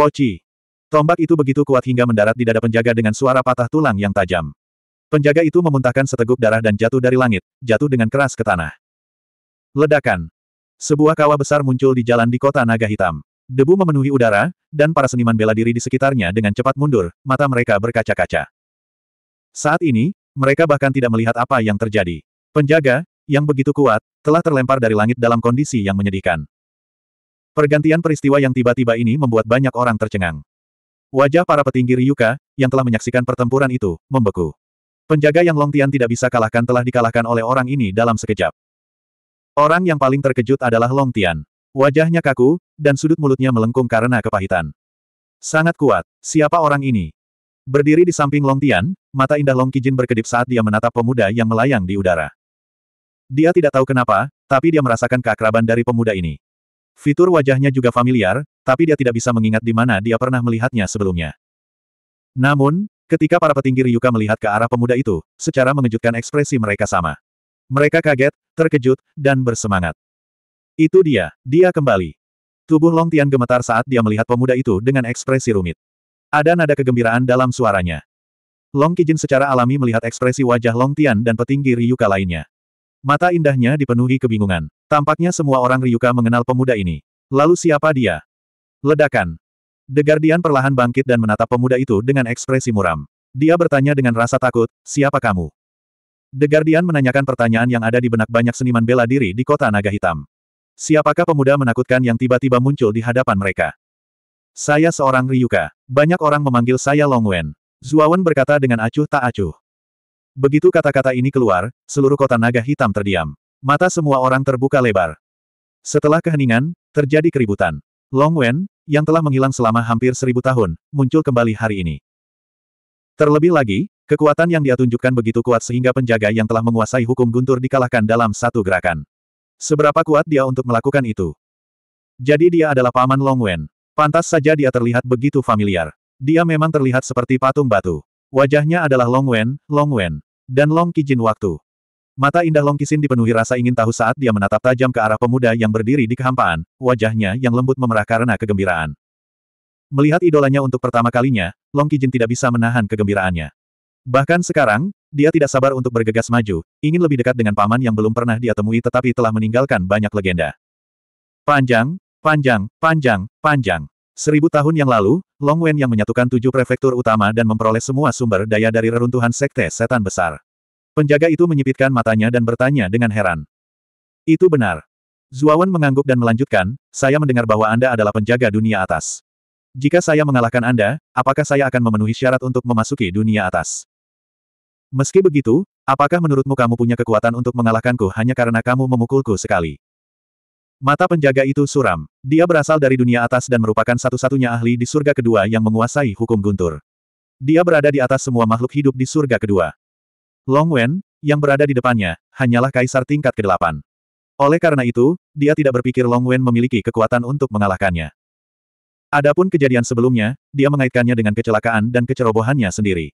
Poci. Tombak itu begitu kuat hingga mendarat di dada penjaga dengan suara patah tulang yang tajam. Penjaga itu memuntahkan seteguk darah dan jatuh dari langit, jatuh dengan keras ke tanah. Ledakan. Sebuah kawah besar muncul di jalan di kota Naga Hitam. Debu memenuhi udara, dan para seniman bela diri di sekitarnya dengan cepat mundur, mata mereka berkaca-kaca. Saat ini, mereka bahkan tidak melihat apa yang terjadi. Penjaga, yang begitu kuat, telah terlempar dari langit dalam kondisi yang menyedihkan. Pergantian peristiwa yang tiba-tiba ini membuat banyak orang tercengang. Wajah para petinggi Ryuka, yang telah menyaksikan pertempuran itu, membeku. Penjaga yang Longtian tidak bisa kalahkan telah dikalahkan oleh orang ini dalam sekejap. Orang yang paling terkejut adalah Longtian. Wajahnya kaku, dan sudut mulutnya melengkung karena kepahitan. Sangat kuat. Siapa orang ini? Berdiri di samping Longtian, mata indah Long Kijin berkedip saat dia menatap pemuda yang melayang di udara. Dia tidak tahu kenapa, tapi dia merasakan keakraban dari pemuda ini. Fitur wajahnya juga familiar, tapi dia tidak bisa mengingat di mana dia pernah melihatnya sebelumnya. Namun, ketika para petinggi Ryuka melihat ke arah pemuda itu, secara mengejutkan ekspresi mereka sama. Mereka kaget, terkejut, dan bersemangat. Itu dia, dia kembali. Tubuh Long Tian gemetar saat dia melihat pemuda itu dengan ekspresi rumit. Ada nada kegembiraan dalam suaranya. Long Kijin secara alami melihat ekspresi wajah Long Tian dan petinggi Ryuka lainnya. Mata indahnya dipenuhi kebingungan. Tampaknya semua orang Ryuka mengenal pemuda ini. Lalu siapa dia? Ledakan. The Guardian perlahan bangkit dan menatap pemuda itu dengan ekspresi muram. Dia bertanya dengan rasa takut, siapa kamu? The Guardian menanyakan pertanyaan yang ada di benak banyak seniman bela diri di kota Naga Hitam. Siapakah pemuda menakutkan yang tiba-tiba muncul di hadapan mereka? Saya seorang Ryuka. Banyak orang memanggil saya Long Wen. Zuawan berkata dengan acuh tak acuh. Begitu kata-kata ini keluar, seluruh kota naga hitam terdiam. Mata semua orang terbuka lebar. Setelah keheningan, terjadi keributan. Long Wen, yang telah menghilang selama hampir seribu tahun, muncul kembali hari ini. Terlebih lagi, kekuatan yang dia tunjukkan begitu kuat sehingga penjaga yang telah menguasai hukum guntur dikalahkan dalam satu gerakan. Seberapa kuat dia untuk melakukan itu? Jadi dia adalah paman Long Wen. Pantas saja dia terlihat begitu familiar. Dia memang terlihat seperti patung batu. Wajahnya adalah Long Wen, Long Wen. Dan Long Kijin waktu. Mata indah Long Kisin dipenuhi rasa ingin tahu saat dia menatap tajam ke arah pemuda yang berdiri di kehampaan, wajahnya yang lembut memerah karena kegembiraan. Melihat idolanya untuk pertama kalinya, Long Kijin tidak bisa menahan kegembiraannya. Bahkan sekarang, dia tidak sabar untuk bergegas maju, ingin lebih dekat dengan paman yang belum pernah dia temui tetapi telah meninggalkan banyak legenda. Panjang, panjang, panjang, panjang. Seribu tahun yang lalu, Long Wen yang menyatukan tujuh prefektur utama dan memperoleh semua sumber daya dari reruntuhan sekte setan besar. Penjaga itu menyipitkan matanya dan bertanya dengan heran. Itu benar. Zuawan mengangguk dan melanjutkan, saya mendengar bahwa Anda adalah penjaga dunia atas. Jika saya mengalahkan Anda, apakah saya akan memenuhi syarat untuk memasuki dunia atas? Meski begitu, apakah menurutmu kamu punya kekuatan untuk mengalahkanku hanya karena kamu memukulku sekali? Mata penjaga itu suram. Dia berasal dari dunia atas dan merupakan satu-satunya ahli di surga kedua yang menguasai hukum guntur. Dia berada di atas semua makhluk hidup di surga kedua. Long Wen, yang berada di depannya, hanyalah kaisar tingkat ke-8. Oleh karena itu, dia tidak berpikir Long Wen memiliki kekuatan untuk mengalahkannya. Adapun kejadian sebelumnya, dia mengaitkannya dengan kecelakaan dan kecerobohannya sendiri.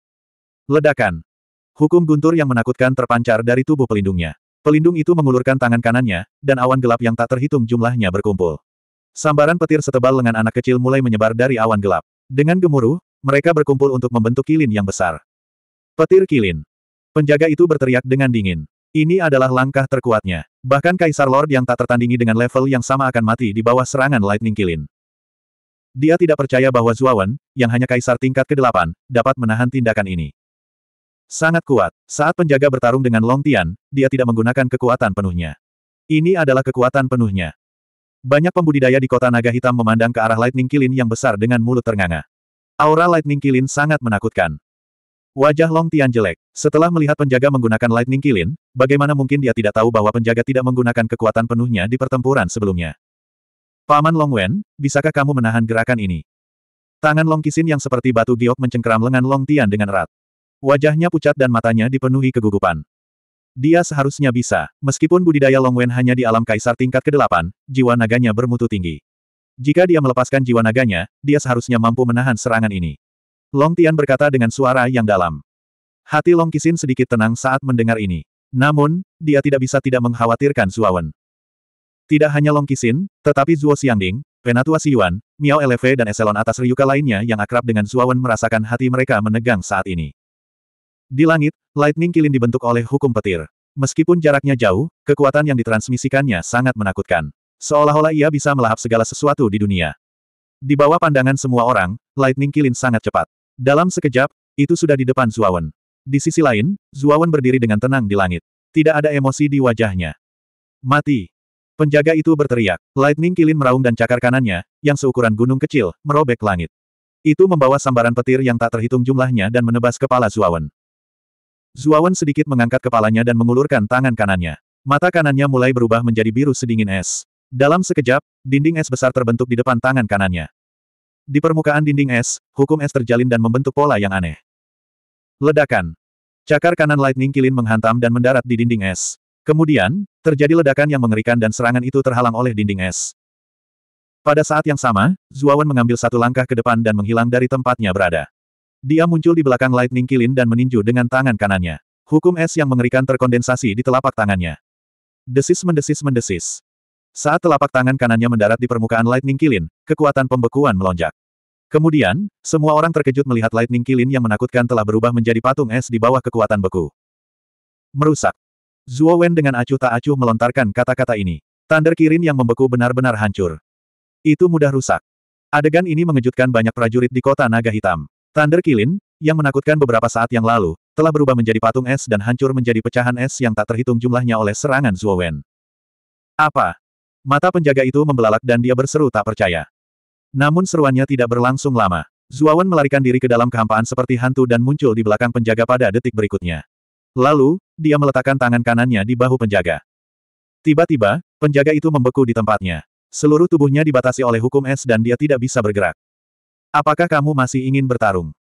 Ledakan. Hukum guntur yang menakutkan terpancar dari tubuh pelindungnya. Pelindung itu mengulurkan tangan kanannya, dan awan gelap yang tak terhitung jumlahnya berkumpul. Sambaran petir setebal lengan anak kecil mulai menyebar dari awan gelap. Dengan gemuruh, mereka berkumpul untuk membentuk kilin yang besar. Petir kilin. Penjaga itu berteriak dengan dingin. Ini adalah langkah terkuatnya. Bahkan Kaisar Lord yang tak tertandingi dengan level yang sama akan mati di bawah serangan Lightning Kilin. Dia tidak percaya bahwa Zuawan, yang hanya Kaisar tingkat ke-8, dapat menahan tindakan ini. Sangat kuat. Saat penjaga bertarung dengan Long Tian, dia tidak menggunakan kekuatan penuhnya. Ini adalah kekuatan penuhnya. Banyak pembudidaya di kota naga hitam memandang ke arah Lightning Kilin yang besar dengan mulut ternganga. Aura Lightning Kilin sangat menakutkan. Wajah Long Tian jelek. Setelah melihat penjaga menggunakan Lightning Kilin, bagaimana mungkin dia tidak tahu bahwa penjaga tidak menggunakan kekuatan penuhnya di pertempuran sebelumnya. Paman Long Wen, bisakah kamu menahan gerakan ini? Tangan Long Kisin yang seperti batu giok mencengkeram lengan Long Tian dengan erat. Wajahnya pucat dan matanya dipenuhi kegugupan. Dia seharusnya bisa, meskipun budidaya Longwen hanya di alam kaisar tingkat ke-8, jiwa naganya bermutu tinggi. Jika dia melepaskan jiwa naganya, dia seharusnya mampu menahan serangan ini. Long Tian berkata dengan suara yang dalam. Hati Long Kisin sedikit tenang saat mendengar ini. Namun, dia tidak bisa tidak mengkhawatirkan Zuawan. Tidak hanya Long Kisin, tetapi Zuo Xiangding, Penatua Siyuan, Miao Eleve dan eselon atas Ryuka lainnya yang akrab dengan Zuawan merasakan hati mereka menegang saat ini. Di langit, Lightning Kilin dibentuk oleh hukum petir. Meskipun jaraknya jauh, kekuatan yang ditransmisikannya sangat menakutkan. Seolah-olah ia bisa melahap segala sesuatu di dunia. Di bawah pandangan semua orang, Lightning Kilin sangat cepat. Dalam sekejap, itu sudah di depan Zuawan. Di sisi lain, Zuawan berdiri dengan tenang di langit. Tidak ada emosi di wajahnya. Mati. Penjaga itu berteriak. Lightning Kilin meraung dan cakar kanannya, yang seukuran gunung kecil, merobek langit. Itu membawa sambaran petir yang tak terhitung jumlahnya dan menebas kepala Zuawan. Zuawan sedikit mengangkat kepalanya dan mengulurkan tangan kanannya. Mata kanannya mulai berubah menjadi biru sedingin es. Dalam sekejap, dinding es besar terbentuk di depan tangan kanannya. Di permukaan dinding es, hukum es terjalin dan membentuk pola yang aneh. Ledakan. Cakar kanan Lightning Kilin menghantam dan mendarat di dinding es. Kemudian, terjadi ledakan yang mengerikan dan serangan itu terhalang oleh dinding es. Pada saat yang sama, Zuawan mengambil satu langkah ke depan dan menghilang dari tempatnya berada. Dia muncul di belakang Lightning Kilin dan meninju dengan tangan kanannya. Hukum es yang mengerikan terkondensasi di telapak tangannya. Desis mendesis mendesis. Saat telapak tangan kanannya mendarat di permukaan Lightning Kilin, kekuatan pembekuan melonjak. Kemudian, semua orang terkejut melihat Lightning Kilin yang menakutkan telah berubah menjadi patung es di bawah kekuatan beku. Merusak. Zhuo Wen dengan acuh tak acuh melontarkan kata-kata ini. Thunder Kirin yang membeku benar-benar hancur. Itu mudah rusak. Adegan ini mengejutkan banyak prajurit di kota naga hitam. Thunder Kilin, yang menakutkan beberapa saat yang lalu, telah berubah menjadi patung es dan hancur menjadi pecahan es yang tak terhitung jumlahnya oleh serangan Zuo Wen. Apa? Mata penjaga itu membelalak dan dia berseru tak percaya. Namun seruannya tidak berlangsung lama. Zuo Wen melarikan diri ke dalam kehampaan seperti hantu dan muncul di belakang penjaga pada detik berikutnya. Lalu, dia meletakkan tangan kanannya di bahu penjaga. Tiba-tiba, penjaga itu membeku di tempatnya. Seluruh tubuhnya dibatasi oleh hukum es dan dia tidak bisa bergerak. Apakah kamu masih ingin bertarung?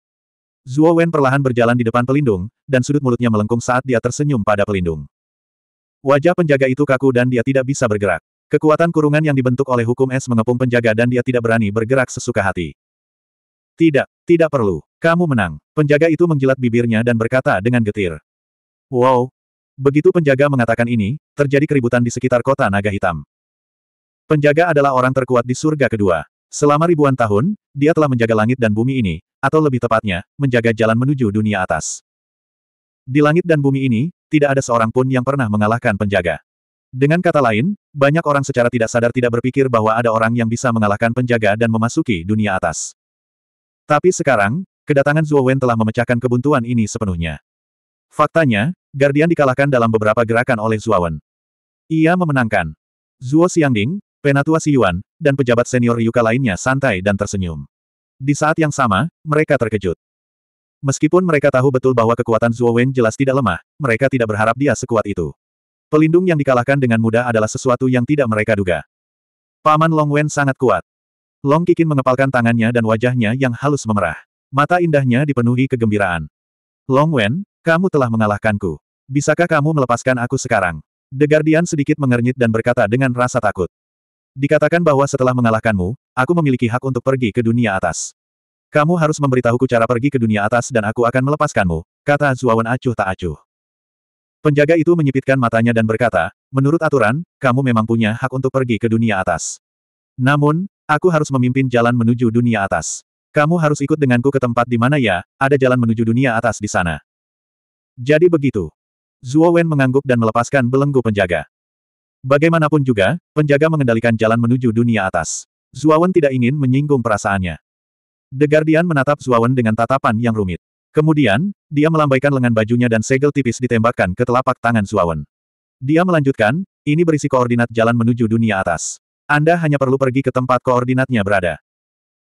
Zuo Wen perlahan berjalan di depan pelindung, dan sudut mulutnya melengkung saat dia tersenyum pada pelindung. Wajah penjaga itu kaku dan dia tidak bisa bergerak. Kekuatan kurungan yang dibentuk oleh hukum es mengepung penjaga dan dia tidak berani bergerak sesuka hati. Tidak, tidak perlu. Kamu menang. Penjaga itu menjilat bibirnya dan berkata dengan getir. Wow. Begitu penjaga mengatakan ini, terjadi keributan di sekitar kota naga hitam. Penjaga adalah orang terkuat di surga kedua. Selama ribuan tahun, dia telah menjaga langit dan bumi ini, atau lebih tepatnya, menjaga jalan menuju dunia atas. Di langit dan bumi ini, tidak ada seorang pun yang pernah mengalahkan penjaga. Dengan kata lain, banyak orang secara tidak sadar tidak berpikir bahwa ada orang yang bisa mengalahkan penjaga dan memasuki dunia atas. Tapi sekarang, kedatangan Zuo Wen telah memecahkan kebuntuan ini sepenuhnya. Faktanya, Guardian dikalahkan dalam beberapa gerakan oleh Zuo Wen. Ia memenangkan. Zuo Xiangding, Penatua Siyuan, dan pejabat senior Yuka lainnya santai dan tersenyum. Di saat yang sama, mereka terkejut. Meskipun mereka tahu betul bahwa kekuatan Zhuo Wen jelas tidak lemah, mereka tidak berharap dia sekuat itu. Pelindung yang dikalahkan dengan mudah adalah sesuatu yang tidak mereka duga. Paman Long Wen sangat kuat. Long Kikin mengepalkan tangannya dan wajahnya yang halus memerah. Mata indahnya dipenuhi kegembiraan. Long Wen, kamu telah mengalahkanku. Bisakah kamu melepaskan aku sekarang? The Guardian sedikit mengernyit dan berkata dengan rasa takut. Dikatakan bahwa setelah mengalahkanmu, aku memiliki hak untuk pergi ke dunia atas. Kamu harus memberitahuku cara pergi ke dunia atas dan aku akan melepaskanmu, kata Zuawan acuh tak acuh. Penjaga itu menyipitkan matanya dan berkata, menurut aturan, kamu memang punya hak untuk pergi ke dunia atas. Namun, aku harus memimpin jalan menuju dunia atas. Kamu harus ikut denganku ke tempat di mana ya, ada jalan menuju dunia atas di sana. Jadi begitu. Zuo Wen mengangguk dan melepaskan belenggu penjaga. Bagaimanapun juga, penjaga mengendalikan jalan menuju dunia atas. Zuawan tidak ingin menyinggung perasaannya. The Guardian menatap Zuawan dengan tatapan yang rumit. Kemudian, dia melambaikan lengan bajunya dan segel tipis ditembakkan ke telapak tangan Zuawan. Dia melanjutkan, ini berisi koordinat jalan menuju dunia atas. Anda hanya perlu pergi ke tempat koordinatnya berada.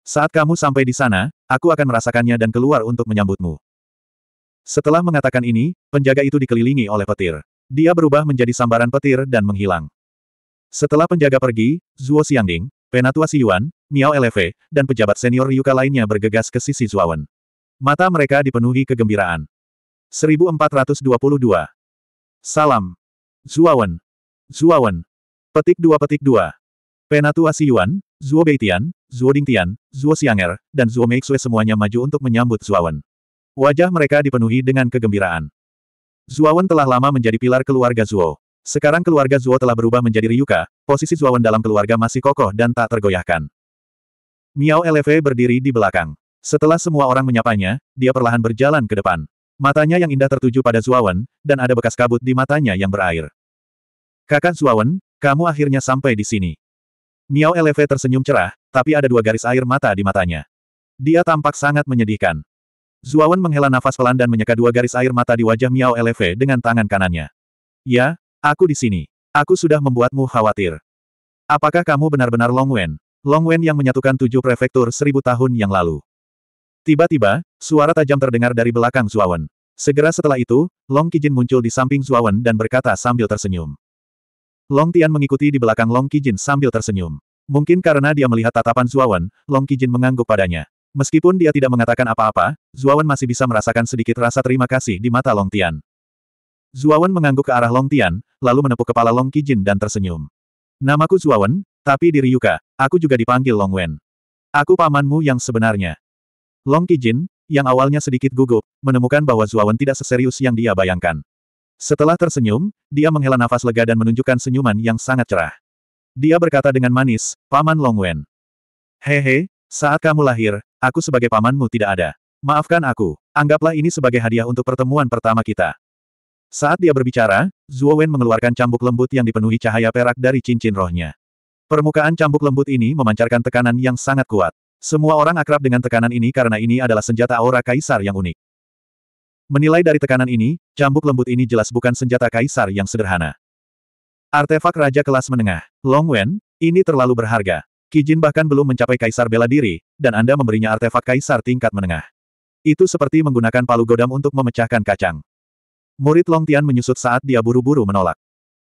Saat kamu sampai di sana, aku akan merasakannya dan keluar untuk menyambutmu. Setelah mengatakan ini, penjaga itu dikelilingi oleh petir. Dia berubah menjadi sambaran petir dan menghilang. Setelah penjaga pergi, Zuo Xiangding, Penatua Si Yuan, Miao Eleve, dan pejabat senior Yuka lainnya bergegas ke sisi Zhuawan. Mata mereka dipenuhi kegembiraan. 1422 Salam Zhuawan Zhuawan Petik dua petik dua. Penatua Si Yuan, Zhuo Beitian, Zhuo Dingtian, Zuo Xianger, dan Zhuo Meixue semuanya maju untuk menyambut Zhuawan. Wajah mereka dipenuhi dengan kegembiraan. Zuawan telah lama menjadi pilar keluarga Zuo. Sekarang keluarga Zuo telah berubah menjadi Ryuka, posisi Zuawan dalam keluarga masih kokoh dan tak tergoyahkan. Miao Lv berdiri di belakang. Setelah semua orang menyapanya, dia perlahan berjalan ke depan. Matanya yang indah tertuju pada Zuawan, dan ada bekas kabut di matanya yang berair. Kakak Zuawan, kamu akhirnya sampai di sini. Miao Lv tersenyum cerah, tapi ada dua garis air mata di matanya. Dia tampak sangat menyedihkan. Zuawan menghela nafas pelan dan menyeka dua garis air mata di wajah Miao Lv dengan tangan kanannya. Ya, aku di sini. Aku sudah membuatmu khawatir. Apakah kamu benar-benar Long Wen? Long Wen yang menyatukan tujuh prefektur seribu tahun yang lalu. Tiba-tiba, suara tajam terdengar dari belakang Zuawan. Segera setelah itu, Long Kijin muncul di samping Zuawan dan berkata sambil tersenyum. Long Tian mengikuti di belakang Long Kijin sambil tersenyum. Mungkin karena dia melihat tatapan Zuawan, Long Kijin mengangguk padanya. Meskipun dia tidak mengatakan apa-apa, Zuawan masih bisa merasakan sedikit rasa terima kasih di mata Long Tian. Zuawan mengangguk ke arah Long Tian, lalu menepuk kepala Long Kijin dan tersenyum. Namaku Zuawan, tapi di Ryuka, aku juga dipanggil Long Wen. Aku pamanmu yang sebenarnya. Long Kijin, yang awalnya sedikit gugup, menemukan bahwa Zuawan tidak seserius yang dia bayangkan. Setelah tersenyum, dia menghela nafas lega dan menunjukkan senyuman yang sangat cerah. Dia berkata dengan manis, Paman Long Wen. Hehe, saat kamu lahir, Aku sebagai pamanmu tidak ada. Maafkan aku, anggaplah ini sebagai hadiah untuk pertemuan pertama kita. Saat dia berbicara, Zuo Wen mengeluarkan cambuk lembut yang dipenuhi cahaya perak dari cincin rohnya. Permukaan cambuk lembut ini memancarkan tekanan yang sangat kuat. Semua orang akrab dengan tekanan ini karena ini adalah senjata aura kaisar yang unik. Menilai dari tekanan ini, cambuk lembut ini jelas bukan senjata kaisar yang sederhana. Artefak raja kelas menengah, Long Wen, ini terlalu berharga. Kijin bahkan belum mencapai kaisar bela diri, dan Anda memberinya artefak kaisar tingkat menengah. Itu seperti menggunakan palu godam untuk memecahkan kacang. Murid Long Tian menyusut saat dia buru-buru menolak.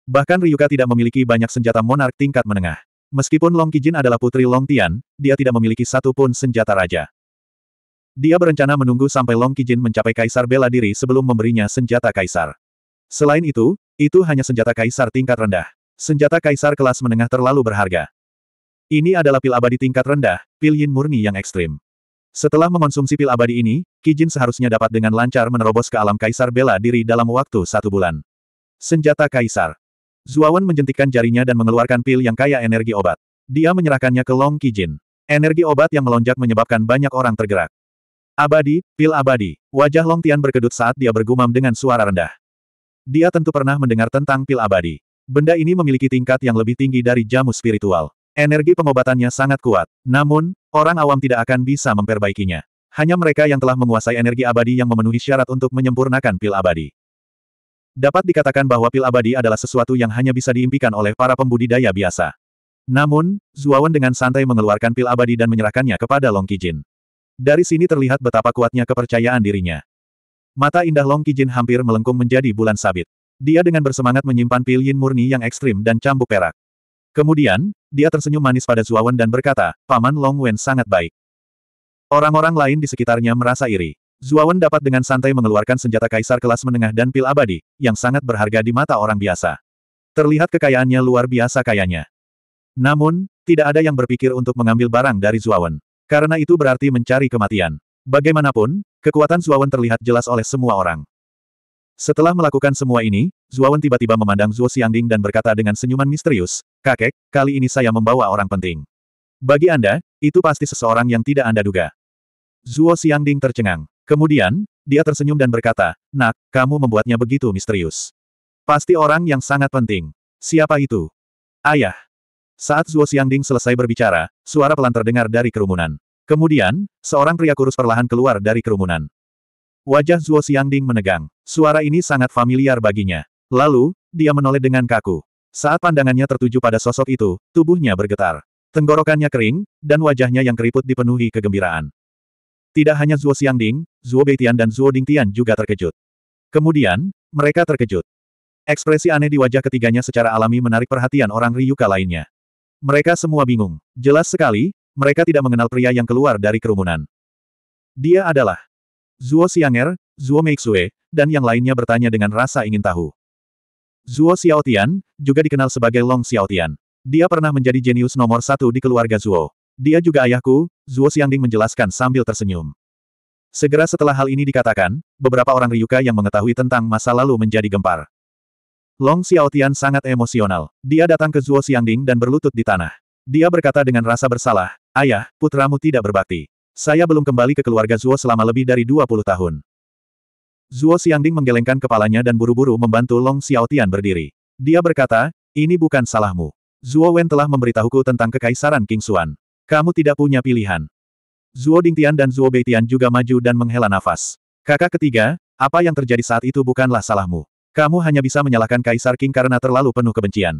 Bahkan Ryuka tidak memiliki banyak senjata monark tingkat menengah. Meskipun Long Kijin adalah putri Long Tian, dia tidak memiliki satu pun senjata raja. Dia berencana menunggu sampai Long Kijin mencapai kaisar bela diri sebelum memberinya senjata kaisar. Selain itu, itu hanya senjata kaisar tingkat rendah. Senjata kaisar kelas menengah terlalu berharga. Ini adalah pil abadi tingkat rendah, pil yin murni yang ekstrim. Setelah mengonsumsi pil abadi ini, Kijin seharusnya dapat dengan lancar menerobos ke alam kaisar bela diri dalam waktu satu bulan. Senjata kaisar. Zuawan menjentikkan jarinya dan mengeluarkan pil yang kaya energi obat. Dia menyerahkannya ke Long Kijin. Energi obat yang melonjak menyebabkan banyak orang tergerak. Abadi, pil abadi. Wajah Long Tian berkedut saat dia bergumam dengan suara rendah. Dia tentu pernah mendengar tentang pil abadi. Benda ini memiliki tingkat yang lebih tinggi dari jamu spiritual. Energi pengobatannya sangat kuat. Namun, orang awam tidak akan bisa memperbaikinya. Hanya mereka yang telah menguasai energi abadi yang memenuhi syarat untuk menyempurnakan pil abadi. Dapat dikatakan bahwa pil abadi adalah sesuatu yang hanya bisa diimpikan oleh para pembudidaya biasa. Namun, Zuawan dengan santai mengeluarkan pil abadi dan menyerahkannya kepada Long Kijin. Dari sini terlihat betapa kuatnya kepercayaan dirinya. Mata indah Long Kijin hampir melengkung menjadi bulan sabit. Dia dengan bersemangat menyimpan pil yin murni yang ekstrim dan cambuk perak. Kemudian, dia tersenyum manis pada Zuawan dan berkata, Paman Long Wen sangat baik. Orang-orang lain di sekitarnya merasa iri. Zuawan dapat dengan santai mengeluarkan senjata kaisar kelas menengah dan pil abadi, yang sangat berharga di mata orang biasa. Terlihat kekayaannya luar biasa kayanya. Namun, tidak ada yang berpikir untuk mengambil barang dari Zuawan. Karena itu berarti mencari kematian. Bagaimanapun, kekuatan Zuawan terlihat jelas oleh semua orang. Setelah melakukan semua ini, Zuawan tiba-tiba memandang Zhuo Xiangding dan berkata dengan senyuman misterius, Kakek, kali ini saya membawa orang penting. Bagi Anda, itu pasti seseorang yang tidak Anda duga. Zuo Xiangding tercengang. Kemudian, dia tersenyum dan berkata, Nak, kamu membuatnya begitu misterius. Pasti orang yang sangat penting. Siapa itu? Ayah. Saat Zuo Xiangding selesai berbicara, suara pelan terdengar dari kerumunan. Kemudian, seorang pria kurus perlahan keluar dari kerumunan. Wajah Zuo Xiangding menegang. Suara ini sangat familiar baginya. Lalu, dia menoleh dengan kaku. Saat pandangannya tertuju pada sosok itu, tubuhnya bergetar. Tenggorokannya kering, dan wajahnya yang keriput dipenuhi kegembiraan. Tidak hanya Zuo Xiangding, Zuo Beitian dan Zuo Dingtian juga terkejut. Kemudian, mereka terkejut. Ekspresi aneh di wajah ketiganya secara alami menarik perhatian orang Ryuka lainnya. Mereka semua bingung. Jelas sekali, mereka tidak mengenal pria yang keluar dari kerumunan. Dia adalah Zuo Xianger, Zuo Meixue, dan yang lainnya bertanya dengan rasa ingin tahu. Zuo Xiaotian, juga dikenal sebagai Long Xiaotian. Dia pernah menjadi jenius nomor satu di keluarga Zuo. Dia juga ayahku, Zuo Xiangding menjelaskan sambil tersenyum. Segera setelah hal ini dikatakan, beberapa orang Ryuka yang mengetahui tentang masa lalu menjadi gempar. Long Xiaotian sangat emosional. Dia datang ke Zuo Xiangding dan berlutut di tanah. Dia berkata dengan rasa bersalah, Ayah, putramu tidak berbakti. Saya belum kembali ke keluarga Zuo selama lebih dari 20 tahun. Zuo Xiangding menggelengkan kepalanya dan buru-buru membantu Long Xiaotian berdiri. Dia berkata, ini bukan salahmu. Zuo Wen telah memberitahuku tentang kekaisaran King Xuan. Kamu tidak punya pilihan. Zuo Dingtian dan Zuo Beitian juga maju dan menghela nafas. Kakak ketiga, apa yang terjadi saat itu bukanlah salahmu. Kamu hanya bisa menyalahkan Kaisar King karena terlalu penuh kebencian.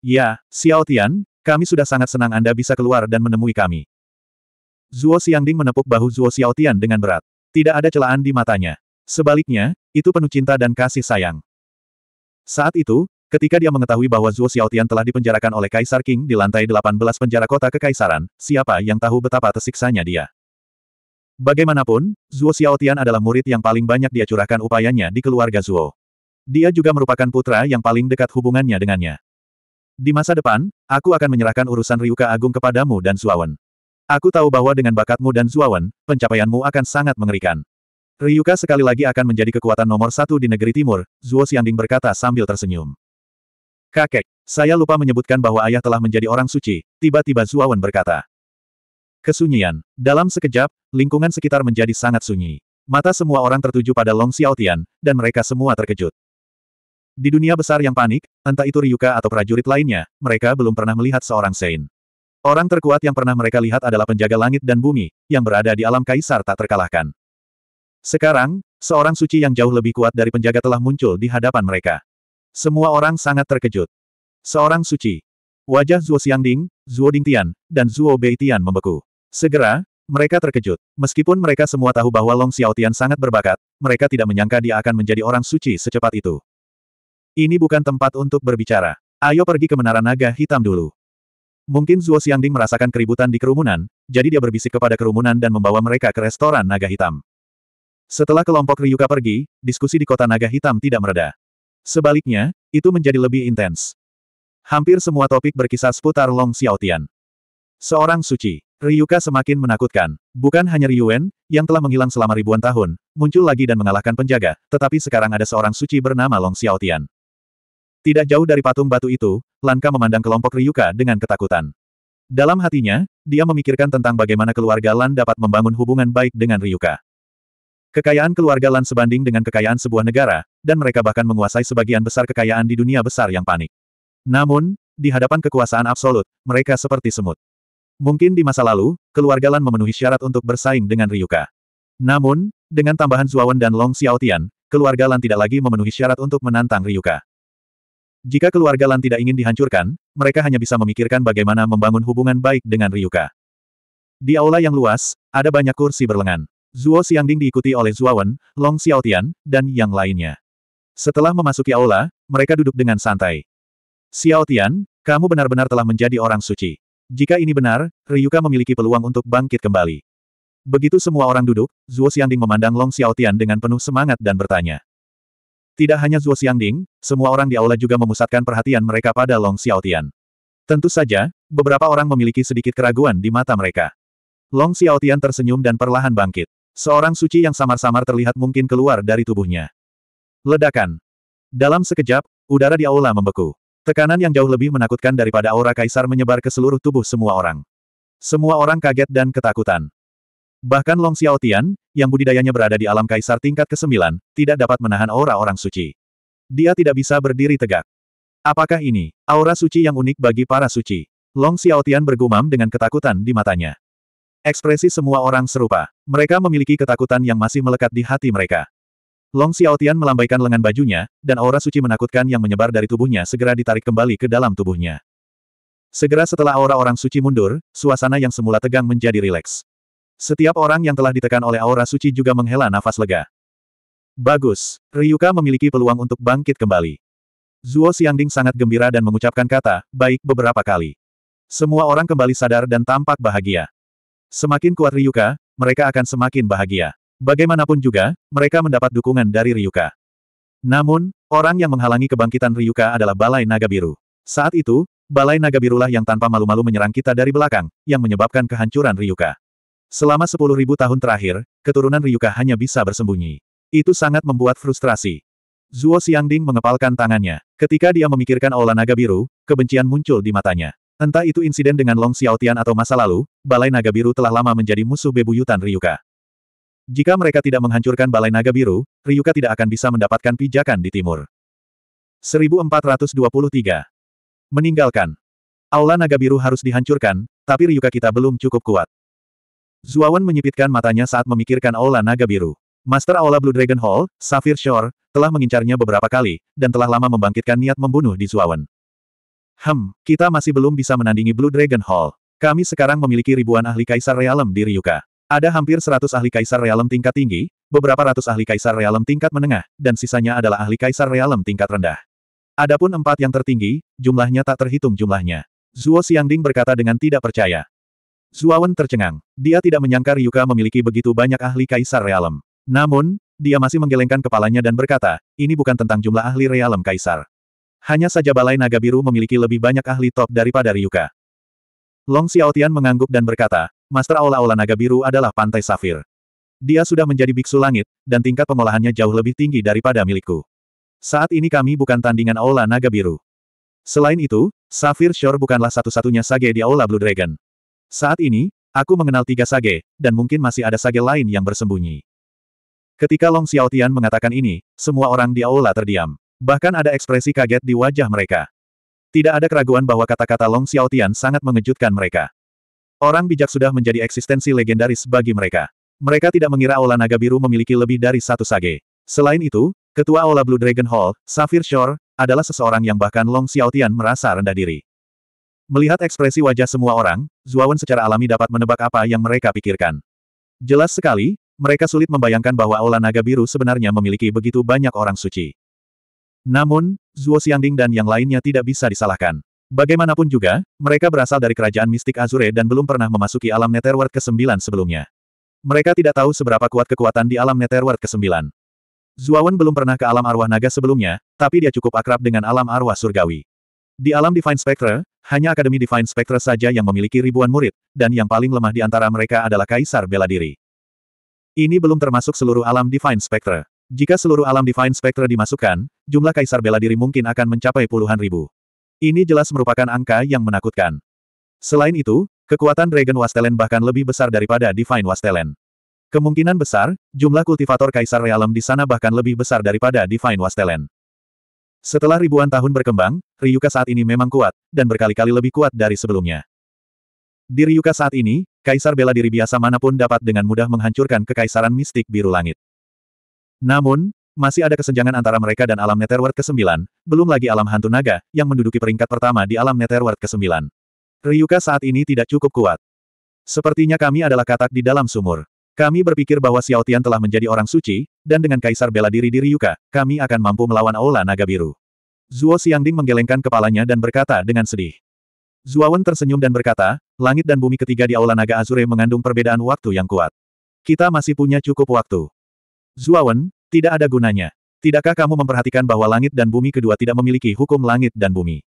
Ya, Xiaotian, kami sudah sangat senang Anda bisa keluar dan menemui kami. Zuo Xiangding menepuk bahu Zuo Xiaotian dengan berat. Tidak ada celaan di matanya. Sebaliknya, itu penuh cinta dan kasih sayang. Saat itu, ketika dia mengetahui bahwa Zuo Xiaotian telah dipenjarakan oleh Kaisar King di lantai 18 penjara kota kekaisaran, siapa yang tahu betapa tersiksanya dia. Bagaimanapun, Zuo Xiaotian adalah murid yang paling banyak dia curahkan upayanya di keluarga Zuo. Dia juga merupakan putra yang paling dekat hubungannya dengannya. Di masa depan, aku akan menyerahkan urusan Ryuka Agung kepadamu dan Zuawan. Aku tahu bahwa dengan bakatmu dan Zuawan, pencapaianmu akan sangat mengerikan. Ryuka sekali lagi akan menjadi kekuatan nomor satu di negeri timur, Zuo Xiangding berkata sambil tersenyum. Kakek, saya lupa menyebutkan bahwa ayah telah menjadi orang suci, tiba-tiba Zuawan berkata. Kesunyian. Dalam sekejap, lingkungan sekitar menjadi sangat sunyi. Mata semua orang tertuju pada Long Xiaotian, dan mereka semua terkejut. Di dunia besar yang panik, entah itu Ryuka atau prajurit lainnya, mereka belum pernah melihat seorang Sein. Orang terkuat yang pernah mereka lihat adalah penjaga langit dan bumi, yang berada di alam kaisar tak terkalahkan. Sekarang, seorang suci yang jauh lebih kuat dari penjaga telah muncul di hadapan mereka. Semua orang sangat terkejut. Seorang suci. Wajah Zuo Xiangding, Zhuo Dingtian, dan Zhuo Beitian membeku. Segera, mereka terkejut. Meskipun mereka semua tahu bahwa Long Xiaotian sangat berbakat, mereka tidak menyangka dia akan menjadi orang suci secepat itu. Ini bukan tempat untuk berbicara. Ayo pergi ke Menara Naga Hitam dulu. Mungkin Zuo Xiangding merasakan keributan di kerumunan, jadi dia berbisik kepada kerumunan dan membawa mereka ke restoran naga hitam. Setelah kelompok Ryuka pergi, diskusi di kota naga hitam tidak mereda. Sebaliknya, itu menjadi lebih intens. Hampir semua topik berkisar seputar Long Xiaotian. Seorang suci, Ryuka semakin menakutkan. Bukan hanya Ryuen, yang telah menghilang selama ribuan tahun, muncul lagi dan mengalahkan penjaga, tetapi sekarang ada seorang suci bernama Long Xiaotian. Tidak jauh dari patung batu itu, Lanka memandang kelompok Ryuka dengan ketakutan. Dalam hatinya, dia memikirkan tentang bagaimana keluarga Lan dapat membangun hubungan baik dengan Ryuka. Kekayaan keluarga Lan sebanding dengan kekayaan sebuah negara, dan mereka bahkan menguasai sebagian besar kekayaan di dunia besar yang panik. Namun, di hadapan kekuasaan absolut, mereka seperti semut. Mungkin di masa lalu, keluarga Lan memenuhi syarat untuk bersaing dengan Ryuka. Namun, dengan tambahan Zuawan dan Long Xiaotian, keluarga Lan tidak lagi memenuhi syarat untuk menantang Ryuka. Jika keluarga Lan tidak ingin dihancurkan, mereka hanya bisa memikirkan bagaimana membangun hubungan baik dengan Ryuka. Di aula yang luas, ada banyak kursi berlengan. Zuo Xiangding diikuti oleh Zuawan, Long Xiaotian, dan yang lainnya. Setelah memasuki aula, mereka duduk dengan santai. Xiaotian, kamu benar-benar telah menjadi orang suci. Jika ini benar, Ryuka memiliki peluang untuk bangkit kembali. Begitu semua orang duduk, Zuo Xiangding memandang Long Xiaotian dengan penuh semangat dan bertanya. Tidak hanya Zuo Xiangding, semua orang di aula juga memusatkan perhatian mereka pada Long Xiaotian. Tentu saja, beberapa orang memiliki sedikit keraguan di mata mereka. Long Xiaotian tersenyum dan perlahan bangkit. Seorang suci yang samar-samar terlihat mungkin keluar dari tubuhnya. Ledakan. Dalam sekejap, udara di aula membeku. Tekanan yang jauh lebih menakutkan daripada aura kaisar menyebar ke seluruh tubuh semua orang. Semua orang kaget dan ketakutan. Bahkan Long Xiaotian, yang budidayanya berada di alam kaisar tingkat ke-9, tidak dapat menahan aura orang suci. Dia tidak bisa berdiri tegak. Apakah ini, aura suci yang unik bagi para suci? Long Xiaotian bergumam dengan ketakutan di matanya. Ekspresi semua orang serupa. Mereka memiliki ketakutan yang masih melekat di hati mereka. Long Xiaotian melambaikan lengan bajunya, dan aura suci menakutkan yang menyebar dari tubuhnya segera ditarik kembali ke dalam tubuhnya. Segera setelah aura orang suci mundur, suasana yang semula tegang menjadi rileks. Setiap orang yang telah ditekan oleh aura suci juga menghela nafas lega. Bagus, Ryuka memiliki peluang untuk bangkit kembali. Zuo Xiangding sangat gembira dan mengucapkan kata, baik beberapa kali. Semua orang kembali sadar dan tampak bahagia. Semakin kuat Ryuka, mereka akan semakin bahagia. Bagaimanapun juga, mereka mendapat dukungan dari Ryuka. Namun, orang yang menghalangi kebangkitan Ryuka adalah Balai Naga Biru. Saat itu, Balai Naga Birulah yang tanpa malu-malu menyerang kita dari belakang, yang menyebabkan kehancuran Ryuka. Selama sepuluh ribu tahun terakhir, keturunan Ryuka hanya bisa bersembunyi. Itu sangat membuat frustrasi. Zuo Xiangding mengepalkan tangannya. Ketika dia memikirkan aula naga biru, kebencian muncul di matanya. Entah itu insiden dengan Long Xiaotian atau masa lalu, Balai Naga Biru telah lama menjadi musuh bebuyutan Ryuka. Jika mereka tidak menghancurkan Balai Naga Biru, Ryuka tidak akan bisa mendapatkan pijakan di timur. 1423. Meninggalkan. Aula Naga Biru harus dihancurkan, tapi Ryuka kita belum cukup kuat. Zuawan menyipitkan matanya saat memikirkan Aula Naga Biru. Master Aula Blue Dragon Hall, Saphir Shore, telah mengincarnya beberapa kali, dan telah lama membangkitkan niat membunuh di Zuawan. Hem, kita masih belum bisa menandingi Blue Dragon Hall. Kami sekarang memiliki ribuan ahli kaisar realem di Ryuka. Ada hampir seratus ahli kaisar realem tingkat tinggi, beberapa ratus ahli kaisar realem tingkat menengah, dan sisanya adalah ahli kaisar realem tingkat rendah. Adapun empat yang tertinggi, jumlahnya tak terhitung jumlahnya. Zuo Xiangding berkata dengan tidak percaya. Zuawan tercengang. Dia tidak menyangka Ryuka memiliki begitu banyak ahli kaisar realem. Namun, dia masih menggelengkan kepalanya dan berkata, ini bukan tentang jumlah ahli realem kaisar. Hanya saja Balai Naga Biru memiliki lebih banyak ahli top daripada Ryuka. Long Xiaotian mengangguk dan berkata, Master Aula-Aula Naga Biru adalah Pantai Safir. Dia sudah menjadi biksu langit, dan tingkat pengolahannya jauh lebih tinggi daripada milikku. Saat ini kami bukan tandingan Aula Naga Biru. Selain itu, Safir Shore bukanlah satu-satunya sage di Aula Blue Dragon. Saat ini, aku mengenal tiga sage, dan mungkin masih ada sage lain yang bersembunyi. Ketika Long Xiaotian mengatakan ini, semua orang di aula terdiam. Bahkan ada ekspresi kaget di wajah mereka. Tidak ada keraguan bahwa kata-kata Long Xiaotian sangat mengejutkan mereka. Orang bijak sudah menjadi eksistensi legendaris bagi mereka. Mereka tidak mengira Aula Naga Biru memiliki lebih dari satu sage. Selain itu, Ketua Aula Blue Dragon Hall, Safir Shore, adalah seseorang yang bahkan Long Xiaotian merasa rendah diri. Melihat ekspresi wajah semua orang, Zuawan secara alami dapat menebak apa yang mereka pikirkan. Jelas sekali, mereka sulit membayangkan bahwa Aula Naga Biru sebenarnya memiliki begitu banyak orang suci. Namun, Zuo Xiangding dan yang lainnya tidak bisa disalahkan. Bagaimanapun juga, mereka berasal dari kerajaan mistik Azure dan belum pernah memasuki alam Netherworld ke-9 sebelumnya. Mereka tidak tahu seberapa kuat kekuatan di alam Netherworld ke-9. Zuawan belum pernah ke alam arwah naga sebelumnya, tapi dia cukup akrab dengan alam arwah surgawi. Di alam Divine Spectre, hanya Akademi Divine Spectre saja yang memiliki ribuan murid, dan yang paling lemah di antara mereka adalah Kaisar Bela Diri. Ini belum termasuk seluruh alam Divine Spectre. Jika seluruh alam Divine Spectre dimasukkan, jumlah Kaisar Bela Diri mungkin akan mencapai puluhan ribu. Ini jelas merupakan angka yang menakutkan. Selain itu, kekuatan Dragon Wastelen bahkan lebih besar daripada Divine Wastelen. Kemungkinan besar, jumlah kultivator Kaisar Realem di sana bahkan lebih besar daripada Divine Wastelen. Setelah ribuan tahun berkembang, Ryuka saat ini memang kuat, dan berkali-kali lebih kuat dari sebelumnya. Di Ryuka saat ini, kaisar bela diri biasa manapun dapat dengan mudah menghancurkan kekaisaran mistik biru langit. Namun, masih ada kesenjangan antara mereka dan alam Netherworld ke-9, belum lagi alam hantu naga, yang menduduki peringkat pertama di alam Netherworld ke-9. Ryuka saat ini tidak cukup kuat. Sepertinya kami adalah katak di dalam sumur. Kami berpikir bahwa Xiao Tian telah menjadi orang suci, dan dengan kaisar bela diri di Ryuka, kami akan mampu melawan Aula Naga Biru. Zuo Xiangding menggelengkan kepalanya dan berkata dengan sedih. Zuawan tersenyum dan berkata, langit dan bumi ketiga di Aula Naga Azure mengandung perbedaan waktu yang kuat. Kita masih punya cukup waktu. Zuawan, tidak ada gunanya. Tidakkah kamu memperhatikan bahwa langit dan bumi kedua tidak memiliki hukum langit dan bumi?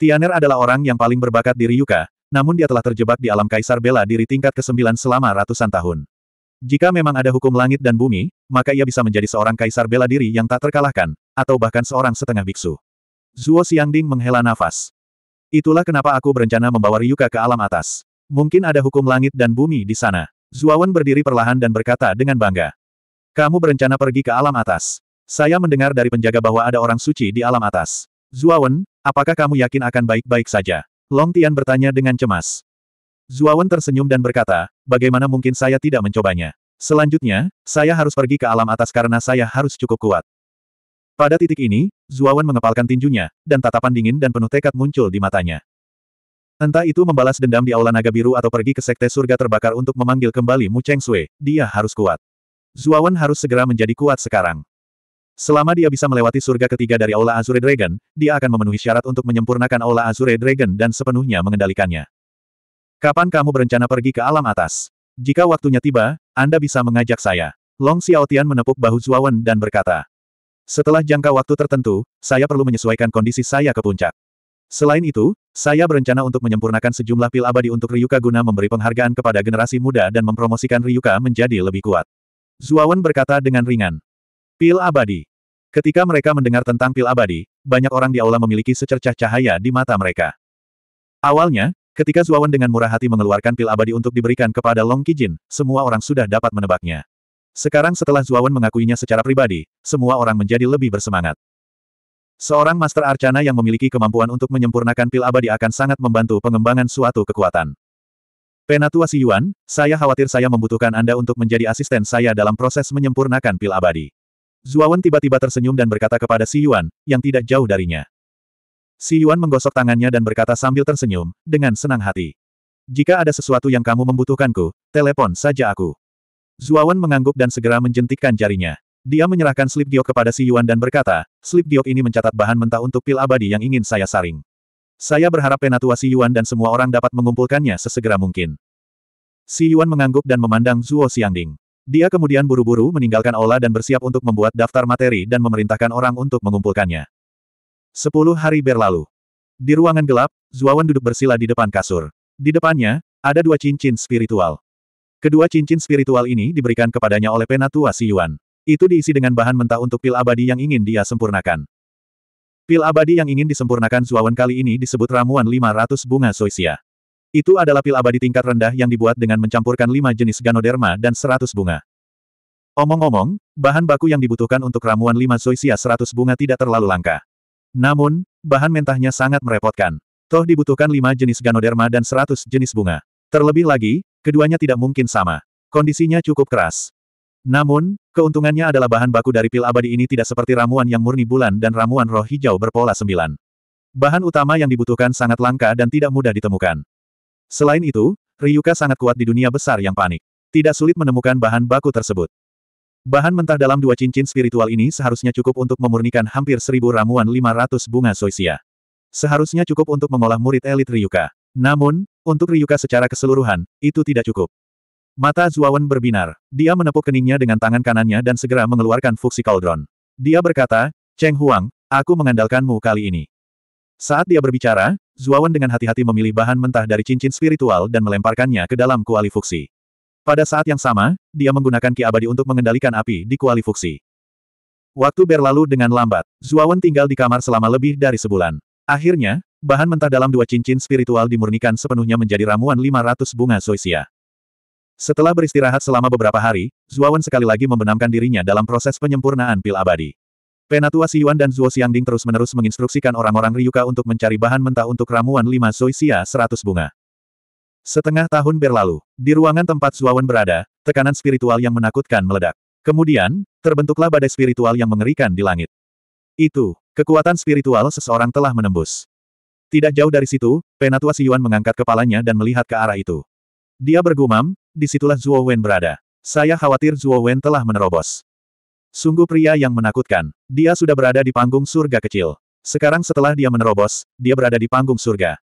Tianer adalah orang yang paling berbakat di Ryuka, namun dia telah terjebak di alam kaisar bela diri tingkat ke-9 selama ratusan tahun. Jika memang ada hukum langit dan bumi, maka ia bisa menjadi seorang kaisar bela diri yang tak terkalahkan, atau bahkan seorang setengah biksu. Zuo Xiangding menghela nafas. Itulah kenapa aku berencana membawa Ryuka ke alam atas. Mungkin ada hukum langit dan bumi di sana. Zuo Zuawan berdiri perlahan dan berkata dengan bangga. Kamu berencana pergi ke alam atas. Saya mendengar dari penjaga bahwa ada orang suci di alam atas. Zuo Zuawan, apakah kamu yakin akan baik-baik saja? Long Tian bertanya dengan cemas. Zuo Zuawan tersenyum dan berkata, bagaimana mungkin saya tidak mencobanya? Selanjutnya, saya harus pergi ke alam atas karena saya harus cukup kuat. Pada titik ini, Zuawan mengepalkan tinjunya, dan tatapan dingin dan penuh tekad muncul di matanya. Entah itu membalas dendam di Aula Naga Biru atau pergi ke Sekte Surga Terbakar untuk memanggil kembali Mu Cheng Sui, dia harus kuat. Zuawan harus segera menjadi kuat sekarang. Selama dia bisa melewati surga ketiga dari Aula Azure Dragon, dia akan memenuhi syarat untuk menyempurnakan Aula Azure Dragon dan sepenuhnya mengendalikannya. Kapan kamu berencana pergi ke alam atas? Jika waktunya tiba, Anda bisa mengajak saya. Long Xiaotian menepuk bahu Zuawan dan berkata. Setelah jangka waktu tertentu, saya perlu menyesuaikan kondisi saya ke puncak. Selain itu, saya berencana untuk menyempurnakan sejumlah pil abadi untuk Ryuka guna memberi penghargaan kepada generasi muda dan mempromosikan Ryuka menjadi lebih kuat. Zuawan berkata dengan ringan. Pil abadi. Ketika mereka mendengar tentang pil abadi, banyak orang di aula memiliki secercah cahaya di mata mereka. Awalnya, Ketika Zuawan dengan murah hati mengeluarkan pil abadi untuk diberikan kepada Long Kijin, semua orang sudah dapat menebaknya. Sekarang setelah Zuawan mengakuinya secara pribadi, semua orang menjadi lebih bersemangat. Seorang Master Arcana yang memiliki kemampuan untuk menyempurnakan pil abadi akan sangat membantu pengembangan suatu kekuatan. Penatua Si Yuan, saya khawatir saya membutuhkan Anda untuk menjadi asisten saya dalam proses menyempurnakan pil abadi. Zuawan tiba-tiba tersenyum dan berkata kepada Si Yuan, yang tidak jauh darinya. Si Yuan menggosok tangannya dan berkata sambil tersenyum, dengan senang hati. Jika ada sesuatu yang kamu membutuhkanku, telepon saja aku. Zuawan mengangguk dan segera menjentikkan jarinya. Dia menyerahkan slip giok kepada Si Yuan dan berkata, slip giok ini mencatat bahan mentah untuk pil abadi yang ingin saya saring. Saya berharap penatua Si Yuan dan semua orang dapat mengumpulkannya sesegera mungkin. Si Yuan mengangguk dan memandang Zuo Xiangding. Dia kemudian buru-buru meninggalkan Ola dan bersiap untuk membuat daftar materi dan memerintahkan orang untuk mengumpulkannya. Sepuluh hari berlalu. Di ruangan gelap, Zuawan duduk bersila di depan kasur. Di depannya, ada dua cincin spiritual. Kedua cincin spiritual ini diberikan kepadanya oleh Penatua si yuan Itu diisi dengan bahan mentah untuk pil abadi yang ingin dia sempurnakan. Pil abadi yang ingin disempurnakan Zuawan kali ini disebut ramuan 500 bunga soisia. Itu adalah pil abadi tingkat rendah yang dibuat dengan mencampurkan lima jenis ganoderma dan 100 bunga. Omong-omong, bahan baku yang dibutuhkan untuk ramuan 5 soisia 100 bunga tidak terlalu langka. Namun, bahan mentahnya sangat merepotkan. Toh dibutuhkan lima jenis ganoderma dan seratus jenis bunga. Terlebih lagi, keduanya tidak mungkin sama. Kondisinya cukup keras. Namun, keuntungannya adalah bahan baku dari pil abadi ini tidak seperti ramuan yang murni bulan dan ramuan roh hijau berpola sembilan. Bahan utama yang dibutuhkan sangat langka dan tidak mudah ditemukan. Selain itu, Ryuka sangat kuat di dunia besar yang panik. Tidak sulit menemukan bahan baku tersebut. Bahan mentah dalam dua cincin spiritual ini seharusnya cukup untuk memurnikan hampir seribu ramuan 500 bunga soisia. Seharusnya cukup untuk mengolah murid elit Ryuka. Namun, untuk Ryuka secara keseluruhan, itu tidak cukup. Mata Zuawan berbinar. Dia menepuk keningnya dengan tangan kanannya dan segera mengeluarkan fuksi cauldron. Dia berkata, Cheng Huang, aku mengandalkanmu kali ini. Saat dia berbicara, Zuawan dengan hati-hati memilih bahan mentah dari cincin spiritual dan melemparkannya ke dalam kuali fuksi. Pada saat yang sama, dia menggunakan ki abadi untuk mengendalikan api di Kuali Fuksi. Waktu berlalu dengan lambat, Zuawan tinggal di kamar selama lebih dari sebulan. Akhirnya, bahan mentah dalam dua cincin spiritual dimurnikan sepenuhnya menjadi ramuan 500 bunga soisia. Setelah beristirahat selama beberapa hari, Zuawan sekali lagi membenamkan dirinya dalam proses penyempurnaan pil abadi. Penatua Si Yuan dan Zuo Xiangding terus-menerus menginstruksikan orang-orang Ryuka untuk mencari bahan mentah untuk ramuan 5 soisia 100 bunga. Setengah tahun berlalu, di ruangan tempat Zuawan berada, tekanan spiritual yang menakutkan meledak. Kemudian, terbentuklah badai spiritual yang mengerikan di langit. Itu, kekuatan spiritual seseorang telah menembus. Tidak jauh dari situ, Penatua Siyuan mengangkat kepalanya dan melihat ke arah itu. Dia bergumam, disitulah Zuo Wen berada. Saya khawatir Zuo Wen telah menerobos. Sungguh pria yang menakutkan. Dia sudah berada di panggung surga kecil. Sekarang setelah dia menerobos, dia berada di panggung surga.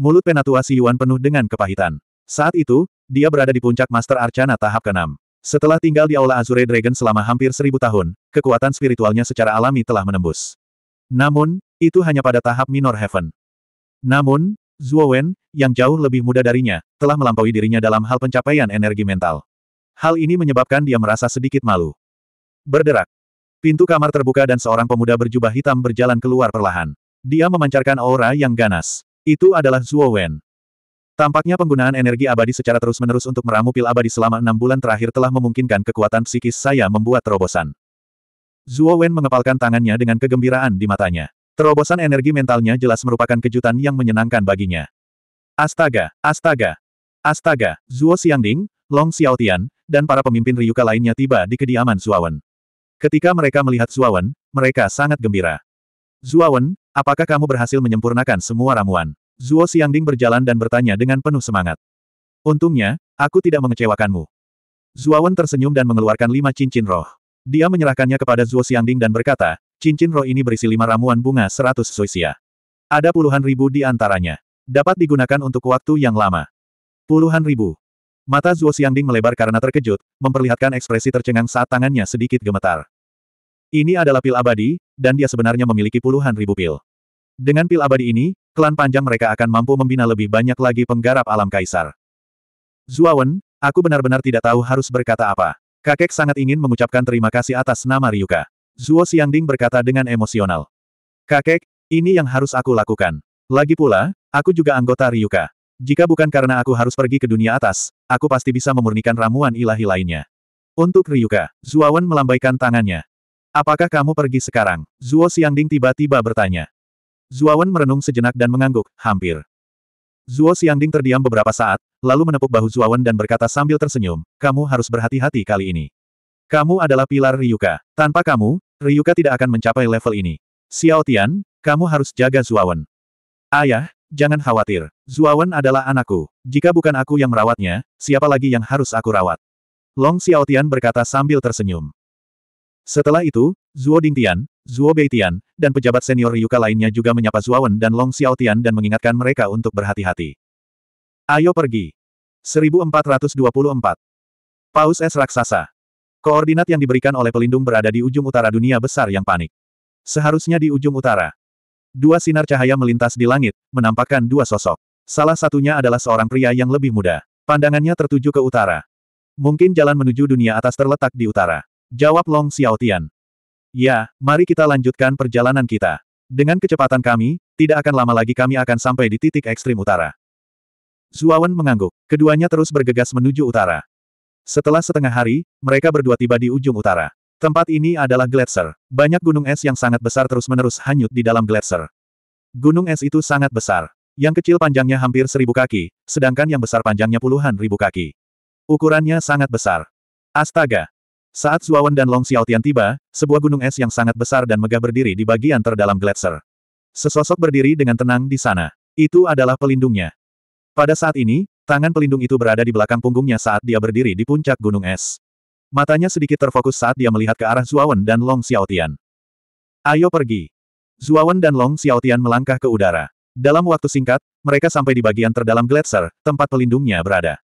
Mulut penatua Si Yuan penuh dengan kepahitan. Saat itu, dia berada di puncak Master Arcana tahap ke-6. Setelah tinggal di Aula Azure Dragon selama hampir seribu tahun, kekuatan spiritualnya secara alami telah menembus. Namun, itu hanya pada tahap Minor Heaven. Namun, Zhuo Wen, yang jauh lebih muda darinya, telah melampaui dirinya dalam hal pencapaian energi mental. Hal ini menyebabkan dia merasa sedikit malu. Berderak. Pintu kamar terbuka dan seorang pemuda berjubah hitam berjalan keluar perlahan. Dia memancarkan aura yang ganas. Itu adalah Zuo Wen. Tampaknya penggunaan energi abadi secara terus-menerus untuk meramu pil abadi selama enam bulan terakhir telah memungkinkan kekuatan psikis saya membuat terobosan. Zuo Wen mengepalkan tangannya dengan kegembiraan di matanya. Terobosan energi mentalnya jelas merupakan kejutan yang menyenangkan baginya. Astaga, astaga, astaga, Zuo Xiangding, Long Xiaotian, dan para pemimpin Ryuka lainnya tiba di kediaman Wen. Ketika mereka melihat Wen, mereka sangat gembira. Wen, apakah kamu berhasil menyempurnakan semua ramuan? Zuo Xiangding berjalan dan bertanya dengan penuh semangat. Untungnya, aku tidak mengecewakanmu. Zuo Wen tersenyum dan mengeluarkan lima cincin roh. Dia menyerahkannya kepada Zuo Xiangding dan berkata, cincin roh ini berisi lima ramuan bunga seratus suisia. Ada puluhan ribu di antaranya. Dapat digunakan untuk waktu yang lama. Puluhan ribu. Mata Zuo Xiangding melebar karena terkejut, memperlihatkan ekspresi tercengang saat tangannya sedikit gemetar. Ini adalah pil abadi, dan dia sebenarnya memiliki puluhan ribu pil. Dengan pil abadi ini, klan panjang mereka akan mampu membina lebih banyak lagi penggarap alam kaisar. Zuawan, aku benar-benar tidak tahu harus berkata apa. Kakek sangat ingin mengucapkan terima kasih atas nama Ryuka. Zuo Xiangding berkata dengan emosional. Kakek, ini yang harus aku lakukan. Lagi pula, aku juga anggota Ryuka. Jika bukan karena aku harus pergi ke dunia atas, aku pasti bisa memurnikan ramuan ilahi lainnya. Untuk Ryuka, Zuawan melambaikan tangannya. Apakah kamu pergi sekarang? Zuo Xiangding tiba-tiba bertanya. Zuawan merenung sejenak dan mengangguk, hampir. Zuo Xiangding terdiam beberapa saat, lalu menepuk bahu Zuawan dan berkata sambil tersenyum, kamu harus berhati-hati kali ini. Kamu adalah pilar Ryuka. Tanpa kamu, Ryuka tidak akan mencapai level ini. Xiao Tian, kamu harus jaga Zuawan. Ayah, jangan khawatir. Zuawan adalah anakku. Jika bukan aku yang merawatnya, siapa lagi yang harus aku rawat? Long Xiao Tian berkata sambil tersenyum. Setelah itu, Zuo Dingtian, Zuo Beitian, dan pejabat senior Yuka lainnya juga menyapa Zuawan dan Long Xiaotian dan mengingatkan mereka untuk berhati-hati. Ayo pergi. 1424. Paus Es Raksasa. Koordinat yang diberikan oleh pelindung berada di ujung utara dunia besar yang panik. Seharusnya di ujung utara. Dua sinar cahaya melintas di langit, menampakkan dua sosok. Salah satunya adalah seorang pria yang lebih muda. Pandangannya tertuju ke utara. Mungkin jalan menuju dunia atas terletak di utara. Jawab Long Xiaotian. Ya, mari kita lanjutkan perjalanan kita. Dengan kecepatan kami, tidak akan lama lagi kami akan sampai di titik ekstrim utara. Zuawan mengangguk. Keduanya terus bergegas menuju utara. Setelah setengah hari, mereka berdua tiba di ujung utara. Tempat ini adalah gletser. Banyak gunung es yang sangat besar terus-menerus hanyut di dalam gletser. Gunung es itu sangat besar. Yang kecil panjangnya hampir seribu kaki, sedangkan yang besar panjangnya puluhan ribu kaki. Ukurannya sangat besar. Astaga, saat Zuawan dan Long Xiaotian tiba, sebuah gunung es yang sangat besar dan megah berdiri di bagian terdalam gletser. Sesosok berdiri dengan tenang di sana. Itu adalah pelindungnya. Pada saat ini, tangan pelindung itu berada di belakang punggungnya saat dia berdiri di puncak gunung es. Matanya sedikit terfokus saat dia melihat ke arah Zuawan dan Long Xiaotian. Ayo pergi. Zuawan dan Long Xiaotian melangkah ke udara. Dalam waktu singkat, mereka sampai di bagian terdalam gletser, tempat pelindungnya berada.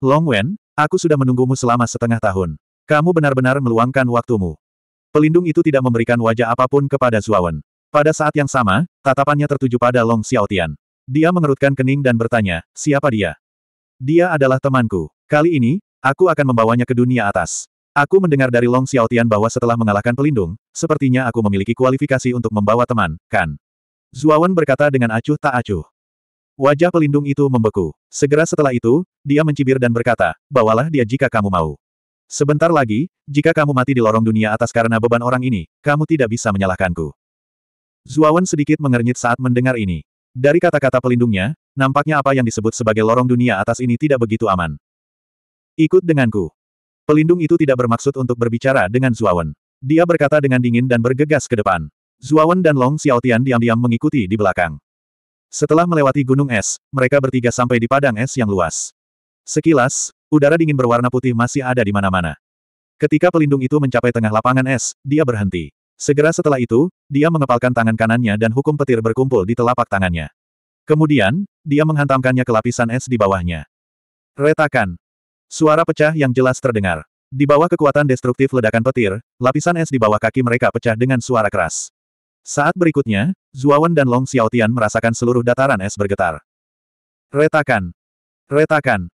Long Wen, aku sudah menunggumu selama setengah tahun. Kamu benar-benar meluangkan waktumu. Pelindung itu tidak memberikan wajah apapun kepada Zuawan. Pada saat yang sama, tatapannya tertuju pada Long Xiaotian. Dia mengerutkan kening dan bertanya, siapa dia? Dia adalah temanku. Kali ini, aku akan membawanya ke dunia atas. Aku mendengar dari Long Xiaotian bahwa setelah mengalahkan pelindung, sepertinya aku memiliki kualifikasi untuk membawa teman, kan? Zuawan berkata dengan acuh tak acuh. Wajah pelindung itu membeku. Segera setelah itu, dia mencibir dan berkata, bawalah dia jika kamu mau. Sebentar lagi, jika kamu mati di lorong dunia atas karena beban orang ini, kamu tidak bisa menyalahkanku. Zuawan sedikit mengernyit saat mendengar ini. Dari kata-kata pelindungnya, nampaknya apa yang disebut sebagai lorong dunia atas ini tidak begitu aman. Ikut denganku. Pelindung itu tidak bermaksud untuk berbicara dengan Zuawan. Dia berkata dengan dingin dan bergegas ke depan. Zuawan dan Long Xiaotian diam-diam mengikuti di belakang. Setelah melewati gunung es, mereka bertiga sampai di padang es yang luas. Sekilas, Udara dingin berwarna putih masih ada di mana-mana. Ketika pelindung itu mencapai tengah lapangan es, dia berhenti. Segera setelah itu, dia mengepalkan tangan kanannya dan hukum petir berkumpul di telapak tangannya. Kemudian, dia menghantamkannya ke lapisan es di bawahnya. Retakan. Suara pecah yang jelas terdengar. Di bawah kekuatan destruktif ledakan petir, lapisan es di bawah kaki mereka pecah dengan suara keras. Saat berikutnya, Zuawan dan Long Xiaotian merasakan seluruh dataran es bergetar. Retakan. Retakan.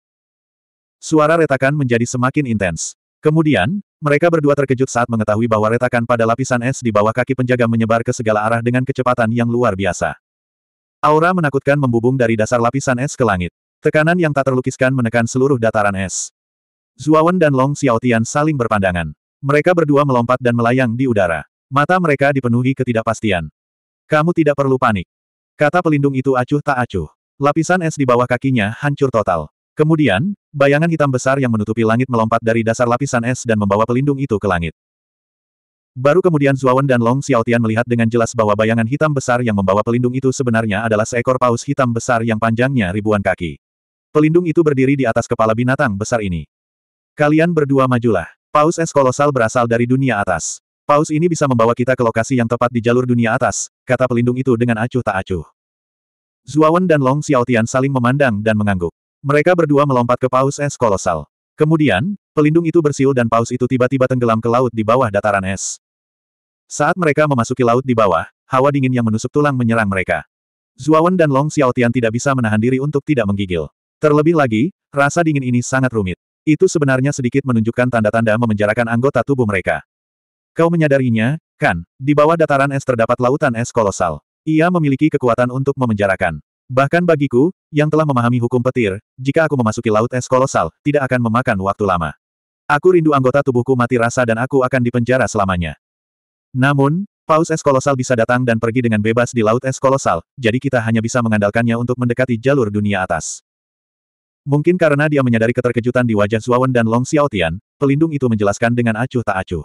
Suara retakan menjadi semakin intens. Kemudian, mereka berdua terkejut saat mengetahui bahwa retakan pada lapisan es di bawah kaki penjaga menyebar ke segala arah dengan kecepatan yang luar biasa. Aura menakutkan membubung dari dasar lapisan es ke langit. Tekanan yang tak terlukiskan menekan seluruh dataran es. Zuawan dan Long Xiaotian saling berpandangan. Mereka berdua melompat dan melayang di udara. Mata mereka dipenuhi ketidakpastian. Kamu tidak perlu panik. Kata pelindung itu acuh tak acuh. Lapisan es di bawah kakinya hancur total. Kemudian, bayangan hitam besar yang menutupi langit melompat dari dasar lapisan es dan membawa pelindung itu ke langit. Baru kemudian Zuawan dan Long Xiaotian melihat dengan jelas bahwa bayangan hitam besar yang membawa pelindung itu sebenarnya adalah seekor paus hitam besar yang panjangnya ribuan kaki. Pelindung itu berdiri di atas kepala binatang besar ini. Kalian berdua majulah. Paus es kolosal berasal dari dunia atas. Paus ini bisa membawa kita ke lokasi yang tepat di jalur dunia atas, kata pelindung itu dengan acuh tak acuh. Zuawan dan Long Xiaotian saling memandang dan mengangguk. Mereka berdua melompat ke paus es kolosal. Kemudian, pelindung itu bersiul dan paus itu tiba-tiba tenggelam ke laut di bawah dataran es. Saat mereka memasuki laut di bawah, hawa dingin yang menusuk tulang menyerang mereka. Zuawan dan Long Xiaotian tidak bisa menahan diri untuk tidak menggigil. Terlebih lagi, rasa dingin ini sangat rumit. Itu sebenarnya sedikit menunjukkan tanda-tanda memenjarakan anggota tubuh mereka. Kau menyadarinya, kan? Di bawah dataran es terdapat lautan es kolosal. Ia memiliki kekuatan untuk memenjarakan. Bahkan bagiku, yang telah memahami hukum petir, jika aku memasuki laut es kolosal, tidak akan memakan waktu lama. Aku rindu anggota tubuhku mati rasa dan aku akan dipenjara selamanya. Namun, paus es kolosal bisa datang dan pergi dengan bebas di laut es kolosal, jadi kita hanya bisa mengandalkannya untuk mendekati jalur dunia atas. Mungkin karena dia menyadari keterkejutan di wajah Zuawan dan Long Xiaotian, pelindung itu menjelaskan dengan acuh tak acuh.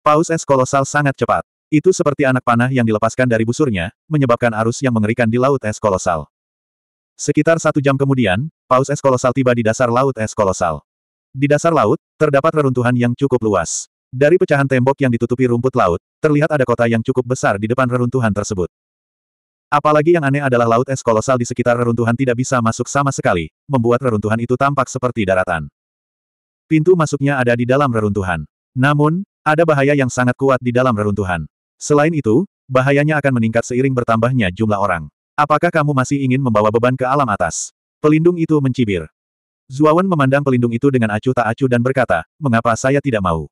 Paus es kolosal sangat cepat. Itu seperti anak panah yang dilepaskan dari busurnya, menyebabkan arus yang mengerikan di laut es kolosal. Sekitar satu jam kemudian, paus es kolosal tiba di dasar laut es kolosal. Di dasar laut, terdapat reruntuhan yang cukup luas. Dari pecahan tembok yang ditutupi rumput laut, terlihat ada kota yang cukup besar di depan reruntuhan tersebut. Apalagi yang aneh adalah laut es kolosal di sekitar reruntuhan tidak bisa masuk sama sekali, membuat reruntuhan itu tampak seperti daratan. Pintu masuknya ada di dalam reruntuhan. Namun, ada bahaya yang sangat kuat di dalam reruntuhan. Selain itu, bahayanya akan meningkat seiring bertambahnya jumlah orang. Apakah kamu masih ingin membawa beban ke alam atas? Pelindung itu mencibir. Zuawan memandang pelindung itu dengan acuh tak acuh dan berkata, mengapa saya tidak mau?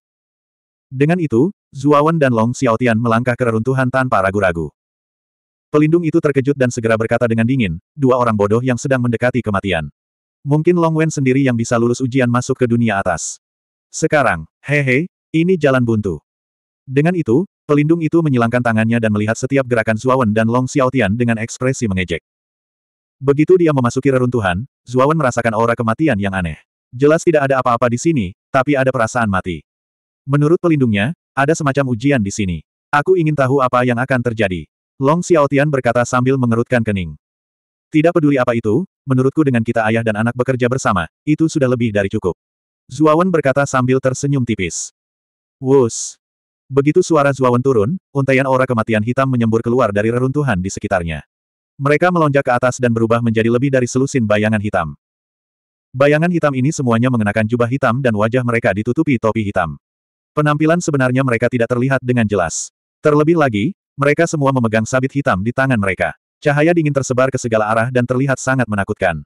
Dengan itu, Zuawan dan Long Xiaotian melangkah ke reruntuhan tanpa ragu-ragu. Pelindung itu terkejut dan segera berkata dengan dingin, dua orang bodoh yang sedang mendekati kematian. Mungkin Long Wen sendiri yang bisa lulus ujian masuk ke dunia atas. Sekarang, hehe, ini jalan buntu. Dengan itu, Pelindung itu menyilangkan tangannya dan melihat setiap gerakan Zuawan dan Long Xiaotian dengan ekspresi mengejek. Begitu dia memasuki reruntuhan, Zuawan merasakan aura kematian yang aneh. Jelas tidak ada apa-apa di sini, tapi ada perasaan mati. Menurut pelindungnya, ada semacam ujian di sini. Aku ingin tahu apa yang akan terjadi. Long Xiaotian berkata sambil mengerutkan kening. Tidak peduli apa itu, menurutku dengan kita ayah dan anak bekerja bersama, itu sudah lebih dari cukup. Zuawan berkata sambil tersenyum tipis. Wus. Begitu suara Zuawan turun, untaian aura kematian hitam menyembur keluar dari reruntuhan di sekitarnya. Mereka melonjak ke atas dan berubah menjadi lebih dari selusin bayangan hitam. Bayangan hitam ini semuanya mengenakan jubah hitam dan wajah mereka ditutupi topi hitam. Penampilan sebenarnya mereka tidak terlihat dengan jelas. Terlebih lagi, mereka semua memegang sabit hitam di tangan mereka. Cahaya dingin tersebar ke segala arah dan terlihat sangat menakutkan.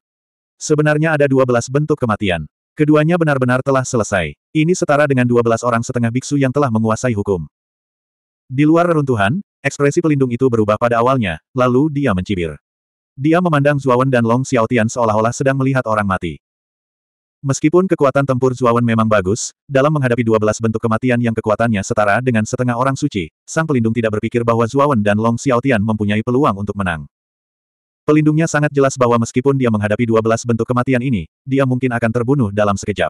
Sebenarnya ada 12 bentuk kematian. Keduanya benar-benar telah selesai. Ini setara dengan 12 orang setengah biksu yang telah menguasai hukum. Di luar reruntuhan, ekspresi pelindung itu berubah pada awalnya, lalu dia mencibir. Dia memandang Zuawan dan Long Xiaotian seolah-olah sedang melihat orang mati. Meskipun kekuatan tempur Zuawan memang bagus, dalam menghadapi 12 bentuk kematian yang kekuatannya setara dengan setengah orang suci, sang pelindung tidak berpikir bahwa Zuawan dan Long Xiaotian mempunyai peluang untuk menang. Pelindungnya sangat jelas bahwa meskipun dia menghadapi 12 bentuk kematian ini, dia mungkin akan terbunuh dalam sekejap.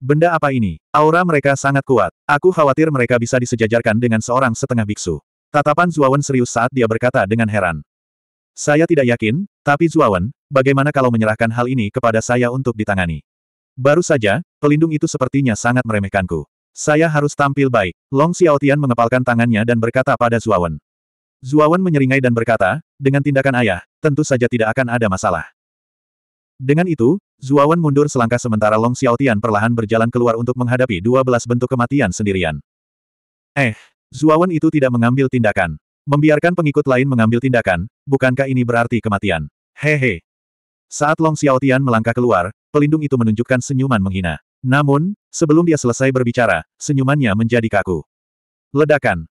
Benda apa ini? Aura mereka sangat kuat. Aku khawatir mereka bisa disejajarkan dengan seorang setengah biksu. Tatapan Zuawan serius saat dia berkata dengan heran. Saya tidak yakin, tapi Zuawan, bagaimana kalau menyerahkan hal ini kepada saya untuk ditangani? Baru saja, pelindung itu sepertinya sangat meremehkanku. Saya harus tampil baik. Long Xiaotian mengepalkan tangannya dan berkata pada Zuawan. Zuawan menyeringai dan berkata, dengan tindakan ayah, tentu saja tidak akan ada masalah. Dengan itu, Zuawan mundur selangkah sementara Long Xiaotian perlahan berjalan keluar untuk menghadapi dua belas bentuk kematian sendirian. Eh, Zuawan itu tidak mengambil tindakan. Membiarkan pengikut lain mengambil tindakan, bukankah ini berarti kematian? Hehe. Saat Long Xiaotian melangkah keluar, pelindung itu menunjukkan senyuman menghina. Namun, sebelum dia selesai berbicara, senyumannya menjadi kaku. Ledakan.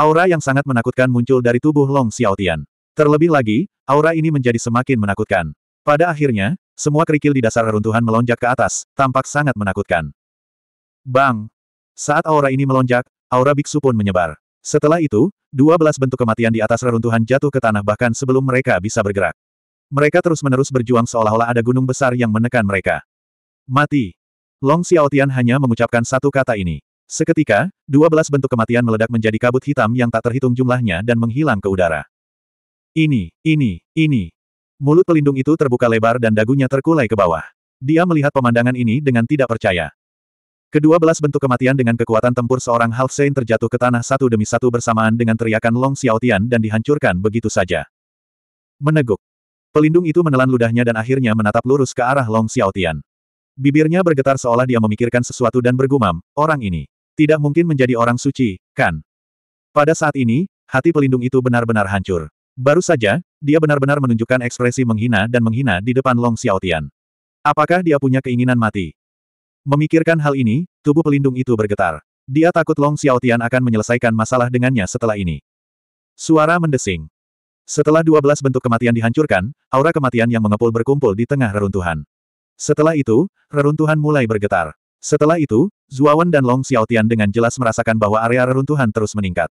Aura yang sangat menakutkan muncul dari tubuh Long Xiaotian. Terlebih lagi, aura ini menjadi semakin menakutkan. Pada akhirnya, semua kerikil di dasar reruntuhan melonjak ke atas, tampak sangat menakutkan. Bang! Saat aura ini melonjak, aura biksu pun menyebar. Setelah itu, 12 bentuk kematian di atas reruntuhan jatuh ke tanah bahkan sebelum mereka bisa bergerak. Mereka terus-menerus berjuang seolah-olah ada gunung besar yang menekan mereka. Mati! Long Xiaotian hanya mengucapkan satu kata ini. Seketika, 12 bentuk kematian meledak menjadi kabut hitam yang tak terhitung jumlahnya dan menghilang ke udara. Ini, ini, ini, Mulut pelindung itu terbuka lebar dan dagunya terkulai ke bawah. Dia melihat pemandangan ini dengan tidak percaya. Kedua belas bentuk kematian dengan kekuatan tempur seorang Half Saint terjatuh ke tanah satu demi satu bersamaan dengan teriakan Long Xiaotian dan dihancurkan begitu saja. Meneguk. Pelindung itu menelan ludahnya dan akhirnya menatap lurus ke arah Long Xiaotian. Bibirnya bergetar seolah dia memikirkan sesuatu dan bergumam, orang ini tidak mungkin menjadi orang suci, kan? Pada saat ini, hati pelindung itu benar-benar hancur. Baru saja, dia benar-benar menunjukkan ekspresi menghina dan menghina di depan Long Xiaotian. Apakah dia punya keinginan mati? Memikirkan hal ini, tubuh pelindung itu bergetar. Dia takut Long Xiaotian akan menyelesaikan masalah dengannya setelah ini. Suara mendesing. Setelah 12 bentuk kematian dihancurkan, aura kematian yang mengepul berkumpul di tengah reruntuhan. Setelah itu, reruntuhan mulai bergetar. Setelah itu, Zuawan dan Long Xiaotian dengan jelas merasakan bahwa area reruntuhan terus meningkat.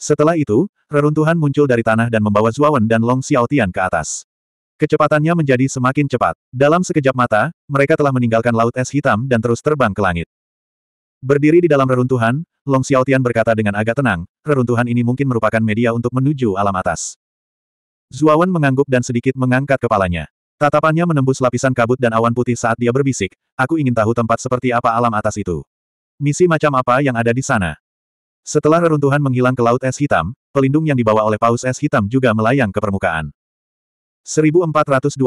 Setelah itu, reruntuhan muncul dari tanah dan membawa Zuawan dan Long Xiaotian ke atas. Kecepatannya menjadi semakin cepat. Dalam sekejap mata, mereka telah meninggalkan laut es hitam dan terus terbang ke langit. Berdiri di dalam reruntuhan, Long Xiaotian berkata dengan agak tenang, reruntuhan ini mungkin merupakan media untuk menuju alam atas. Zuawan mengangguk dan sedikit mengangkat kepalanya. Tatapannya menembus lapisan kabut dan awan putih saat dia berbisik, aku ingin tahu tempat seperti apa alam atas itu. Misi macam apa yang ada di sana? Setelah reruntuhan menghilang ke Laut Es Hitam, pelindung yang dibawa oleh paus es hitam juga melayang ke permukaan. 1425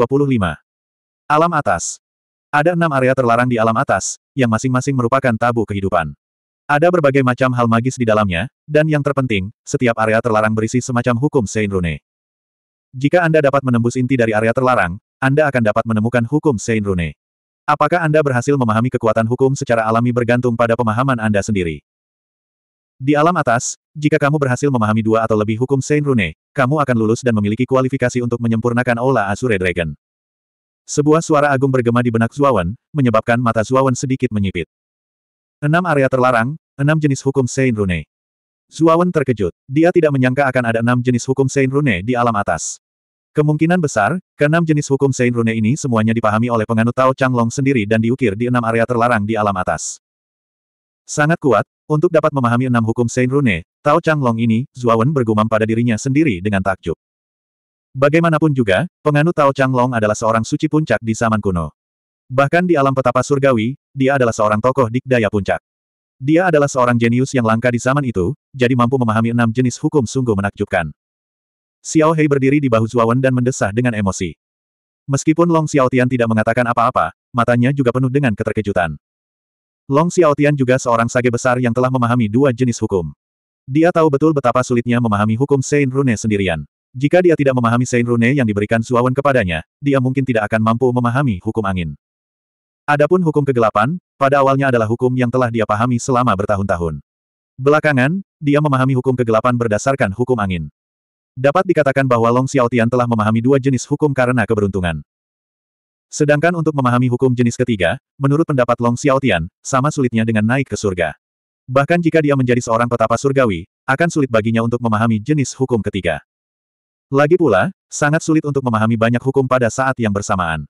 Alam Atas Ada enam area terlarang di alam atas, yang masing-masing merupakan tabu kehidupan. Ada berbagai macam hal magis di dalamnya, dan yang terpenting, setiap area terlarang berisi semacam hukum Sein Rune. Jika Anda dapat menembus inti dari area terlarang, Anda akan dapat menemukan hukum Sein Rune. Apakah Anda berhasil memahami kekuatan hukum secara alami bergantung pada pemahaman Anda sendiri. Di alam atas, jika kamu berhasil memahami dua atau lebih hukum Saint Rune, kamu akan lulus dan memiliki kualifikasi untuk menyempurnakan Aula Azure Dragon. Sebuah suara agung bergema di benak Zuawan, menyebabkan mata Zuawan sedikit menyipit. Enam area terlarang, enam jenis hukum Saint Rune. Zuawan terkejut. Dia tidak menyangka akan ada enam jenis hukum Saint Rune di alam atas. Kemungkinan besar, keenam jenis hukum Saint Rune ini semuanya dipahami oleh penganut Tao Chang Long sendiri dan diukir di enam area terlarang di alam atas. Sangat kuat, untuk dapat memahami enam hukum Saint Rune, Tao Long ini, Zuawan bergumam pada dirinya sendiri dengan takjub. Bagaimanapun juga, penganut Tao Long adalah seorang suci puncak di zaman kuno. Bahkan di alam petapa surgawi, dia adalah seorang tokoh dikdaya puncak. Dia adalah seorang jenius yang langka di zaman itu, jadi mampu memahami enam jenis hukum sungguh menakjubkan. Xiao Hei berdiri di bahu Zuawan dan mendesah dengan emosi. Meskipun Long Xiao Tian tidak mengatakan apa-apa, matanya juga penuh dengan keterkejutan. Long Xiaotian juga seorang sage besar yang telah memahami dua jenis hukum. Dia tahu betul betapa sulitnya memahami hukum Sein Rune sendirian. Jika dia tidak memahami Sein Rune yang diberikan Suawan kepadanya, dia mungkin tidak akan mampu memahami hukum angin. Adapun hukum kegelapan, pada awalnya adalah hukum yang telah dia pahami selama bertahun-tahun. Belakangan, dia memahami hukum kegelapan berdasarkan hukum angin. Dapat dikatakan bahwa Long Xiaotian telah memahami dua jenis hukum karena keberuntungan. Sedangkan untuk memahami hukum jenis ketiga, menurut pendapat Long Xiaotian, sama sulitnya dengan naik ke surga. Bahkan jika dia menjadi seorang petapa surgawi, akan sulit baginya untuk memahami jenis hukum ketiga. Lagi pula, sangat sulit untuk memahami banyak hukum pada saat yang bersamaan.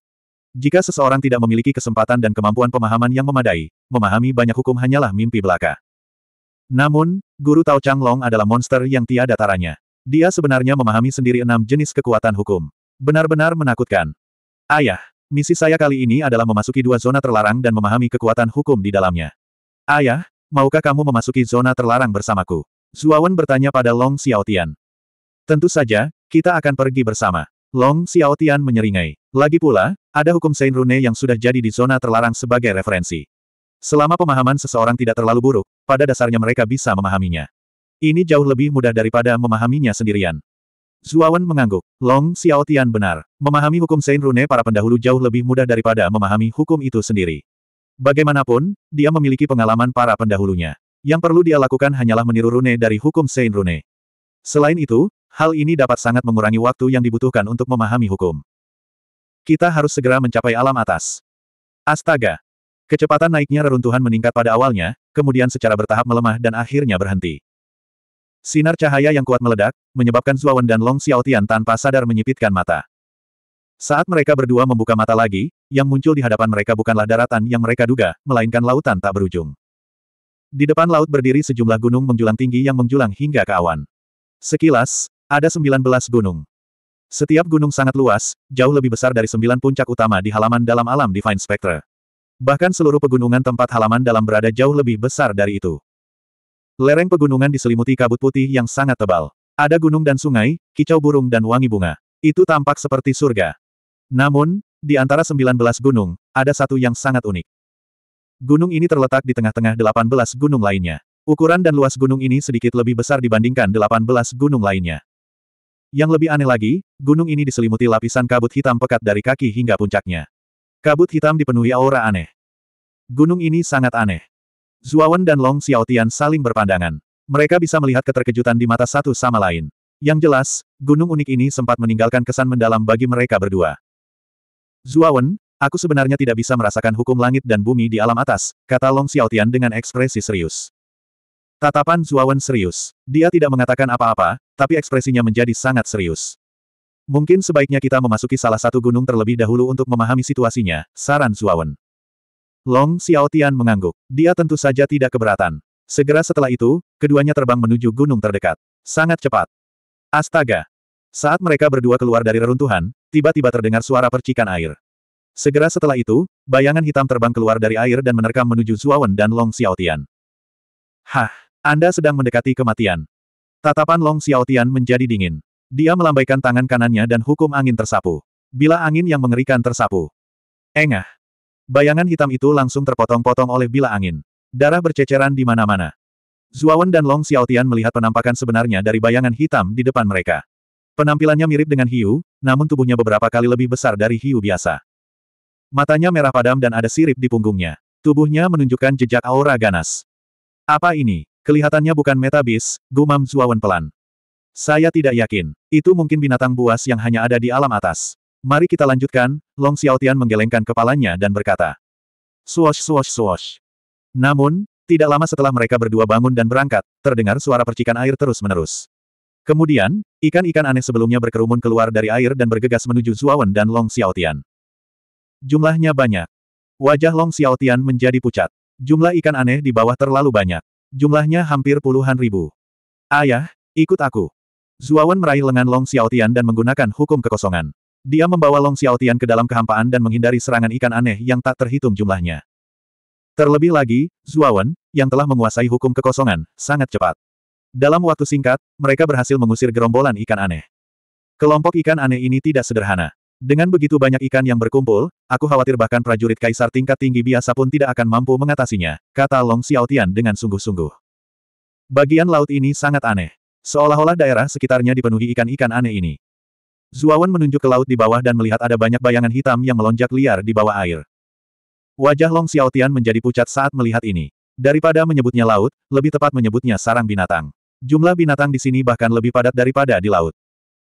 Jika seseorang tidak memiliki kesempatan dan kemampuan pemahaman yang memadai, memahami banyak hukum hanyalah mimpi belaka. Namun, Guru Tao Long adalah monster yang tiada taranya. Dia sebenarnya memahami sendiri enam jenis kekuatan hukum. Benar-benar menakutkan. Ayah, Misi saya kali ini adalah memasuki dua zona terlarang dan memahami kekuatan hukum di dalamnya. Ayah, maukah kamu memasuki zona terlarang bersamaku? Zuawan bertanya pada Long Xiaotian. Tentu saja, kita akan pergi bersama. Long Xiaotian menyeringai. Lagi pula, ada hukum Saint Rune yang sudah jadi di zona terlarang sebagai referensi. Selama pemahaman seseorang tidak terlalu buruk, pada dasarnya mereka bisa memahaminya. Ini jauh lebih mudah daripada memahaminya sendirian. Zuawan mengangguk. Long Xiaotian benar. Memahami hukum Saint Rune para pendahulu jauh lebih mudah daripada memahami hukum itu sendiri. Bagaimanapun, dia memiliki pengalaman para pendahulunya. Yang perlu dia lakukan hanyalah meniru Rune dari hukum Saint Rune. Selain itu, hal ini dapat sangat mengurangi waktu yang dibutuhkan untuk memahami hukum. Kita harus segera mencapai alam atas. Astaga! Kecepatan naiknya reruntuhan meningkat pada awalnya, kemudian secara bertahap melemah dan akhirnya berhenti. Sinar cahaya yang kuat meledak, menyebabkan Zuawan dan Long Xiaotian tanpa sadar menyipitkan mata. Saat mereka berdua membuka mata lagi, yang muncul di hadapan mereka bukanlah daratan yang mereka duga, melainkan lautan tak berujung. Di depan laut berdiri sejumlah gunung menjulang tinggi yang menjulang hingga ke awan. Sekilas, ada 19 gunung. Setiap gunung sangat luas, jauh lebih besar dari sembilan puncak utama di halaman dalam alam Divine Spectre. Bahkan seluruh pegunungan tempat halaman dalam berada jauh lebih besar dari itu. Lereng pegunungan diselimuti kabut putih yang sangat tebal. Ada gunung dan sungai, kicau burung dan wangi bunga. Itu tampak seperti surga. Namun, di antara 19 gunung, ada satu yang sangat unik. Gunung ini terletak di tengah-tengah 18 gunung lainnya. Ukuran dan luas gunung ini sedikit lebih besar dibandingkan 18 gunung lainnya. Yang lebih aneh lagi, gunung ini diselimuti lapisan kabut hitam pekat dari kaki hingga puncaknya. Kabut hitam dipenuhi aura aneh. Gunung ini sangat aneh. Zuawan dan Long Xiaotian saling berpandangan. Mereka bisa melihat keterkejutan di mata satu sama lain. Yang jelas, gunung unik ini sempat meninggalkan kesan mendalam bagi mereka berdua. Zuawan, aku sebenarnya tidak bisa merasakan hukum langit dan bumi di alam atas, kata Long Xiaotian dengan ekspresi serius. Tatapan Zuawan serius. Dia tidak mengatakan apa-apa, tapi ekspresinya menjadi sangat serius. Mungkin sebaiknya kita memasuki salah satu gunung terlebih dahulu untuk memahami situasinya, saran Zuawan. Long Xiaotian mengangguk. Dia tentu saja tidak keberatan. Segera setelah itu, keduanya terbang menuju gunung terdekat. Sangat cepat. Astaga! Saat mereka berdua keluar dari reruntuhan, tiba-tiba terdengar suara percikan air. Segera setelah itu, bayangan hitam terbang keluar dari air dan menerkam menuju Zuawan dan Long Xiaotian. Hah! Anda sedang mendekati kematian. Tatapan Long Xiaotian menjadi dingin. Dia melambaikan tangan kanannya dan hukum angin tersapu. Bila angin yang mengerikan tersapu. Engah! Bayangan hitam itu langsung terpotong-potong oleh bila angin. Darah berceceran di mana-mana. Zuawan dan Long Xiaotian melihat penampakan sebenarnya dari bayangan hitam di depan mereka. Penampilannya mirip dengan hiu, namun tubuhnya beberapa kali lebih besar dari hiu biasa. Matanya merah padam dan ada sirip di punggungnya. Tubuhnya menunjukkan jejak aura ganas. Apa ini? Kelihatannya bukan metabis, gumam Zuawan pelan. Saya tidak yakin. Itu mungkin binatang buas yang hanya ada di alam atas. Mari kita lanjutkan, Long Xiaotian menggelengkan kepalanya dan berkata. Swash swash swash. Namun, tidak lama setelah mereka berdua bangun dan berangkat, terdengar suara percikan air terus-menerus. Kemudian, ikan-ikan aneh sebelumnya berkerumun keluar dari air dan bergegas menuju Zuawan dan Long Xiaotian. Jumlahnya banyak. Wajah Long Xiaotian menjadi pucat. Jumlah ikan aneh di bawah terlalu banyak. Jumlahnya hampir puluhan ribu. Ayah, ikut aku. Zuawan meraih lengan Long Xiaotian dan menggunakan hukum kekosongan. Dia membawa Long Xiaotian ke dalam kehampaan dan menghindari serangan ikan aneh yang tak terhitung jumlahnya. Terlebih lagi, Zuawan, yang telah menguasai hukum kekosongan, sangat cepat. Dalam waktu singkat, mereka berhasil mengusir gerombolan ikan aneh. Kelompok ikan aneh ini tidak sederhana. Dengan begitu banyak ikan yang berkumpul, aku khawatir bahkan prajurit kaisar tingkat tinggi biasa pun tidak akan mampu mengatasinya, kata Long Xiaotian dengan sungguh-sungguh. Bagian laut ini sangat aneh. Seolah-olah daerah sekitarnya dipenuhi ikan-ikan aneh ini. Zuawan menunjuk ke laut di bawah dan melihat ada banyak bayangan hitam yang melonjak liar di bawah air. Wajah Long Xiaotian menjadi pucat saat melihat ini. Daripada menyebutnya laut, lebih tepat menyebutnya sarang binatang. Jumlah binatang di sini bahkan lebih padat daripada di laut.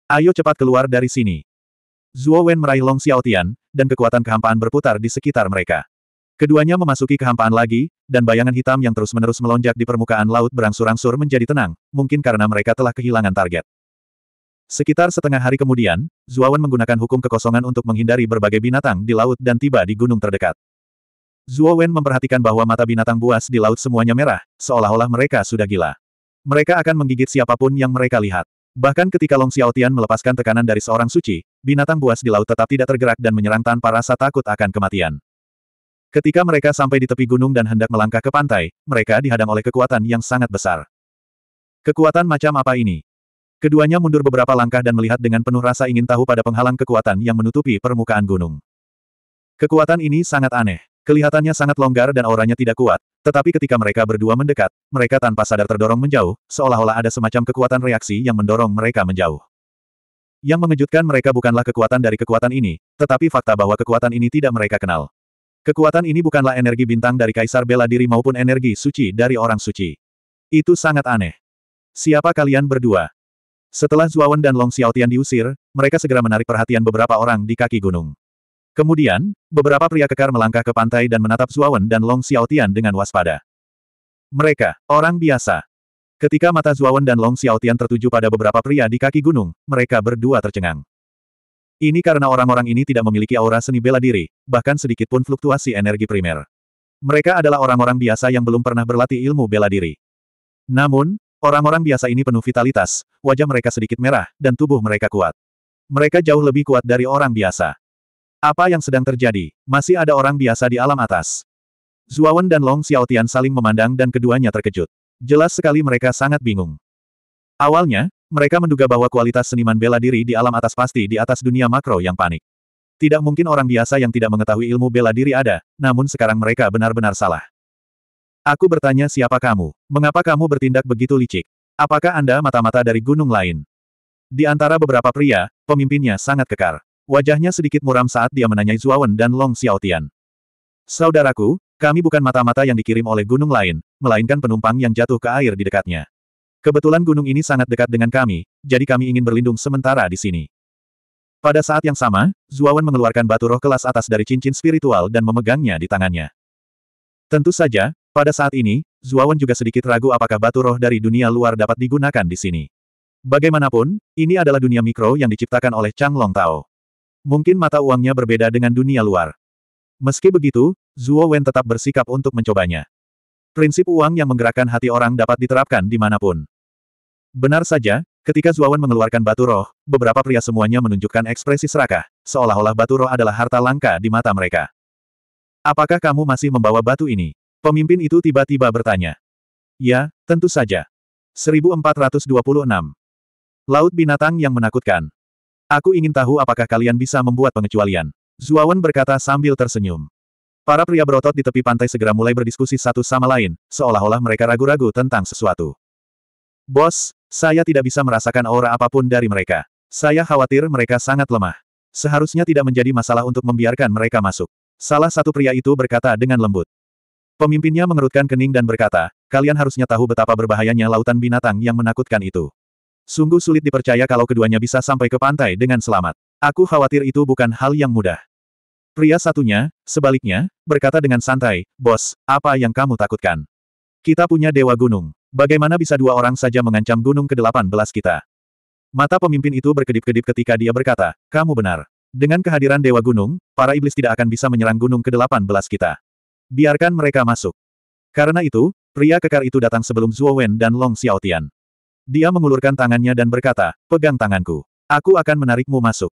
Ayo cepat keluar dari sini. Zuo Wen meraih Long Xiaotian, dan kekuatan kehampaan berputar di sekitar mereka. Keduanya memasuki kehampaan lagi, dan bayangan hitam yang terus-menerus melonjak di permukaan laut berangsur-angsur menjadi tenang, mungkin karena mereka telah kehilangan target. Sekitar setengah hari kemudian, Zuawan menggunakan hukum kekosongan untuk menghindari berbagai binatang di laut dan tiba di gunung terdekat. Zuawan memperhatikan bahwa mata binatang buas di laut semuanya merah, seolah-olah mereka sudah gila. Mereka akan menggigit siapapun yang mereka lihat. Bahkan ketika Long Xiaotian melepaskan tekanan dari seorang suci, binatang buas di laut tetap tidak tergerak dan menyerang tanpa rasa takut akan kematian. Ketika mereka sampai di tepi gunung dan hendak melangkah ke pantai, mereka dihadang oleh kekuatan yang sangat besar. Kekuatan macam apa ini? Keduanya mundur beberapa langkah dan melihat dengan penuh rasa ingin tahu pada penghalang kekuatan yang menutupi permukaan gunung. Kekuatan ini sangat aneh. Kelihatannya sangat longgar dan auranya tidak kuat, tetapi ketika mereka berdua mendekat, mereka tanpa sadar terdorong menjauh, seolah-olah ada semacam kekuatan reaksi yang mendorong mereka menjauh. Yang mengejutkan mereka bukanlah kekuatan dari kekuatan ini, tetapi fakta bahwa kekuatan ini tidak mereka kenal. Kekuatan ini bukanlah energi bintang dari kaisar bela diri maupun energi suci dari orang suci. Itu sangat aneh. Siapa kalian berdua? Setelah Zuawan dan Long Xiaotian diusir, mereka segera menarik perhatian beberapa orang di kaki gunung. Kemudian, beberapa pria kekar melangkah ke pantai dan menatap Zuawan dan Long Xiaotian dengan waspada. Mereka, orang biasa. Ketika mata Zuawan dan Long Xiaotian tertuju pada beberapa pria di kaki gunung, mereka berdua tercengang. Ini karena orang-orang ini tidak memiliki aura seni bela diri, bahkan sedikit pun fluktuasi energi primer. Mereka adalah orang-orang biasa yang belum pernah berlatih ilmu bela diri. Namun, Orang-orang biasa ini penuh vitalitas, wajah mereka sedikit merah, dan tubuh mereka kuat. Mereka jauh lebih kuat dari orang biasa. Apa yang sedang terjadi? Masih ada orang biasa di alam atas. Zuawan dan Long Xiaotian saling memandang dan keduanya terkejut. Jelas sekali mereka sangat bingung. Awalnya, mereka menduga bahwa kualitas seniman bela diri di alam atas pasti di atas dunia makro yang panik. Tidak mungkin orang biasa yang tidak mengetahui ilmu bela diri ada, namun sekarang mereka benar-benar salah. Aku bertanya siapa kamu? Mengapa kamu bertindak begitu licik? Apakah Anda mata-mata dari gunung lain? Di antara beberapa pria, pemimpinnya sangat kekar. Wajahnya sedikit muram saat dia menanyai Zuawan dan Long Xiaotian. Saudaraku, kami bukan mata-mata yang dikirim oleh gunung lain, melainkan penumpang yang jatuh ke air di dekatnya. Kebetulan gunung ini sangat dekat dengan kami, jadi kami ingin berlindung sementara di sini. Pada saat yang sama, Zuawan mengeluarkan batu roh kelas atas dari cincin spiritual dan memegangnya di tangannya. Tentu saja, pada saat ini, Zuawan juga sedikit ragu apakah batu roh dari dunia luar dapat digunakan di sini. Bagaimanapun, ini adalah dunia mikro yang diciptakan oleh Chang Long Tao. Mungkin mata uangnya berbeda dengan dunia luar. Meski begitu, Zuo Wen tetap bersikap untuk mencobanya. Prinsip uang yang menggerakkan hati orang dapat diterapkan dimanapun. Benar saja, ketika Zuawan mengeluarkan batu roh, beberapa pria semuanya menunjukkan ekspresi serakah, seolah-olah batu roh adalah harta langka di mata mereka. Apakah kamu masih membawa batu ini? Pemimpin itu tiba-tiba bertanya. Ya, tentu saja. 1426. Laut binatang yang menakutkan. Aku ingin tahu apakah kalian bisa membuat pengecualian. Zuawan berkata sambil tersenyum. Para pria berotot di tepi pantai segera mulai berdiskusi satu sama lain, seolah-olah mereka ragu-ragu tentang sesuatu. Bos, saya tidak bisa merasakan aura apapun dari mereka. Saya khawatir mereka sangat lemah. Seharusnya tidak menjadi masalah untuk membiarkan mereka masuk. Salah satu pria itu berkata dengan lembut. Pemimpinnya mengerutkan kening dan berkata, kalian harusnya tahu betapa berbahayanya lautan binatang yang menakutkan itu. Sungguh sulit dipercaya kalau keduanya bisa sampai ke pantai dengan selamat. Aku khawatir itu bukan hal yang mudah. Pria satunya, sebaliknya, berkata dengan santai, Bos, apa yang kamu takutkan? Kita punya dewa gunung. Bagaimana bisa dua orang saja mengancam gunung ke-18 kita? Mata pemimpin itu berkedip-kedip ketika dia berkata, Kamu benar. Dengan kehadiran dewa gunung, para iblis tidak akan bisa menyerang gunung ke-18 kita. Biarkan mereka masuk. Karena itu, pria kekar itu datang sebelum Zhuo Wen dan Long Xiaotian. Dia mengulurkan tangannya dan berkata, pegang tanganku. Aku akan menarikmu masuk.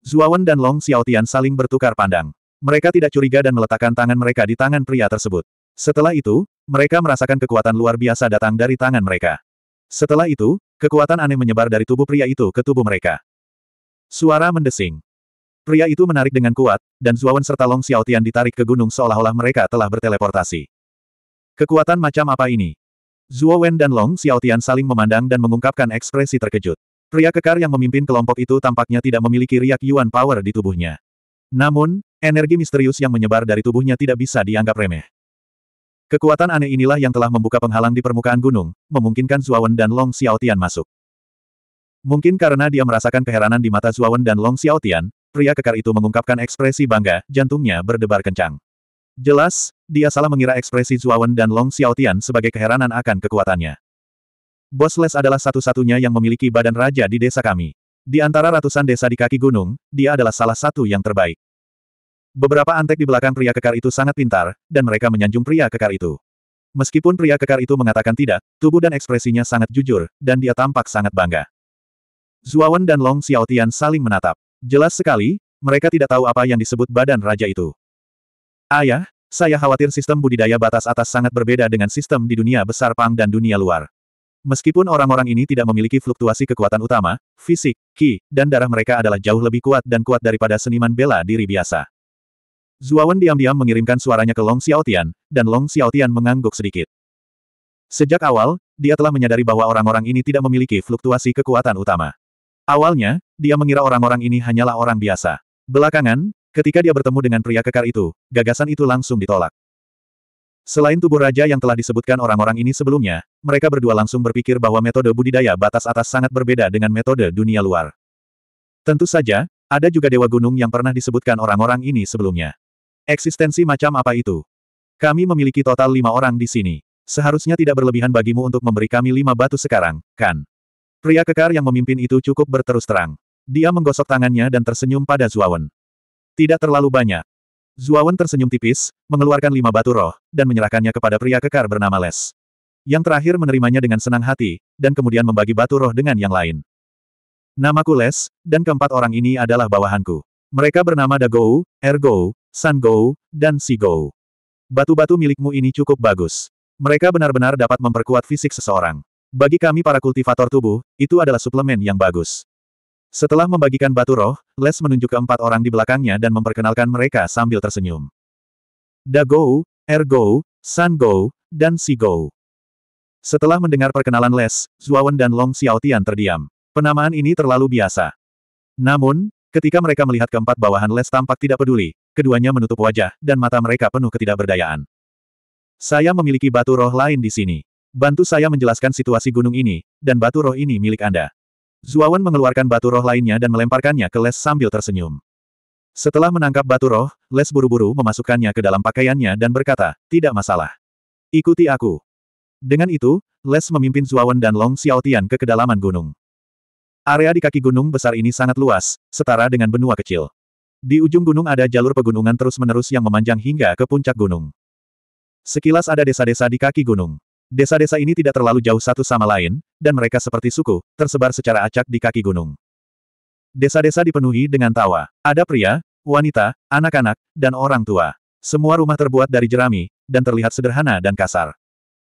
Zhuo Wen dan Long Xiaotian saling bertukar pandang. Mereka tidak curiga dan meletakkan tangan mereka di tangan pria tersebut. Setelah itu, mereka merasakan kekuatan luar biasa datang dari tangan mereka. Setelah itu, kekuatan aneh menyebar dari tubuh pria itu ke tubuh mereka. Suara mendesing. Pria itu menarik dengan kuat, dan Zuawan serta Long Xiaotian ditarik ke gunung seolah-olah mereka telah berteleportasi. Kekuatan macam apa ini? Zuowen dan Long Xiaotian saling memandang dan mengungkapkan ekspresi terkejut. Pria kekar yang memimpin kelompok itu tampaknya tidak memiliki riak Yuan Power di tubuhnya. Namun, energi misterius yang menyebar dari tubuhnya tidak bisa dianggap remeh. Kekuatan aneh inilah yang telah membuka penghalang di permukaan gunung, memungkinkan Zuawan dan Long Xiaotian masuk. Mungkin karena dia merasakan keheranan di mata Zuawan dan Long Xiaotian, Pria kekar itu mengungkapkan ekspresi bangga, jantungnya berdebar kencang. Jelas, dia salah mengira ekspresi Zuawan dan Long Xiaotian sebagai keheranan akan kekuatannya. Bos Les adalah satu-satunya yang memiliki badan raja di desa kami. Di antara ratusan desa di kaki gunung, dia adalah salah satu yang terbaik. Beberapa antek di belakang pria kekar itu sangat pintar, dan mereka menyanjung pria kekar itu. Meskipun pria kekar itu mengatakan tidak, tubuh dan ekspresinya sangat jujur, dan dia tampak sangat bangga. Zuawan dan Long Xiaotian saling menatap. Jelas sekali, mereka tidak tahu apa yang disebut badan raja itu. Ayah, saya khawatir sistem budidaya batas atas sangat berbeda dengan sistem di dunia besar Pang dan dunia luar. Meskipun orang-orang ini tidak memiliki fluktuasi kekuatan utama, fisik, ki, dan darah mereka adalah jauh lebih kuat dan kuat daripada seniman bela diri biasa. Zuawan diam-diam mengirimkan suaranya ke Long Xiaotian, dan Long Xiaotian mengangguk sedikit. Sejak awal, dia telah menyadari bahwa orang-orang ini tidak memiliki fluktuasi kekuatan utama. Awalnya, dia mengira orang-orang ini hanyalah orang biasa. Belakangan, ketika dia bertemu dengan pria kekar itu, gagasan itu langsung ditolak. Selain tubuh raja yang telah disebutkan orang-orang ini sebelumnya, mereka berdua langsung berpikir bahwa metode budidaya batas atas sangat berbeda dengan metode dunia luar. Tentu saja, ada juga dewa gunung yang pernah disebutkan orang-orang ini sebelumnya. Eksistensi macam apa itu? Kami memiliki total lima orang di sini. Seharusnya tidak berlebihan bagimu untuk memberi kami lima batu sekarang, kan? Pria kekar yang memimpin itu cukup berterus terang. Dia menggosok tangannya dan tersenyum pada Zuawan. Tidak terlalu banyak. Zuawan tersenyum tipis, mengeluarkan lima batu roh, dan menyerahkannya kepada pria kekar bernama Les. Yang terakhir menerimanya dengan senang hati, dan kemudian membagi batu roh dengan yang lain. Namaku Les, dan keempat orang ini adalah bawahanku. Mereka bernama Dagou, Ergou, Sangou, dan Sigou. Batu-batu milikmu ini cukup bagus. Mereka benar-benar dapat memperkuat fisik seseorang. Bagi kami para kultivator tubuh, itu adalah suplemen yang bagus. Setelah membagikan batu roh, Les menunjuk ke empat orang di belakangnya dan memperkenalkan mereka sambil tersenyum. Dagou, Ergou, Sangou, dan Sigou. Setelah mendengar perkenalan Les, Zuawan dan Long Xiaotian terdiam. Penamaan ini terlalu biasa. Namun, ketika mereka melihat keempat bawahan Les tampak tidak peduli, keduanya menutup wajah, dan mata mereka penuh ketidakberdayaan. Saya memiliki batu roh lain di sini. Bantu saya menjelaskan situasi gunung ini, dan batu roh ini milik Anda. Zuawan mengeluarkan batu roh lainnya dan melemparkannya ke Les sambil tersenyum. Setelah menangkap batu roh, Les buru-buru memasukkannya ke dalam pakaiannya dan berkata, tidak masalah. Ikuti aku. Dengan itu, Les memimpin Zuawan dan Long Xiaotian ke kedalaman gunung. Area di kaki gunung besar ini sangat luas, setara dengan benua kecil. Di ujung gunung ada jalur pegunungan terus-menerus yang memanjang hingga ke puncak gunung. Sekilas ada desa-desa di kaki gunung. Desa-desa ini tidak terlalu jauh satu sama lain, dan mereka seperti suku, tersebar secara acak di kaki gunung. Desa-desa dipenuhi dengan tawa. Ada pria, wanita, anak-anak, dan orang tua. Semua rumah terbuat dari jerami, dan terlihat sederhana dan kasar.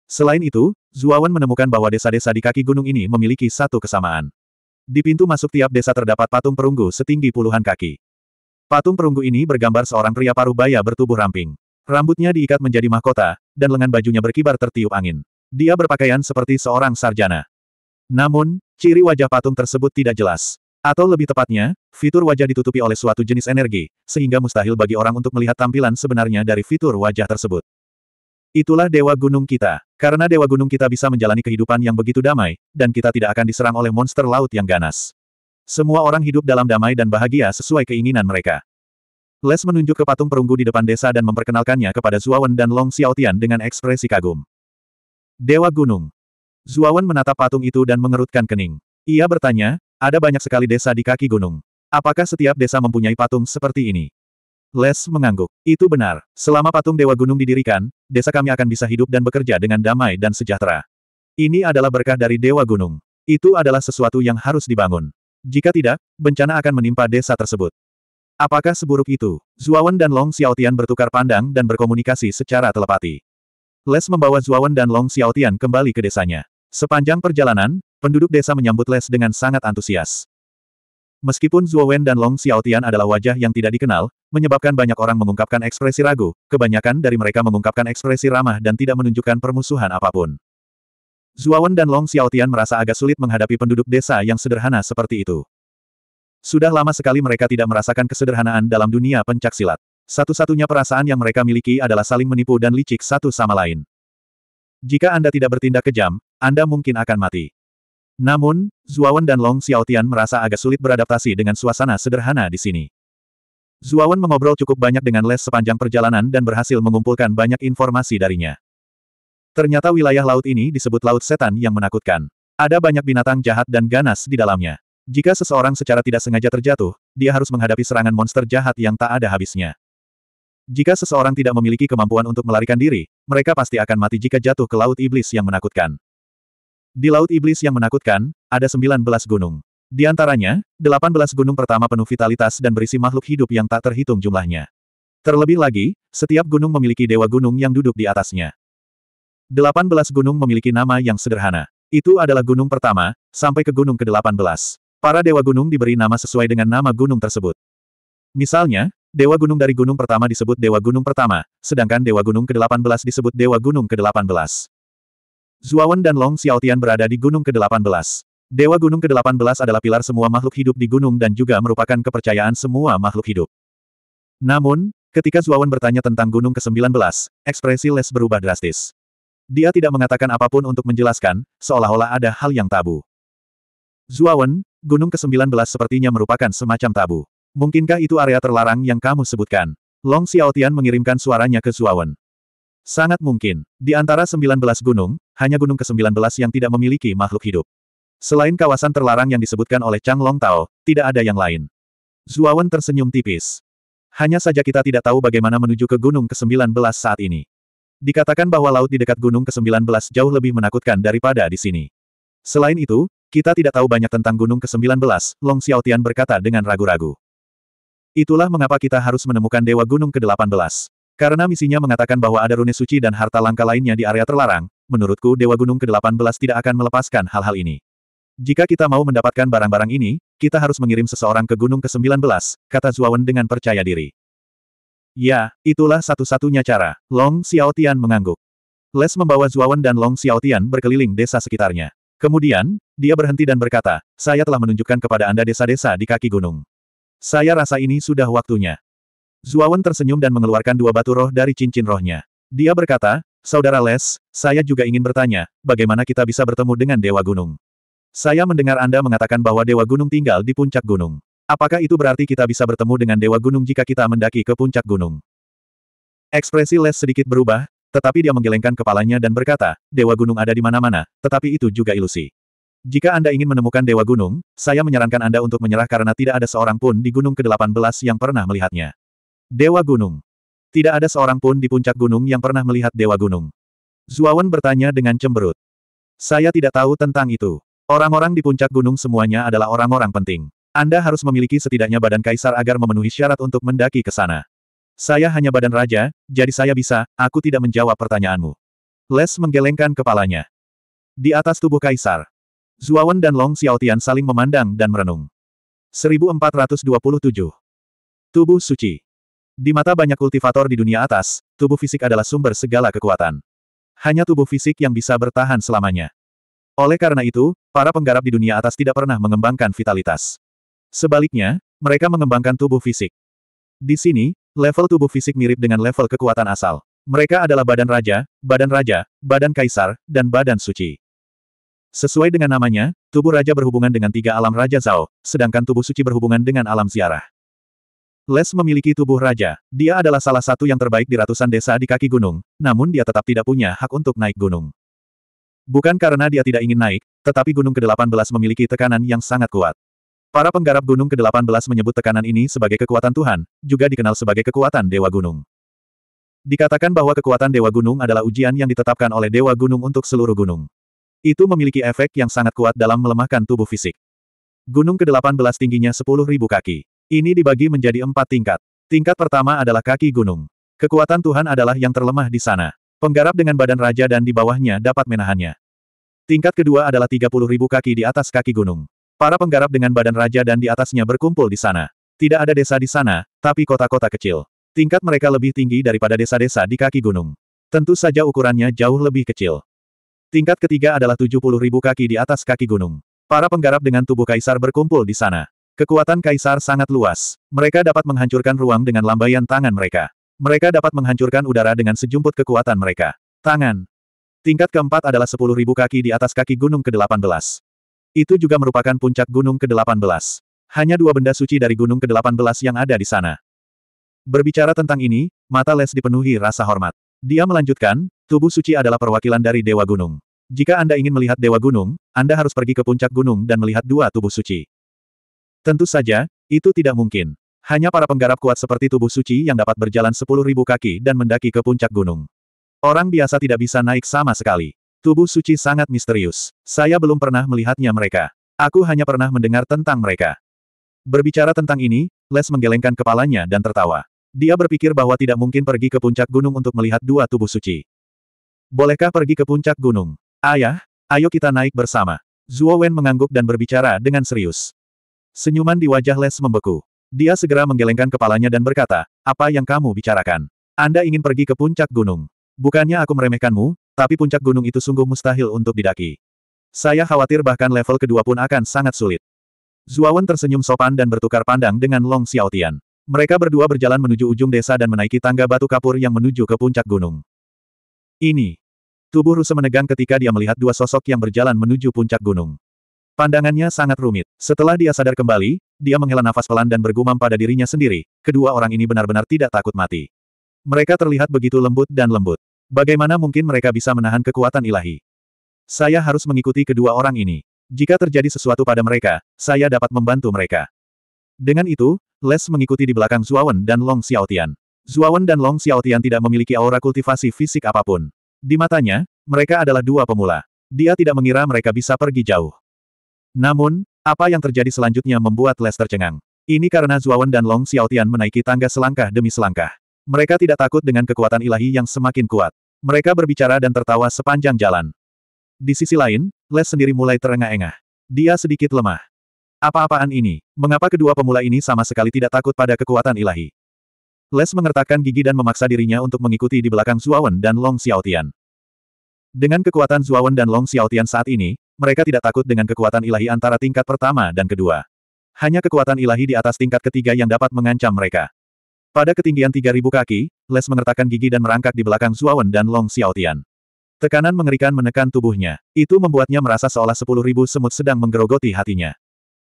Selain itu, Zuawan menemukan bahwa desa-desa di kaki gunung ini memiliki satu kesamaan. Di pintu masuk tiap desa terdapat patung perunggu setinggi puluhan kaki. Patung perunggu ini bergambar seorang pria paruh baya bertubuh ramping. Rambutnya diikat menjadi mahkota, dan lengan bajunya berkibar tertiup angin. Dia berpakaian seperti seorang sarjana. Namun, ciri wajah patung tersebut tidak jelas. Atau lebih tepatnya, fitur wajah ditutupi oleh suatu jenis energi, sehingga mustahil bagi orang untuk melihat tampilan sebenarnya dari fitur wajah tersebut. Itulah Dewa Gunung kita. Karena Dewa Gunung kita bisa menjalani kehidupan yang begitu damai, dan kita tidak akan diserang oleh monster laut yang ganas. Semua orang hidup dalam damai dan bahagia sesuai keinginan mereka. Les menunjuk ke patung perunggu di depan desa dan memperkenalkannya kepada Zuawan dan Long Xiaotian dengan ekspresi kagum. Dewa Gunung. Zuawan menatap patung itu dan mengerutkan kening. Ia bertanya, ada banyak sekali desa di kaki gunung. Apakah setiap desa mempunyai patung seperti ini? Les mengangguk. Itu benar. Selama patung Dewa Gunung didirikan, desa kami akan bisa hidup dan bekerja dengan damai dan sejahtera. Ini adalah berkah dari Dewa Gunung. Itu adalah sesuatu yang harus dibangun. Jika tidak, bencana akan menimpa desa tersebut. Apakah seburuk itu? Zuawan dan Long Xiaotian bertukar pandang dan berkomunikasi secara telepati. Les membawa Zuawan dan Long Xiaotian kembali ke desanya. Sepanjang perjalanan, penduduk desa menyambut Les dengan sangat antusias. Meskipun Zuowen dan Long Xiaotian adalah wajah yang tidak dikenal, menyebabkan banyak orang mengungkapkan ekspresi ragu, kebanyakan dari mereka mengungkapkan ekspresi ramah dan tidak menunjukkan permusuhan apapun. Zuawan dan Long Xiaotian merasa agak sulit menghadapi penduduk desa yang sederhana seperti itu. Sudah lama sekali mereka tidak merasakan kesederhanaan dalam dunia pencak silat. Satu-satunya perasaan yang mereka miliki adalah saling menipu dan licik satu sama lain. Jika Anda tidak bertindak kejam, Anda mungkin akan mati. Namun, Zuawan dan Long Xiaotian merasa agak sulit beradaptasi dengan suasana sederhana di sini. Zuawan mengobrol cukup banyak dengan Les sepanjang perjalanan dan berhasil mengumpulkan banyak informasi darinya. Ternyata wilayah laut ini disebut Laut Setan yang menakutkan. Ada banyak binatang jahat dan ganas di dalamnya. Jika seseorang secara tidak sengaja terjatuh, dia harus menghadapi serangan monster jahat yang tak ada habisnya. Jika seseorang tidak memiliki kemampuan untuk melarikan diri, mereka pasti akan mati jika jatuh ke Laut Iblis yang menakutkan. Di Laut Iblis yang menakutkan, ada 19 gunung. Di antaranya, 18 gunung pertama penuh vitalitas dan berisi makhluk hidup yang tak terhitung jumlahnya. Terlebih lagi, setiap gunung memiliki dewa gunung yang duduk di atasnya. 18 gunung memiliki nama yang sederhana. Itu adalah gunung pertama, sampai ke gunung ke-18. Para dewa gunung diberi nama sesuai dengan nama gunung tersebut. Misalnya, dewa gunung dari gunung pertama disebut dewa gunung pertama, sedangkan dewa gunung ke-18 disebut dewa gunung ke-18. Zuawan dan Long Xiaotian berada di gunung ke-18. Dewa gunung ke-18 adalah pilar semua makhluk hidup di gunung dan juga merupakan kepercayaan semua makhluk hidup. Namun, ketika Zuawan bertanya tentang gunung ke-19, ekspresi Les berubah drastis. Dia tidak mengatakan apapun untuk menjelaskan, seolah-olah ada hal yang tabu. Zuawan, Gunung ke-19 sepertinya merupakan semacam tabu. Mungkinkah itu area terlarang yang kamu sebutkan? Long Xiaotian mengirimkan suaranya ke Zuawan. Sangat mungkin. Di antara 19 gunung, hanya gunung ke-19 yang tidak memiliki makhluk hidup. Selain kawasan terlarang yang disebutkan oleh Chang Long Tao, tidak ada yang lain. Zuawan tersenyum tipis. Hanya saja kita tidak tahu bagaimana menuju ke gunung ke-19 saat ini. Dikatakan bahwa laut di dekat gunung ke-19 jauh lebih menakutkan daripada di sini. Selain itu, kita tidak tahu banyak tentang Gunung ke-19, Long Xiaotian berkata dengan ragu-ragu. Itulah mengapa kita harus menemukan Dewa Gunung ke-18. Karena misinya mengatakan bahwa ada rune suci dan harta langka lainnya di area terlarang, menurutku Dewa Gunung ke-18 tidak akan melepaskan hal-hal ini. Jika kita mau mendapatkan barang-barang ini, kita harus mengirim seseorang ke Gunung ke-19, kata Zuawan dengan percaya diri. Ya, itulah satu-satunya cara, Long Xiaotian mengangguk. Les membawa Zuawan dan Long Xiaotian berkeliling desa sekitarnya. Kemudian, dia berhenti dan berkata, saya telah menunjukkan kepada Anda desa-desa di kaki gunung. Saya rasa ini sudah waktunya. Zuawan tersenyum dan mengeluarkan dua batu roh dari cincin rohnya. Dia berkata, Saudara Les, saya juga ingin bertanya, bagaimana kita bisa bertemu dengan Dewa Gunung? Saya mendengar Anda mengatakan bahwa Dewa Gunung tinggal di puncak gunung. Apakah itu berarti kita bisa bertemu dengan Dewa Gunung jika kita mendaki ke puncak gunung? Ekspresi Les sedikit berubah, tetapi dia menggelengkan kepalanya dan berkata, Dewa Gunung ada di mana-mana, tetapi itu juga ilusi. Jika Anda ingin menemukan Dewa Gunung, saya menyarankan Anda untuk menyerah karena tidak ada seorang pun di Gunung ke-18 yang pernah melihatnya. Dewa Gunung. Tidak ada seorang pun di puncak gunung yang pernah melihat Dewa Gunung. Zuawan bertanya dengan cemberut. Saya tidak tahu tentang itu. Orang-orang di puncak gunung semuanya adalah orang-orang penting. Anda harus memiliki setidaknya badan kaisar agar memenuhi syarat untuk mendaki ke sana. Saya hanya badan raja, jadi saya bisa, aku tidak menjawab pertanyaanmu. Les menggelengkan kepalanya. Di atas tubuh kaisar. Zuawan dan Long Xiaotian saling memandang dan merenung. 1427. Tubuh suci. Di mata banyak kultivator di dunia atas, tubuh fisik adalah sumber segala kekuatan. Hanya tubuh fisik yang bisa bertahan selamanya. Oleh karena itu, para penggarap di dunia atas tidak pernah mengembangkan vitalitas. Sebaliknya, mereka mengembangkan tubuh fisik. Di sini, Level tubuh fisik mirip dengan level kekuatan asal. Mereka adalah badan raja, badan raja, badan kaisar, dan badan suci. Sesuai dengan namanya, tubuh raja berhubungan dengan tiga alam Raja Zhao, sedangkan tubuh suci berhubungan dengan alam ziarah. Les memiliki tubuh raja, dia adalah salah satu yang terbaik di ratusan desa di kaki gunung, namun dia tetap tidak punya hak untuk naik gunung. Bukan karena dia tidak ingin naik, tetapi gunung ke-18 memiliki tekanan yang sangat kuat. Para penggarap gunung ke-18 menyebut tekanan ini sebagai kekuatan Tuhan, juga dikenal sebagai kekuatan Dewa Gunung. Dikatakan bahwa kekuatan Dewa Gunung adalah ujian yang ditetapkan oleh Dewa Gunung untuk seluruh gunung. Itu memiliki efek yang sangat kuat dalam melemahkan tubuh fisik. Gunung ke-18 tingginya 10.000 kaki. Ini dibagi menjadi empat tingkat. Tingkat pertama adalah kaki gunung. Kekuatan Tuhan adalah yang terlemah di sana. Penggarap dengan badan raja dan di bawahnya dapat menahannya. Tingkat kedua adalah 30.000 kaki di atas kaki gunung. Para penggarap dengan badan raja dan di atasnya berkumpul di sana. Tidak ada desa di sana, tapi kota-kota kecil. Tingkat mereka lebih tinggi daripada desa-desa di kaki gunung. Tentu saja ukurannya jauh lebih kecil. Tingkat ketiga adalah 70 ribu kaki di atas kaki gunung. Para penggarap dengan tubuh kaisar berkumpul di sana. Kekuatan kaisar sangat luas. Mereka dapat menghancurkan ruang dengan lambaian tangan mereka. Mereka dapat menghancurkan udara dengan sejumput kekuatan mereka. Tangan. Tingkat keempat adalah ribu kaki di atas kaki gunung ke-18. Itu juga merupakan puncak gunung ke-18. Hanya dua benda suci dari gunung ke-18 yang ada di sana. Berbicara tentang ini, mata Les dipenuhi rasa hormat. Dia melanjutkan, tubuh suci adalah perwakilan dari Dewa Gunung. Jika Anda ingin melihat Dewa Gunung, Anda harus pergi ke puncak gunung dan melihat dua tubuh suci. Tentu saja, itu tidak mungkin. Hanya para penggarap kuat seperti tubuh suci yang dapat berjalan 10.000 kaki dan mendaki ke puncak gunung. Orang biasa tidak bisa naik sama sekali. Tubuh suci sangat misterius. Saya belum pernah melihatnya mereka. Aku hanya pernah mendengar tentang mereka. Berbicara tentang ini, Les menggelengkan kepalanya dan tertawa. Dia berpikir bahwa tidak mungkin pergi ke puncak gunung untuk melihat dua tubuh suci. Bolehkah pergi ke puncak gunung? Ayah, ayo kita naik bersama. Zuo Wen mengangguk dan berbicara dengan serius. Senyuman di wajah Les membeku. Dia segera menggelengkan kepalanya dan berkata, apa yang kamu bicarakan? Anda ingin pergi ke puncak gunung. Bukannya aku meremehkanmu, tapi puncak gunung itu sungguh mustahil untuk didaki. Saya khawatir bahkan level kedua pun akan sangat sulit. Zuawan tersenyum sopan dan bertukar pandang dengan Long Xiaotian. Mereka berdua berjalan menuju ujung desa dan menaiki tangga batu kapur yang menuju ke puncak gunung. Ini. Tubuh Ruse menegang ketika dia melihat dua sosok yang berjalan menuju puncak gunung. Pandangannya sangat rumit. Setelah dia sadar kembali, dia menghela nafas pelan dan bergumam pada dirinya sendiri, kedua orang ini benar-benar tidak takut mati. Mereka terlihat begitu lembut dan lembut. Bagaimana mungkin mereka bisa menahan kekuatan ilahi? Saya harus mengikuti kedua orang ini. Jika terjadi sesuatu pada mereka, saya dapat membantu mereka. Dengan itu, Les mengikuti di belakang Zuawan dan Long Xiaotian. Zuawan dan Long Xiaotian tidak memiliki aura kultivasi fisik apapun. Di matanya, mereka adalah dua pemula. Dia tidak mengira mereka bisa pergi jauh. Namun, apa yang terjadi selanjutnya membuat Les tercengang. Ini karena Zuawan dan Long Xiaotian menaiki tangga selangkah demi selangkah. Mereka tidak takut dengan kekuatan ilahi yang semakin kuat. Mereka berbicara dan tertawa sepanjang jalan. Di sisi lain, Les sendiri mulai terengah-engah. Dia sedikit lemah. Apa-apaan ini? Mengapa kedua pemula ini sama sekali tidak takut pada kekuatan ilahi? Les mengertakkan gigi dan memaksa dirinya untuk mengikuti di belakang Zuawan dan Long Xiaotian. Dengan kekuatan Zuawan dan Long Xiaotian saat ini, mereka tidak takut dengan kekuatan ilahi antara tingkat pertama dan kedua. Hanya kekuatan ilahi di atas tingkat ketiga yang dapat mengancam mereka. Pada ketinggian 3.000 kaki, Les mengertakkan gigi dan merangkak di belakang Zuawan dan Long Xiaotian. Tekanan mengerikan menekan tubuhnya. Itu membuatnya merasa seolah 10.000 semut sedang menggerogoti hatinya.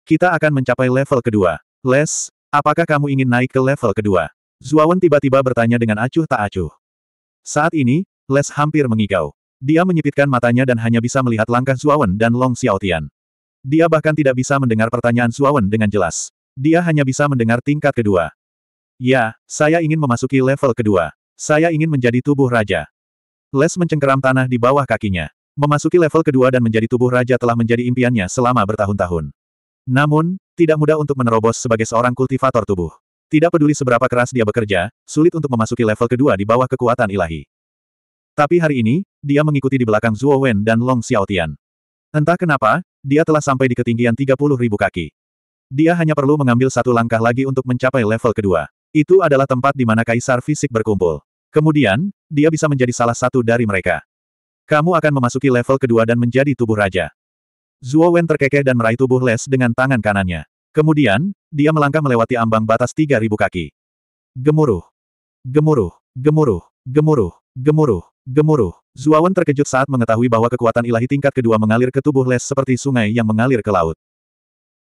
Kita akan mencapai level kedua. Les, apakah kamu ingin naik ke level kedua? Zuawan tiba-tiba bertanya dengan acuh tak acuh. Saat ini, Les hampir mengigau. Dia menyipitkan matanya dan hanya bisa melihat langkah Zuawan dan Long Xiaotian. Dia bahkan tidak bisa mendengar pertanyaan Zuawan dengan jelas. Dia hanya bisa mendengar tingkat kedua. Ya, saya ingin memasuki level kedua. Saya ingin menjadi tubuh raja. Les mencengkeram tanah di bawah kakinya. Memasuki level kedua dan menjadi tubuh raja telah menjadi impiannya selama bertahun-tahun. Namun, tidak mudah untuk menerobos sebagai seorang kultivator tubuh. Tidak peduli seberapa keras dia bekerja, sulit untuk memasuki level kedua di bawah kekuatan ilahi. Tapi hari ini, dia mengikuti di belakang Zuo Wen dan Long Xiaotian. Entah kenapa, dia telah sampai di ketinggian 30.000 ribu kaki. Dia hanya perlu mengambil satu langkah lagi untuk mencapai level kedua. Itu adalah tempat di mana kaisar fisik berkumpul. Kemudian, dia bisa menjadi salah satu dari mereka. Kamu akan memasuki level kedua dan menjadi tubuh raja. Zuo Wen terkekeh dan meraih tubuh Les dengan tangan kanannya. Kemudian, dia melangkah melewati ambang batas 3000 kaki. Gemuruh. Gemuruh. Gemuruh. Gemuruh. Gemuruh. Gemuruh. Wen terkejut saat mengetahui bahwa kekuatan ilahi tingkat kedua mengalir ke tubuh Les seperti sungai yang mengalir ke laut.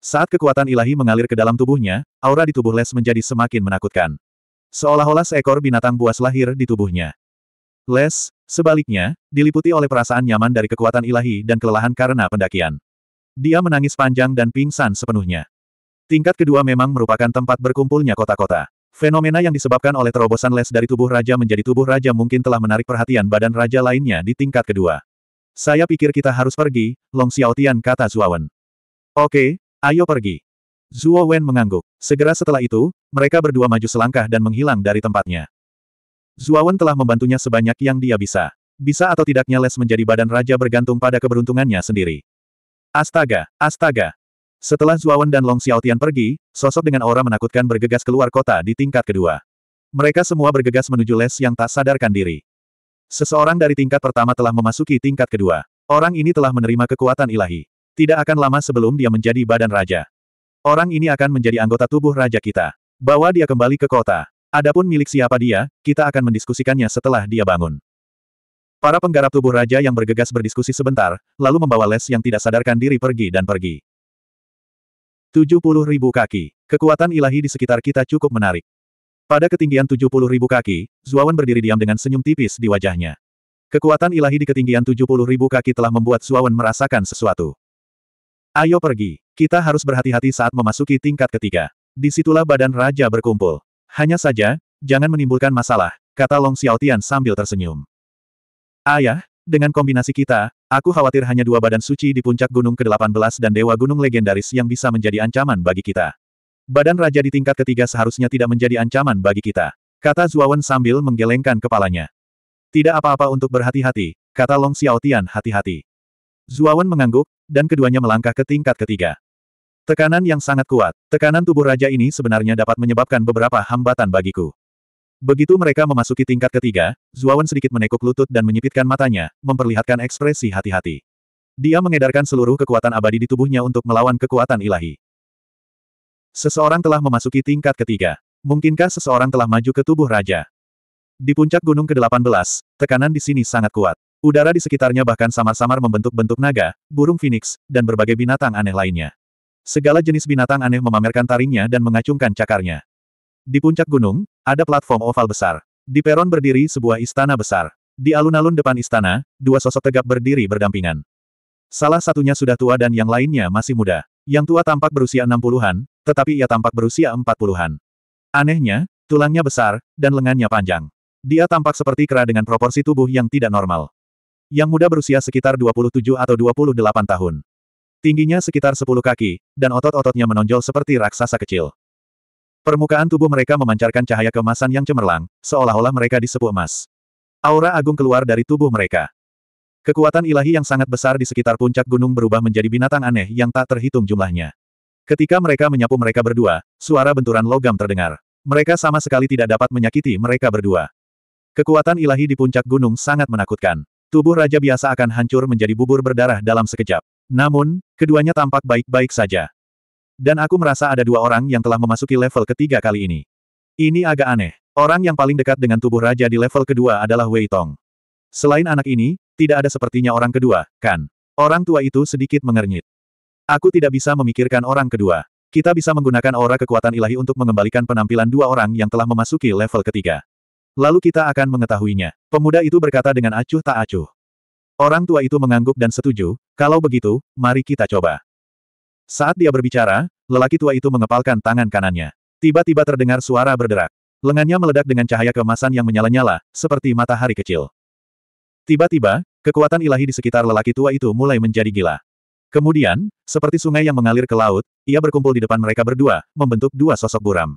Saat kekuatan ilahi mengalir ke dalam tubuhnya, aura di tubuh Les menjadi semakin menakutkan. Seolah-olah seekor binatang buas lahir di tubuhnya. Les, sebaliknya, diliputi oleh perasaan nyaman dari kekuatan ilahi dan kelelahan karena pendakian. Dia menangis panjang dan pingsan sepenuhnya. Tingkat kedua memang merupakan tempat berkumpulnya kota-kota. Fenomena yang disebabkan oleh terobosan les dari tubuh raja menjadi tubuh raja mungkin telah menarik perhatian badan raja lainnya di tingkat kedua. Saya pikir kita harus pergi, Long Xiaotian kata Zuawan. Oke, Ayo pergi. Zuo Wen mengangguk. Segera setelah itu, mereka berdua maju selangkah dan menghilang dari tempatnya. Zuo Wen telah membantunya sebanyak yang dia bisa. Bisa atau tidaknya Les menjadi badan raja bergantung pada keberuntungannya sendiri. Astaga, astaga. Setelah Zuo Wen dan Long Xiaotian pergi, sosok dengan aura menakutkan bergegas keluar kota di tingkat kedua. Mereka semua bergegas menuju Les yang tak sadarkan diri. Seseorang dari tingkat pertama telah memasuki tingkat kedua. Orang ini telah menerima kekuatan ilahi. Tidak akan lama sebelum dia menjadi badan raja. Orang ini akan menjadi anggota tubuh raja kita. Bawa dia kembali ke kota. Adapun milik siapa dia, kita akan mendiskusikannya setelah dia bangun. Para penggarap tubuh raja yang bergegas berdiskusi sebentar, lalu membawa Les yang tidak sadarkan diri pergi dan pergi. 70 ribu kaki. Kekuatan ilahi di sekitar kita cukup menarik. Pada ketinggian 70 ribu kaki, Zuawan berdiri diam dengan senyum tipis di wajahnya. Kekuatan ilahi di ketinggian 70 ribu kaki telah membuat Zuawan merasakan sesuatu. Ayo pergi. Kita harus berhati-hati saat memasuki tingkat ketiga. Disitulah badan raja berkumpul. Hanya saja, jangan menimbulkan masalah, kata Long Xiaotian sambil tersenyum. Ayah, dengan kombinasi kita, aku khawatir hanya dua badan suci di puncak gunung ke-18 dan dewa gunung legendaris yang bisa menjadi ancaman bagi kita. Badan raja di tingkat ketiga seharusnya tidak menjadi ancaman bagi kita. Kata Zuawan sambil menggelengkan kepalanya. Tidak apa-apa untuk berhati-hati, kata Long Xiaotian hati-hati. Zuawan mengangguk, dan keduanya melangkah ke tingkat ketiga. Tekanan yang sangat kuat, tekanan tubuh raja ini sebenarnya dapat menyebabkan beberapa hambatan bagiku. Begitu mereka memasuki tingkat ketiga, Zuawan sedikit menekuk lutut dan menyipitkan matanya, memperlihatkan ekspresi hati-hati. Dia mengedarkan seluruh kekuatan abadi di tubuhnya untuk melawan kekuatan ilahi. Seseorang telah memasuki tingkat ketiga. Mungkinkah seseorang telah maju ke tubuh raja? Di puncak gunung ke-18, tekanan di sini sangat kuat. Udara di sekitarnya bahkan samar-samar membentuk bentuk naga, burung phoenix, dan berbagai binatang aneh lainnya. Segala jenis binatang aneh memamerkan taringnya dan mengacungkan cakarnya. Di puncak gunung, ada platform oval besar. Di peron berdiri sebuah istana besar. Di alun-alun depan istana, dua sosok tegap berdiri berdampingan. Salah satunya sudah tua dan yang lainnya masih muda. Yang tua tampak berusia 60-an, tetapi ia tampak berusia 40-an. Anehnya, tulangnya besar, dan lengannya panjang. Dia tampak seperti kera dengan proporsi tubuh yang tidak normal. Yang muda berusia sekitar 27 atau 28 tahun. Tingginya sekitar 10 kaki, dan otot-ototnya menonjol seperti raksasa kecil. Permukaan tubuh mereka memancarkan cahaya kemasan yang cemerlang, seolah-olah mereka disepuh emas. Aura agung keluar dari tubuh mereka. Kekuatan ilahi yang sangat besar di sekitar puncak gunung berubah menjadi binatang aneh yang tak terhitung jumlahnya. Ketika mereka menyapu mereka berdua, suara benturan logam terdengar. Mereka sama sekali tidak dapat menyakiti mereka berdua. Kekuatan ilahi di puncak gunung sangat menakutkan. Tubuh raja biasa akan hancur menjadi bubur berdarah dalam sekejap. Namun, keduanya tampak baik-baik saja. Dan aku merasa ada dua orang yang telah memasuki level ketiga kali ini. Ini agak aneh. Orang yang paling dekat dengan tubuh raja di level kedua adalah Wei Tong. Selain anak ini, tidak ada sepertinya orang kedua, kan? Orang tua itu sedikit mengernyit. Aku tidak bisa memikirkan orang kedua. Kita bisa menggunakan aura kekuatan ilahi untuk mengembalikan penampilan dua orang yang telah memasuki level ketiga. Lalu kita akan mengetahuinya. Pemuda itu berkata dengan acuh tak acuh. Orang tua itu mengangguk dan setuju, kalau begitu, mari kita coba. Saat dia berbicara, lelaki tua itu mengepalkan tangan kanannya. Tiba-tiba terdengar suara berderak. Lengannya meledak dengan cahaya kemasan yang menyala-nyala, seperti matahari kecil. Tiba-tiba, kekuatan ilahi di sekitar lelaki tua itu mulai menjadi gila. Kemudian, seperti sungai yang mengalir ke laut, ia berkumpul di depan mereka berdua, membentuk dua sosok buram.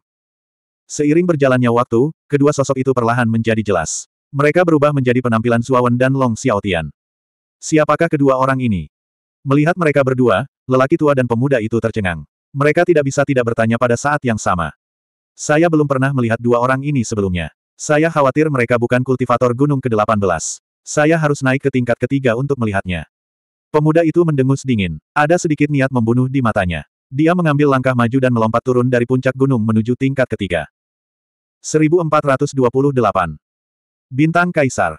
Seiring berjalannya waktu, kedua sosok itu perlahan menjadi jelas. Mereka berubah menjadi penampilan Suawen dan Long Xiaotian. Siapakah kedua orang ini? Melihat mereka berdua, lelaki tua dan pemuda itu tercengang. Mereka tidak bisa tidak bertanya pada saat yang sama. Saya belum pernah melihat dua orang ini sebelumnya. Saya khawatir mereka bukan kultivator gunung ke-18. Saya harus naik ke tingkat ketiga untuk melihatnya. Pemuda itu mendengus dingin. Ada sedikit niat membunuh di matanya. Dia mengambil langkah maju dan melompat turun dari puncak gunung menuju tingkat ketiga. 1428. Bintang Kaisar.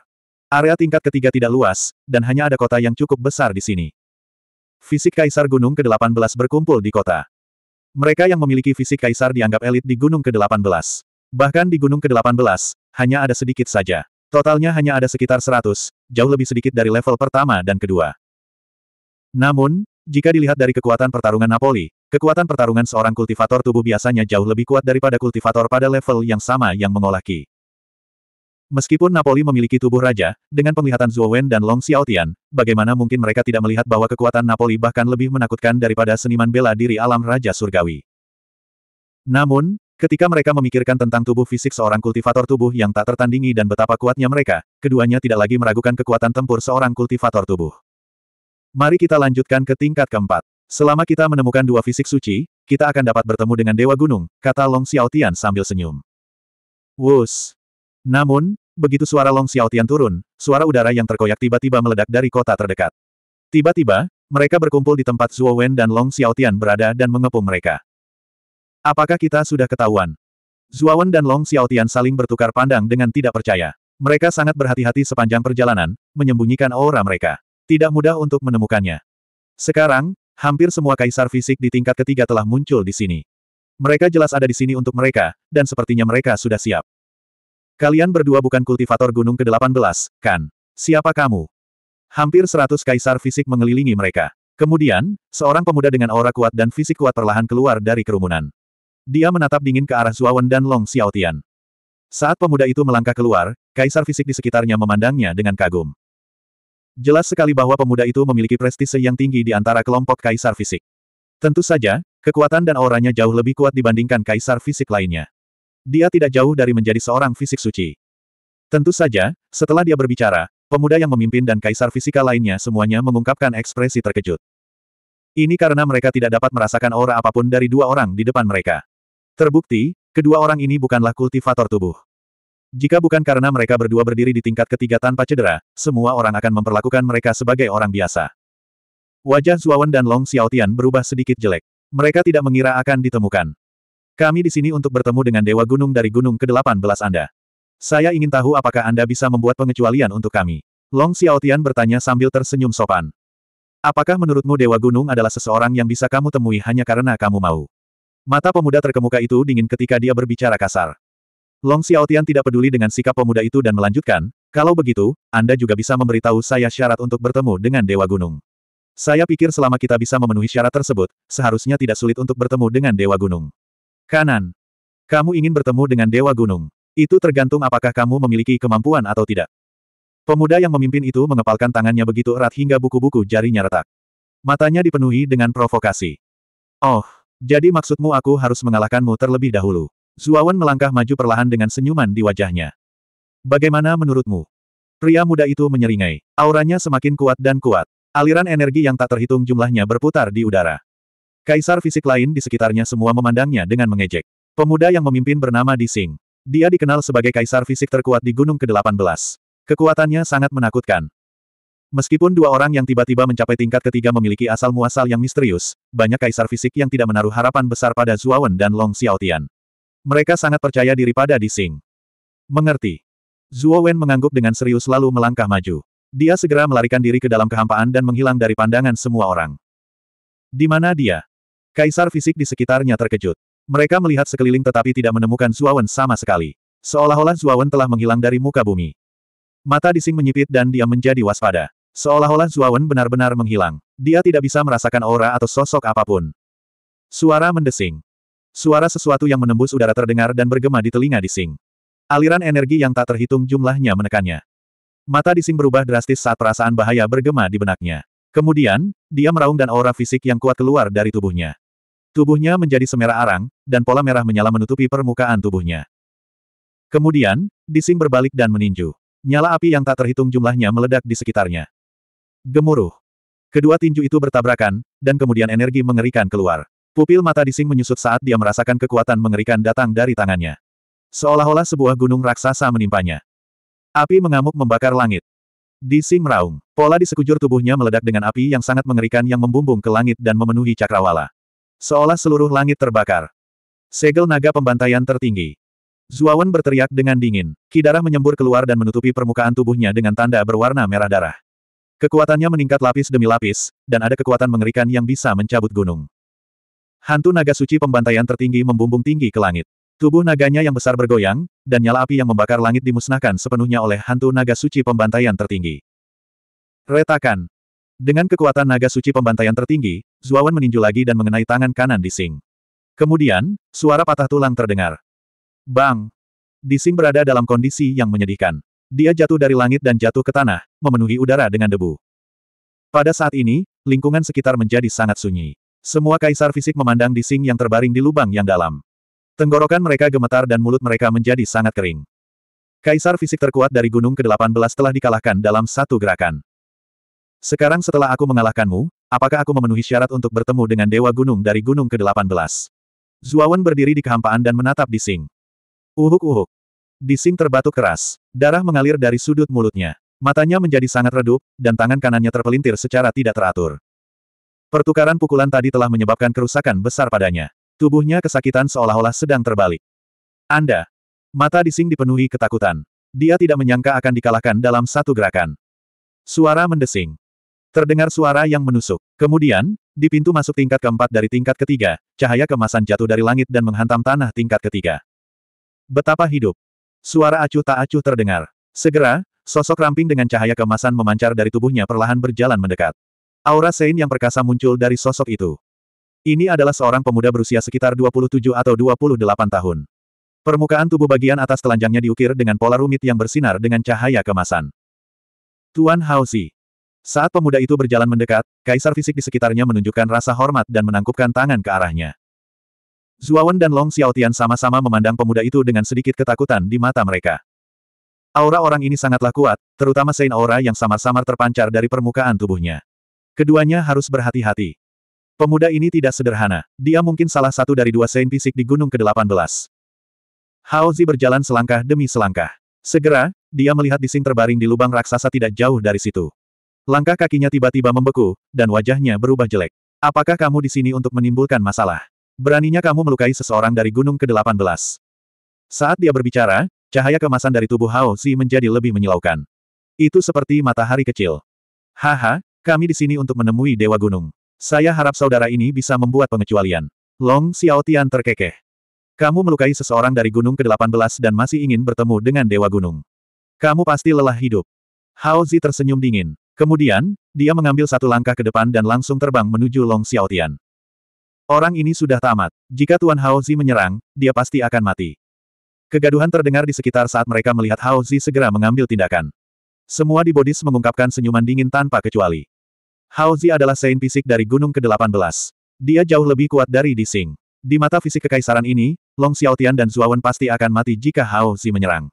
Area tingkat ketiga tidak luas, dan hanya ada kota yang cukup besar di sini. Fisik Kaisar Gunung ke-18 berkumpul di kota. Mereka yang memiliki fisik Kaisar dianggap elit di Gunung ke-18. Bahkan di Gunung ke-18, hanya ada sedikit saja. Totalnya hanya ada sekitar 100, jauh lebih sedikit dari level pertama dan kedua. Namun, jika dilihat dari kekuatan pertarungan Napoli, Kekuatan pertarungan seorang kultivator tubuh biasanya jauh lebih kuat daripada kultivator pada level yang sama yang mengolah Qi. Meskipun Napoli memiliki tubuh raja, dengan penglihatan Zhuo Wen dan Long Xiaotian, bagaimana mungkin mereka tidak melihat bahwa kekuatan Napoli bahkan lebih menakutkan daripada seniman bela diri alam Raja Surgawi. Namun, ketika mereka memikirkan tentang tubuh fisik seorang kultivator tubuh yang tak tertandingi dan betapa kuatnya mereka, keduanya tidak lagi meragukan kekuatan tempur seorang kultivator tubuh. Mari kita lanjutkan ke tingkat keempat. Selama kita menemukan dua fisik suci, kita akan dapat bertemu dengan Dewa Gunung, kata Long Xiaotian sambil senyum. Wus. Namun, begitu suara Long Xiaotian turun, suara udara yang terkoyak tiba-tiba meledak dari kota terdekat. Tiba-tiba, mereka berkumpul di tempat Zhuo Wen dan Long Xiaotian berada dan mengepung mereka. Apakah kita sudah ketahuan? Zhuo Wen dan Long Xiaotian saling bertukar pandang dengan tidak percaya. Mereka sangat berhati-hati sepanjang perjalanan, menyembunyikan aura mereka. Tidak mudah untuk menemukannya. Sekarang, Hampir semua kaisar fisik di tingkat ketiga telah muncul di sini. Mereka jelas ada di sini untuk mereka, dan sepertinya mereka sudah siap. Kalian berdua bukan kultivator gunung ke-18, kan? Siapa kamu? Hampir seratus kaisar fisik mengelilingi mereka. Kemudian, seorang pemuda dengan aura kuat dan fisik kuat perlahan keluar dari kerumunan. Dia menatap dingin ke arah Zuawan dan Long Xiaotian. Saat pemuda itu melangkah keluar, kaisar fisik di sekitarnya memandangnya dengan kagum. Jelas sekali bahwa pemuda itu memiliki prestise yang tinggi di antara kelompok kaisar fisik. Tentu saja, kekuatan dan auranya jauh lebih kuat dibandingkan kaisar fisik lainnya. Dia tidak jauh dari menjadi seorang fisik suci. Tentu saja, setelah dia berbicara, pemuda yang memimpin dan kaisar fisika lainnya semuanya mengungkapkan ekspresi terkejut. Ini karena mereka tidak dapat merasakan aura apapun dari dua orang di depan mereka. Terbukti, kedua orang ini bukanlah kultivator tubuh. Jika bukan karena mereka berdua berdiri di tingkat ketiga tanpa cedera, semua orang akan memperlakukan mereka sebagai orang biasa. Wajah Zuawan dan Long Xiaotian berubah sedikit jelek. Mereka tidak mengira akan ditemukan. Kami di sini untuk bertemu dengan Dewa Gunung dari Gunung ke-18 Anda. Saya ingin tahu apakah Anda bisa membuat pengecualian untuk kami. Long Xiaotian bertanya sambil tersenyum sopan. Apakah menurutmu Dewa Gunung adalah seseorang yang bisa kamu temui hanya karena kamu mau? Mata pemuda terkemuka itu dingin ketika dia berbicara kasar. Long Xiaotian tidak peduli dengan sikap pemuda itu dan melanjutkan, kalau begitu, Anda juga bisa memberitahu saya syarat untuk bertemu dengan Dewa Gunung. Saya pikir selama kita bisa memenuhi syarat tersebut, seharusnya tidak sulit untuk bertemu dengan Dewa Gunung. Kanan. Kamu ingin bertemu dengan Dewa Gunung. Itu tergantung apakah kamu memiliki kemampuan atau tidak. Pemuda yang memimpin itu mengepalkan tangannya begitu erat hingga buku-buku jarinya retak. Matanya dipenuhi dengan provokasi. Oh, jadi maksudmu aku harus mengalahkanmu terlebih dahulu. Zuawan melangkah maju perlahan dengan senyuman di wajahnya. Bagaimana menurutmu? Pria muda itu menyeringai. Auranya semakin kuat dan kuat. Aliran energi yang tak terhitung jumlahnya berputar di udara. Kaisar fisik lain di sekitarnya semua memandangnya dengan mengejek. Pemuda yang memimpin bernama Di Sing. Dia dikenal sebagai kaisar fisik terkuat di Gunung ke-18. Kekuatannya sangat menakutkan. Meskipun dua orang yang tiba-tiba mencapai tingkat ketiga memiliki asal-muasal yang misterius, banyak kaisar fisik yang tidak menaruh harapan besar pada Zuawan dan Long Xiaotian. Mereka sangat percaya diri pada Di Sing. Mengerti. Zuo Wen mengangguk dengan serius lalu melangkah maju. Dia segera melarikan diri ke dalam kehampaan dan menghilang dari pandangan semua orang. Di mana dia? Kaisar fisik di sekitarnya terkejut. Mereka melihat sekeliling tetapi tidak menemukan Wen sama sekali. Seolah-olah Wen telah menghilang dari muka bumi. Mata Di Sing menyipit dan dia menjadi waspada. Seolah-olah Wen benar-benar menghilang. Dia tidak bisa merasakan aura atau sosok apapun. Suara mendesing. Suara sesuatu yang menembus udara terdengar dan bergema di telinga Dising. Aliran energi yang tak terhitung jumlahnya menekannya. Mata Dising berubah drastis saat perasaan bahaya bergema di benaknya. Kemudian, dia meraung dan aura fisik yang kuat keluar dari tubuhnya. Tubuhnya menjadi semerah arang, dan pola merah menyala menutupi permukaan tubuhnya. Kemudian, Dising berbalik dan meninju. Nyala api yang tak terhitung jumlahnya meledak di sekitarnya. Gemuruh. Kedua tinju itu bertabrakan, dan kemudian energi mengerikan keluar. Pupil mata Dising menyusut saat dia merasakan kekuatan mengerikan datang dari tangannya. Seolah-olah sebuah gunung raksasa menimpanya. Api mengamuk membakar langit. Dising meraung. Pola di sekujur tubuhnya meledak dengan api yang sangat mengerikan yang membumbung ke langit dan memenuhi cakrawala. Seolah seluruh langit terbakar. Segel naga pembantaian tertinggi. Zuawan berteriak dengan dingin. Kidarah menyembur keluar dan menutupi permukaan tubuhnya dengan tanda berwarna merah darah. Kekuatannya meningkat lapis demi lapis, dan ada kekuatan mengerikan yang bisa mencabut gunung. Hantu naga suci pembantaian tertinggi membumbung tinggi ke langit. Tubuh naganya yang besar bergoyang, dan nyala api yang membakar langit dimusnahkan sepenuhnya oleh hantu naga suci pembantaian tertinggi. Retakan. Dengan kekuatan naga suci pembantaian tertinggi, Zuawan meninju lagi dan mengenai tangan kanan di Sing. Kemudian, suara patah tulang terdengar. Bang! Di Sing berada dalam kondisi yang menyedihkan. Dia jatuh dari langit dan jatuh ke tanah, memenuhi udara dengan debu. Pada saat ini, lingkungan sekitar menjadi sangat sunyi. Semua kaisar fisik memandang Dising yang terbaring di lubang yang dalam. Tenggorokan mereka gemetar dan mulut mereka menjadi sangat kering. Kaisar fisik terkuat dari gunung ke-18 telah dikalahkan dalam satu gerakan. Sekarang setelah aku mengalahkanmu, apakah aku memenuhi syarat untuk bertemu dengan dewa gunung dari gunung ke-18? Zuawan berdiri di kehampaan dan menatap Dising. Uhuk-uhuk. Dising terbatuk keras. Darah mengalir dari sudut mulutnya. Matanya menjadi sangat redup, dan tangan kanannya terpelintir secara tidak teratur. Pertukaran pukulan tadi telah menyebabkan kerusakan besar padanya. Tubuhnya kesakitan seolah-olah sedang terbalik. Anda. Mata di Dising dipenuhi ketakutan. Dia tidak menyangka akan dikalahkan dalam satu gerakan. Suara mendesing. Terdengar suara yang menusuk. Kemudian, di pintu masuk tingkat keempat dari tingkat ketiga, cahaya kemasan jatuh dari langit dan menghantam tanah tingkat ketiga. Betapa hidup. Suara acuh tak acuh terdengar. Segera, sosok ramping dengan cahaya kemasan memancar dari tubuhnya perlahan berjalan mendekat. Aura Sein yang perkasa muncul dari sosok itu. Ini adalah seorang pemuda berusia sekitar 27 atau 28 tahun. Permukaan tubuh bagian atas telanjangnya diukir dengan pola rumit yang bersinar dengan cahaya kemasan. Tuan Hausi. Saat pemuda itu berjalan mendekat, kaisar fisik di sekitarnya menunjukkan rasa hormat dan menangkupkan tangan ke arahnya. Zuawan dan Long Xiaotian sama-sama memandang pemuda itu dengan sedikit ketakutan di mata mereka. Aura orang ini sangatlah kuat, terutama Sein Aura yang samar-samar terpancar dari permukaan tubuhnya. Keduanya harus berhati-hati. Pemuda ini tidak sederhana. Dia mungkin salah satu dari dua saint fisik di Gunung ke-18. Haozi berjalan selangkah demi selangkah. Segera, dia melihat Dising terbaring di lubang raksasa tidak jauh dari situ. Langkah kakinya tiba-tiba membeku, dan wajahnya berubah jelek. Apakah kamu di sini untuk menimbulkan masalah? Beraninya kamu melukai seseorang dari gunung ke-18. Saat dia berbicara, cahaya kemasan dari tubuh Hao Zi menjadi lebih menyilaukan. Itu seperti matahari kecil. Haha, kami di sini untuk menemui Dewa Gunung. Saya harap saudara ini bisa membuat pengecualian. Long Xiaotian terkekeh. Kamu melukai seseorang dari Gunung ke-18 dan masih ingin bertemu dengan Dewa Gunung. Kamu pasti lelah hidup. Hao Zi tersenyum dingin. Kemudian, dia mengambil satu langkah ke depan dan langsung terbang menuju Long Xiaotian. Orang ini sudah tamat. Jika Tuan Hao Zi menyerang, dia pasti akan mati. Kegaduhan terdengar di sekitar saat mereka melihat Hao Zi segera mengambil tindakan. Semua di bodhis mengungkapkan senyuman dingin tanpa kecuali. Haozi adalah sein fisik dari gunung ke-18. Dia jauh lebih kuat dari Di Sing. Di mata fisik kekaisaran ini, Long Xiaotian dan Zuawan pasti akan mati jika Haozi menyerang.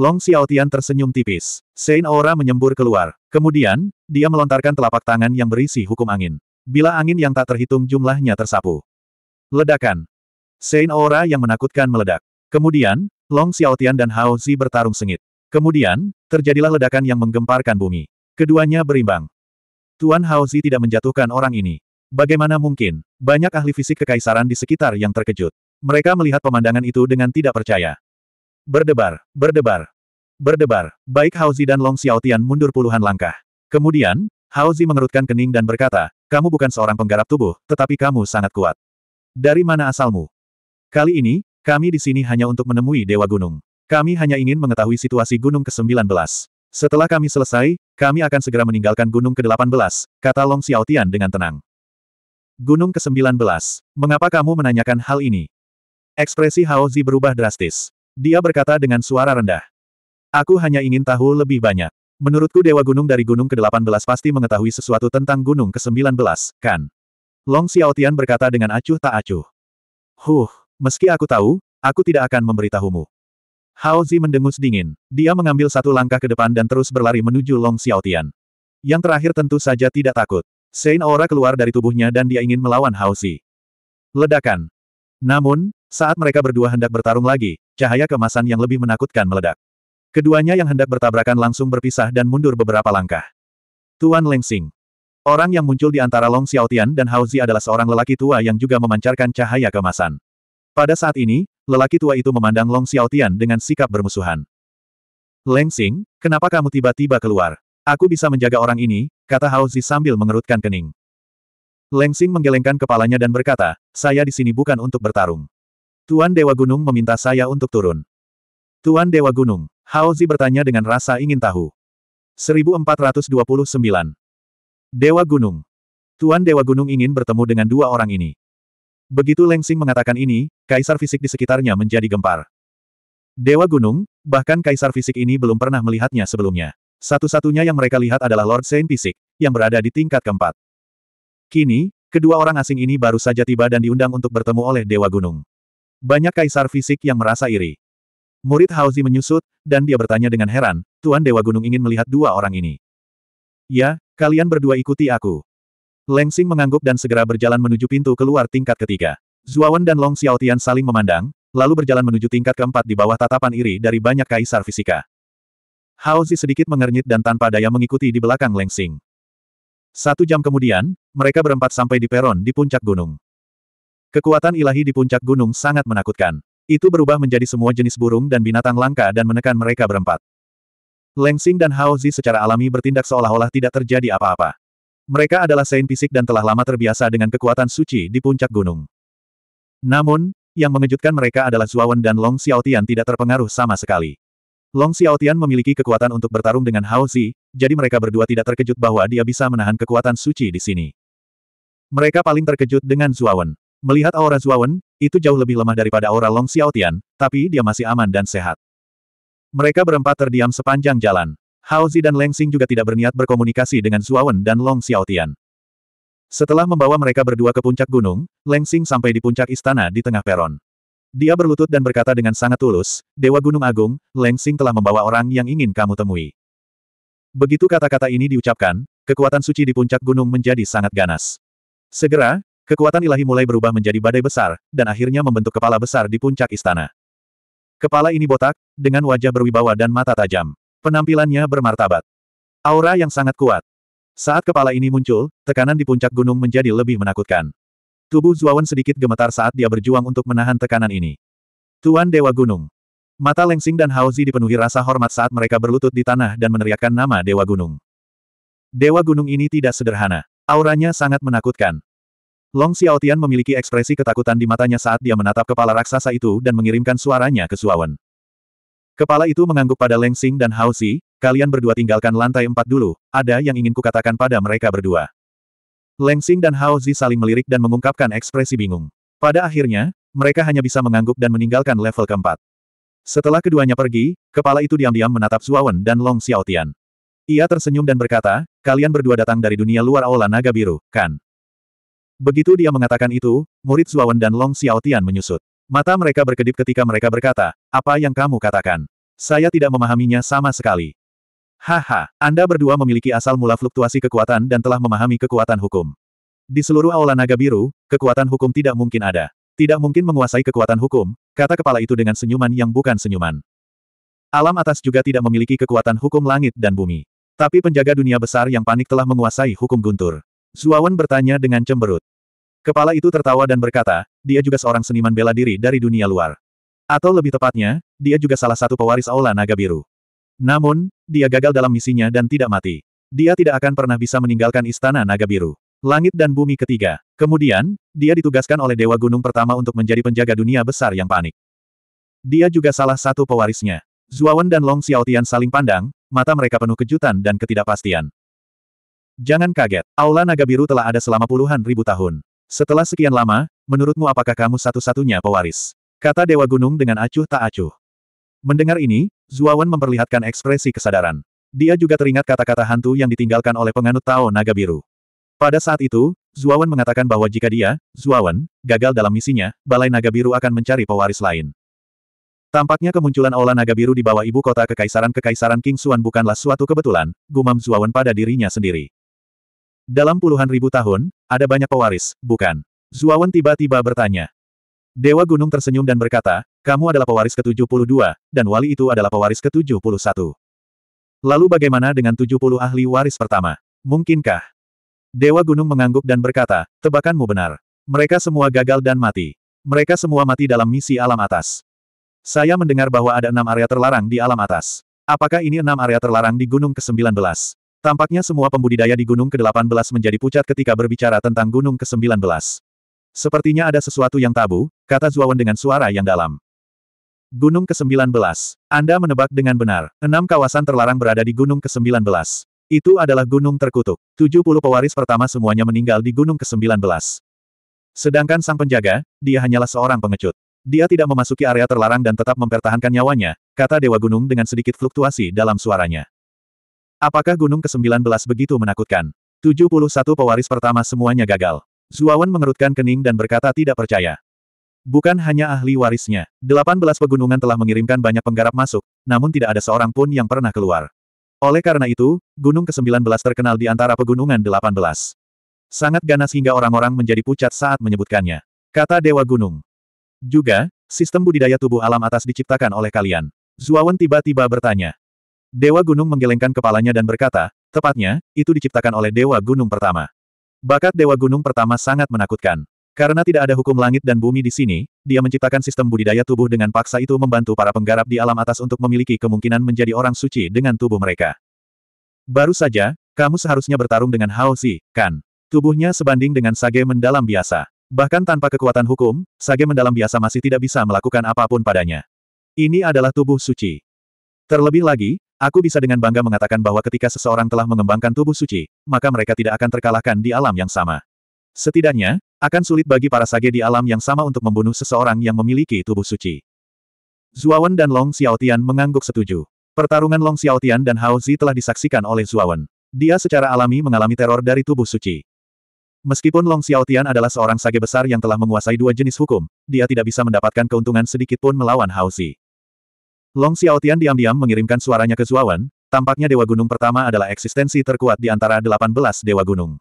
Long Xiaotian tersenyum tipis. Sein Aura menyembur keluar. Kemudian, dia melontarkan telapak tangan yang berisi hukum angin. Bila angin yang tak terhitung jumlahnya tersapu. Ledakan. Sein Aura yang menakutkan meledak. Kemudian, Long Xiaotian dan Hao Zi bertarung sengit. Kemudian, terjadilah ledakan yang menggemparkan bumi. Keduanya berimbang. Tuan Haozi tidak menjatuhkan orang ini. Bagaimana mungkin? Banyak ahli fisik kekaisaran di sekitar yang terkejut. Mereka melihat pemandangan itu dengan tidak percaya. Berdebar, berdebar, berdebar. Baik Haozi dan Long Xiaotian mundur puluhan langkah. Kemudian, Haozi mengerutkan kening dan berkata, kamu bukan seorang penggarap tubuh, tetapi kamu sangat kuat. Dari mana asalmu? Kali ini, kami di sini hanya untuk menemui Dewa Gunung. Kami hanya ingin mengetahui situasi Gunung ke-19. Setelah kami selesai, kami akan segera meninggalkan Gunung ke-18, kata Long Xiaotian dengan tenang. Gunung ke-19. Mengapa kamu menanyakan hal ini? Ekspresi Hao Zi berubah drastis. Dia berkata dengan suara rendah. Aku hanya ingin tahu lebih banyak. Menurutku Dewa Gunung dari Gunung ke-18 pasti mengetahui sesuatu tentang Gunung ke-19, kan? Long Xiaotian berkata dengan acuh tak acuh. Huh, meski aku tahu, aku tidak akan memberitahumu. Hao Zi mendengus dingin. Dia mengambil satu langkah ke depan dan terus berlari menuju Long Xiaotian. Yang terakhir tentu saja tidak takut. Sein aura keluar dari tubuhnya dan dia ingin melawan Hao Zi. Ledakan. Namun, saat mereka berdua hendak bertarung lagi, cahaya kemasan yang lebih menakutkan meledak. Keduanya yang hendak bertabrakan langsung berpisah dan mundur beberapa langkah. Tuan Leng Xing, Orang yang muncul di antara Long Xiaotian dan Hao Zi adalah seorang lelaki tua yang juga memancarkan cahaya kemasan. Pada saat ini, lelaki tua itu memandang Long Xiaotian dengan sikap bermusuhan. Leng Xing, kenapa kamu tiba-tiba keluar? Aku bisa menjaga orang ini, kata Hao Zi sambil mengerutkan kening. Leng Xing menggelengkan kepalanya dan berkata, saya di sini bukan untuk bertarung. Tuan Dewa Gunung meminta saya untuk turun. Tuan Dewa Gunung, Hao Zi bertanya dengan rasa ingin tahu. 1429. Dewa Gunung. Tuan Dewa Gunung ingin bertemu dengan dua orang ini. Begitu Leng Xing mengatakan ini, kaisar fisik di sekitarnya menjadi gempar. Dewa Gunung, bahkan kaisar fisik ini belum pernah melihatnya sebelumnya. Satu-satunya yang mereka lihat adalah Lord Saint Fisik, yang berada di tingkat keempat. Kini, kedua orang asing ini baru saja tiba dan diundang untuk bertemu oleh Dewa Gunung. Banyak kaisar fisik yang merasa iri. Murid Hauzi menyusut, dan dia bertanya dengan heran, Tuan Dewa Gunung ingin melihat dua orang ini. Ya, kalian berdua ikuti aku. Leng Xing mengangguk dan segera berjalan menuju pintu keluar tingkat ketiga. Zuawan dan Long Xiaotian saling memandang, lalu berjalan menuju tingkat keempat di bawah tatapan iri dari banyak kaisar fisika. Hao Zi sedikit mengernyit dan tanpa daya mengikuti di belakang Leng Xing. Satu jam kemudian, mereka berempat sampai di peron di puncak gunung. Kekuatan ilahi di puncak gunung sangat menakutkan. Itu berubah menjadi semua jenis burung dan binatang langka dan menekan mereka berempat. Leng Xing dan Hao Zi secara alami bertindak seolah-olah tidak terjadi apa-apa. Mereka adalah sein fisik dan telah lama terbiasa dengan kekuatan suci di puncak gunung. Namun, yang mengejutkan mereka adalah Zuawan dan Long Xiaotian tidak terpengaruh sama sekali. Long Xiaotian memiliki kekuatan untuk bertarung dengan Hao Zi, jadi mereka berdua tidak terkejut bahwa dia bisa menahan kekuatan suci di sini. Mereka paling terkejut dengan Zuawan. Melihat aura Zuawan, itu jauh lebih lemah daripada aura Long Xiaotian, tapi dia masih aman dan sehat. Mereka berempat terdiam sepanjang jalan. Zi dan Leng Xing juga tidak berniat berkomunikasi dengan Zuawan dan Long Xiaotian. Setelah membawa mereka berdua ke puncak gunung, Leng Xing sampai di puncak istana di tengah peron. Dia berlutut dan berkata dengan sangat tulus, Dewa Gunung Agung, Leng Xing telah membawa orang yang ingin kamu temui. Begitu kata-kata ini diucapkan, kekuatan suci di puncak gunung menjadi sangat ganas. Segera, kekuatan ilahi mulai berubah menjadi badai besar, dan akhirnya membentuk kepala besar di puncak istana. Kepala ini botak, dengan wajah berwibawa dan mata tajam. Penampilannya bermartabat. Aura yang sangat kuat. Saat kepala ini muncul, tekanan di puncak gunung menjadi lebih menakutkan. Tubuh Zuawan sedikit gemetar saat dia berjuang untuk menahan tekanan ini. Tuan Dewa Gunung. Mata Lengsing dan Haozi dipenuhi rasa hormat saat mereka berlutut di tanah dan meneriakkan nama Dewa Gunung. Dewa Gunung ini tidak sederhana. Auranya sangat menakutkan. Long Xiaotian memiliki ekspresi ketakutan di matanya saat dia menatap kepala raksasa itu dan mengirimkan suaranya ke Zuawan. Kepala itu mengangguk pada Leng Xing dan Hao Xi, kalian berdua tinggalkan lantai empat dulu, ada yang ingin kukatakan pada mereka berdua. Leng Xing dan Hao Xi saling melirik dan mengungkapkan ekspresi bingung. Pada akhirnya, mereka hanya bisa mengangguk dan meninggalkan level keempat. Setelah keduanya pergi, kepala itu diam-diam menatap Zuawan dan Long Xiaotian. Ia tersenyum dan berkata, kalian berdua datang dari dunia luar aula naga biru, kan? Begitu dia mengatakan itu, murid Zuawan dan Long Xiaotian menyusut. Mata mereka berkedip ketika mereka berkata, apa yang kamu katakan? Saya tidak memahaminya sama sekali. Haha, Anda berdua memiliki asal mula fluktuasi kekuatan dan telah memahami kekuatan hukum. Di seluruh aula naga biru, kekuatan hukum tidak mungkin ada. Tidak mungkin menguasai kekuatan hukum, kata kepala itu dengan senyuman yang bukan senyuman. Alam atas juga tidak memiliki kekuatan hukum langit dan bumi. Tapi penjaga dunia besar yang panik telah menguasai hukum guntur. Zuawan bertanya dengan cemberut. Kepala itu tertawa dan berkata, dia juga seorang seniman bela diri dari dunia luar. Atau lebih tepatnya, dia juga salah satu pewaris Aula Naga Biru. Namun, dia gagal dalam misinya dan tidak mati. Dia tidak akan pernah bisa meninggalkan Istana Naga Biru. Langit dan Bumi Ketiga. Kemudian, dia ditugaskan oleh Dewa Gunung Pertama untuk menjadi penjaga dunia besar yang panik. Dia juga salah satu pewarisnya. Zuawan dan Long Xiaotian saling pandang, mata mereka penuh kejutan dan ketidakpastian. Jangan kaget, Aula Naga Biru telah ada selama puluhan ribu tahun. Setelah sekian lama, menurutmu apakah kamu satu-satunya pewaris? Kata Dewa Gunung dengan acuh tak acuh. Mendengar ini, Zuawan memperlihatkan ekspresi kesadaran. Dia juga teringat kata-kata hantu yang ditinggalkan oleh penganut Tao Naga Biru. Pada saat itu, Zuawan mengatakan bahwa jika dia, Zuawan, gagal dalam misinya, Balai Naga Biru akan mencari pewaris lain. Tampaknya kemunculan Aula Naga Biru di bawah ibu kota kekaisaran-kekaisaran King Xuan bukanlah suatu kebetulan, gumam Zuawan pada dirinya sendiri. Dalam puluhan ribu tahun, ada banyak pewaris, bukan? Zuawan tiba-tiba bertanya. Dewa Gunung tersenyum dan berkata, kamu adalah pewaris ke-72, dan wali itu adalah pewaris ke-71. Lalu bagaimana dengan 70 ahli waris pertama? Mungkinkah? Dewa Gunung mengangguk dan berkata, tebakanmu benar. Mereka semua gagal dan mati. Mereka semua mati dalam misi alam atas. Saya mendengar bahwa ada enam area terlarang di alam atas. Apakah ini enam area terlarang di Gunung ke-19? Tampaknya semua pembudidaya di Gunung ke-18 menjadi pucat ketika berbicara tentang Gunung ke-19. Sepertinya ada sesuatu yang tabu, kata Zuawan dengan suara yang dalam. Gunung ke-19. Anda menebak dengan benar. Enam kawasan terlarang berada di Gunung ke-19. Itu adalah gunung terkutuk. 70 pewaris pertama semuanya meninggal di Gunung ke-19. Sedangkan sang penjaga, dia hanyalah seorang pengecut. Dia tidak memasuki area terlarang dan tetap mempertahankan nyawanya, kata Dewa Gunung dengan sedikit fluktuasi dalam suaranya. Apakah Gunung ke-19 begitu menakutkan? 71 pewaris pertama semuanya gagal. Zuawan mengerutkan kening dan berkata tidak percaya. Bukan hanya ahli warisnya, 18 pegunungan telah mengirimkan banyak penggarap masuk, namun tidak ada seorang pun yang pernah keluar. Oleh karena itu, gunung ke-19 terkenal di antara pegunungan 18. Sangat ganas hingga orang-orang menjadi pucat saat menyebutkannya. Kata Dewa Gunung. Juga, sistem budidaya tubuh alam atas diciptakan oleh kalian. Zuawan tiba-tiba bertanya. Dewa Gunung menggelengkan kepalanya dan berkata, tepatnya, itu diciptakan oleh Dewa Gunung pertama. Bakat Dewa Gunung pertama sangat menakutkan. Karena tidak ada hukum langit dan bumi di sini, dia menciptakan sistem budidaya tubuh dengan paksa itu membantu para penggarap di alam atas untuk memiliki kemungkinan menjadi orang suci dengan tubuh mereka. Baru saja, kamu seharusnya bertarung dengan Hao Si, kan? Tubuhnya sebanding dengan Sage mendalam biasa. Bahkan tanpa kekuatan hukum, Sage mendalam biasa masih tidak bisa melakukan apapun padanya. Ini adalah tubuh suci. Terlebih lagi, Aku bisa dengan bangga mengatakan bahwa ketika seseorang telah mengembangkan tubuh suci, maka mereka tidak akan terkalahkan di alam yang sama. Setidaknya, akan sulit bagi para sage di alam yang sama untuk membunuh seseorang yang memiliki tubuh suci. Zuawan dan Long Xiaotian mengangguk setuju. Pertarungan Long Xiaotian dan Hao Zi telah disaksikan oleh Zuawan. Dia secara alami mengalami teror dari tubuh suci. Meskipun Long Xiaotian adalah seorang sage besar yang telah menguasai dua jenis hukum, dia tidak bisa mendapatkan keuntungan sedikit pun melawan Hao Zi. Long Xiaotian diam-diam mengirimkan suaranya ke Zuawan, tampaknya Dewa Gunung pertama adalah eksistensi terkuat di antara 18 Dewa Gunung.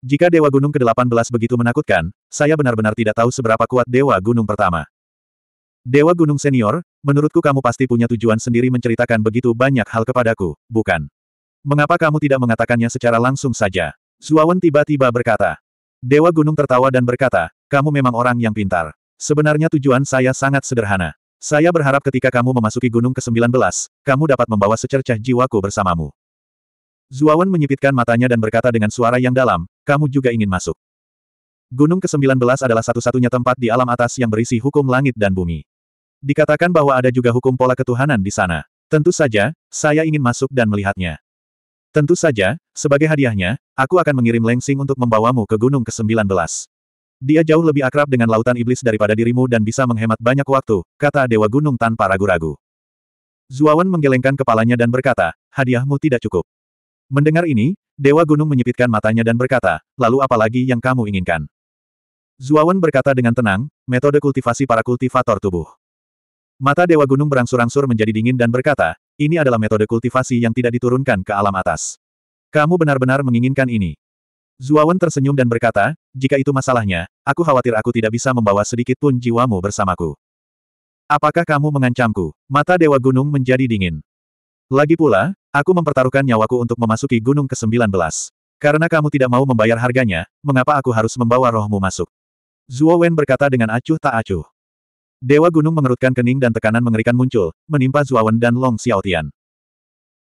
Jika Dewa Gunung ke-18 begitu menakutkan, saya benar-benar tidak tahu seberapa kuat Dewa Gunung pertama. Dewa Gunung Senior, menurutku kamu pasti punya tujuan sendiri menceritakan begitu banyak hal kepadaku, bukan? Mengapa kamu tidak mengatakannya secara langsung saja? Zuawan tiba-tiba berkata. Dewa Gunung tertawa dan berkata, kamu memang orang yang pintar. Sebenarnya tujuan saya sangat sederhana. Saya berharap ketika kamu memasuki gunung ke-19, kamu dapat membawa secercah jiwaku bersamamu. Zuawan menyipitkan matanya dan berkata dengan suara yang dalam, kamu juga ingin masuk. Gunung ke-19 adalah satu-satunya tempat di alam atas yang berisi hukum langit dan bumi. Dikatakan bahwa ada juga hukum pola ketuhanan di sana. Tentu saja, saya ingin masuk dan melihatnya. Tentu saja, sebagai hadiahnya, aku akan mengirim Lengsing untuk membawamu ke gunung ke-19. Dia jauh lebih akrab dengan lautan iblis daripada dirimu dan bisa menghemat banyak waktu, kata Dewa Gunung tanpa ragu-ragu. Zuawan menggelengkan kepalanya dan berkata, hadiahmu tidak cukup. Mendengar ini, Dewa Gunung menyipitkan matanya dan berkata, lalu apa lagi yang kamu inginkan? Zuawan berkata dengan tenang, metode kultivasi para kultivator tubuh. Mata Dewa Gunung berangsur-angsur menjadi dingin dan berkata, ini adalah metode kultivasi yang tidak diturunkan ke alam atas. Kamu benar-benar menginginkan ini. Zuawan tersenyum dan berkata, jika itu masalahnya, aku khawatir aku tidak bisa membawa sedikit pun jiwamu bersamaku. Apakah kamu mengancamku? Mata Dewa Gunung menjadi dingin. Lagi pula, aku mempertaruhkan nyawaku untuk memasuki Gunung ke-19. Karena kamu tidak mau membayar harganya, mengapa aku harus membawa rohmu masuk? Zuo Wen berkata dengan acuh tak acuh. Dewa Gunung mengerutkan kening dan tekanan mengerikan muncul, menimpa Zuawan dan Long Xiaotian.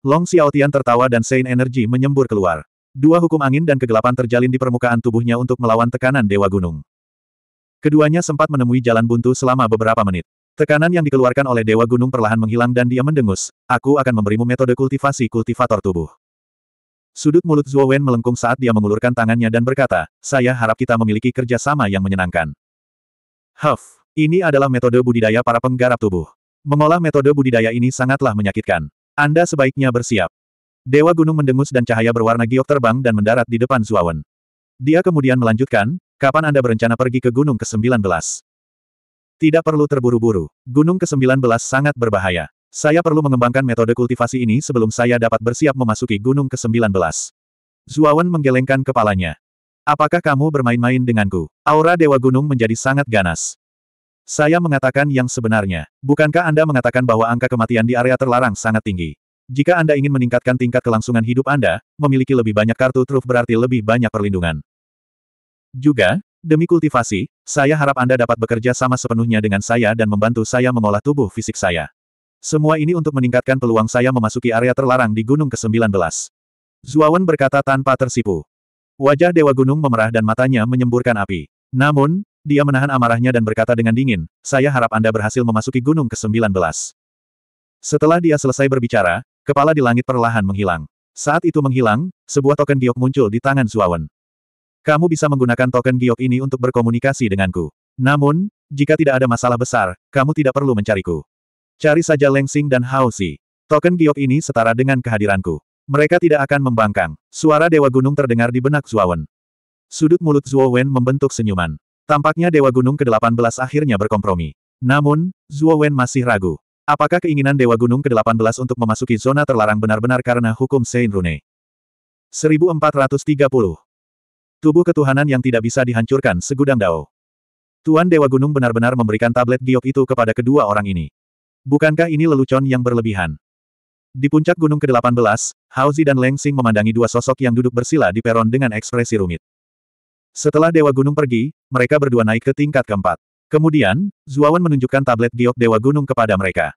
Long Xiaotian tertawa dan Sein Energy menyembur keluar. Dua hukum angin dan kegelapan terjalin di permukaan tubuhnya untuk melawan tekanan Dewa Gunung. Keduanya sempat menemui jalan buntu selama beberapa menit. Tekanan yang dikeluarkan oleh Dewa Gunung perlahan menghilang dan dia mendengus, aku akan memberimu metode kultivasi kultivator tubuh. Sudut mulut Zhuo Wen melengkung saat dia mengulurkan tangannya dan berkata, saya harap kita memiliki kerjasama yang menyenangkan. Huff, ini adalah metode budidaya para penggarap tubuh. Mengolah metode budidaya ini sangatlah menyakitkan. Anda sebaiknya bersiap. Dewa gunung mendengus dan cahaya berwarna giok terbang dan mendarat di depan Zuawan. Dia kemudian melanjutkan, kapan Anda berencana pergi ke gunung ke-19? Tidak perlu terburu-buru. Gunung ke-19 sangat berbahaya. Saya perlu mengembangkan metode kultivasi ini sebelum saya dapat bersiap memasuki gunung ke-19. Zuawan menggelengkan kepalanya. Apakah kamu bermain-main denganku? Aura Dewa Gunung menjadi sangat ganas. Saya mengatakan yang sebenarnya. Bukankah Anda mengatakan bahwa angka kematian di area terlarang sangat tinggi? Jika Anda ingin meningkatkan tingkat kelangsungan hidup Anda, memiliki lebih banyak kartu truf berarti lebih banyak perlindungan. Juga, demi kultivasi, saya harap Anda dapat bekerja sama sepenuhnya dengan saya dan membantu saya mengolah tubuh fisik saya. Semua ini untuk meningkatkan peluang saya memasuki area terlarang di Gunung ke-19. Zuawan berkata tanpa tersipu. Wajah Dewa Gunung memerah dan matanya menyemburkan api. Namun, dia menahan amarahnya dan berkata dengan dingin, saya harap Anda berhasil memasuki Gunung ke-19. Setelah dia selesai berbicara, Kepala di langit perlahan menghilang. Saat itu menghilang, sebuah token giok muncul di tangan Suawan. Kamu bisa menggunakan token giok ini untuk berkomunikasi denganku. Namun, jika tidak ada masalah besar, kamu tidak perlu mencariku. Cari saja Lengsing dan Haosi. Token giok ini setara dengan kehadiranku. Mereka tidak akan membangkang. Suara Dewa Gunung terdengar di benak Suawan. Sudut mulut Zuo Wen membentuk senyuman. Tampaknya Dewa Gunung ke-18 akhirnya berkompromi. Namun, Zuo Wen masih ragu. Apakah keinginan Dewa Gunung ke-18 untuk memasuki zona terlarang benar-benar karena hukum Saint Rune? 1430. Tubuh ketuhanan yang tidak bisa dihancurkan segudang dao. Tuan Dewa Gunung benar-benar memberikan tablet giok itu kepada kedua orang ini. Bukankah ini lelucon yang berlebihan? Di puncak gunung ke-18, Hauzi dan Leng Xing memandangi dua sosok yang duduk bersila di peron dengan ekspresi rumit. Setelah Dewa Gunung pergi, mereka berdua naik ke tingkat keempat. Kemudian, Zuawan menunjukkan tablet giok Dewa Gunung kepada mereka.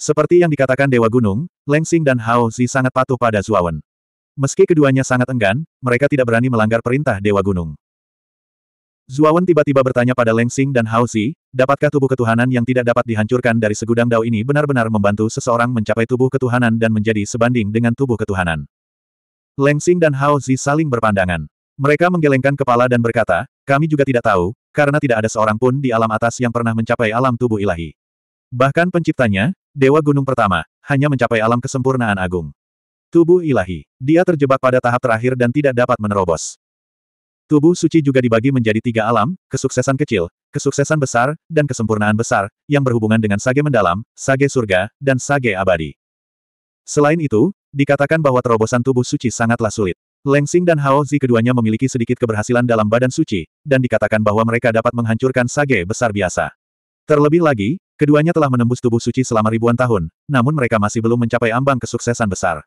Seperti yang dikatakan Dewa Gunung, Lengsing dan Hao Zi sangat patuh pada Zuawan. Meski keduanya sangat enggan, mereka tidak berani melanggar perintah Dewa Gunung. Zuawan tiba-tiba bertanya pada Lengsing dan Hao Zi, dapatkah tubuh ketuhanan yang tidak dapat dihancurkan dari segudang dao ini benar-benar membantu seseorang mencapai tubuh ketuhanan dan menjadi sebanding dengan tubuh ketuhanan? Lengsing dan Hao Zi saling berpandangan. Mereka menggelengkan kepala dan berkata, kami juga tidak tahu, karena tidak ada seorang pun di alam atas yang pernah mencapai alam tubuh ilahi. Bahkan penciptanya, Dewa Gunung Pertama, hanya mencapai alam kesempurnaan agung. Tubuh ilahi. Dia terjebak pada tahap terakhir dan tidak dapat menerobos. Tubuh suci juga dibagi menjadi tiga alam, kesuksesan kecil, kesuksesan besar, dan kesempurnaan besar, yang berhubungan dengan sage mendalam, sage surga, dan sage abadi. Selain itu, dikatakan bahwa terobosan tubuh suci sangatlah sulit. Leng Lengsing dan Hao Zi keduanya memiliki sedikit keberhasilan dalam badan suci, dan dikatakan bahwa mereka dapat menghancurkan sage besar biasa. Terlebih lagi, keduanya telah menembus tubuh suci selama ribuan tahun, namun mereka masih belum mencapai ambang kesuksesan besar.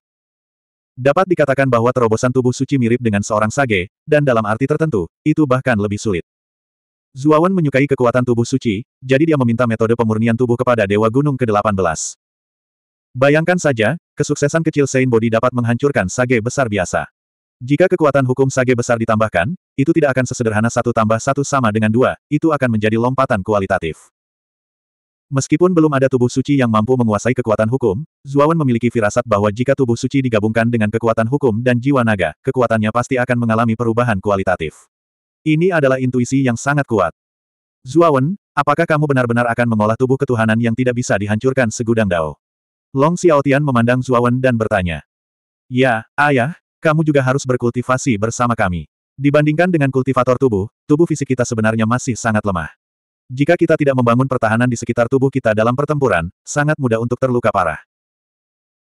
Dapat dikatakan bahwa terobosan tubuh suci mirip dengan seorang sage, dan dalam arti tertentu, itu bahkan lebih sulit. Zuawan menyukai kekuatan tubuh suci, jadi dia meminta metode pemurnian tubuh kepada Dewa Gunung ke-18. Bayangkan saja, kesuksesan kecil Saint Body dapat menghancurkan sage besar biasa. Jika kekuatan hukum sage besar ditambahkan, itu tidak akan sesederhana satu tambah satu sama dengan dua, itu akan menjadi lompatan kualitatif. Meskipun belum ada tubuh suci yang mampu menguasai kekuatan hukum, Zuawan memiliki firasat bahwa jika tubuh suci digabungkan dengan kekuatan hukum dan jiwa naga, kekuatannya pasti akan mengalami perubahan kualitatif. Ini adalah intuisi yang sangat kuat. Zuawan, apakah kamu benar-benar akan mengolah tubuh ketuhanan yang tidak bisa dihancurkan segudang dao? Long Xiaotian memandang Zuawan dan bertanya. Ya, ayah, kamu juga harus berkultivasi bersama kami. Dibandingkan dengan kultivator tubuh, tubuh fisik kita sebenarnya masih sangat lemah. Jika kita tidak membangun pertahanan di sekitar tubuh kita dalam pertempuran, sangat mudah untuk terluka parah.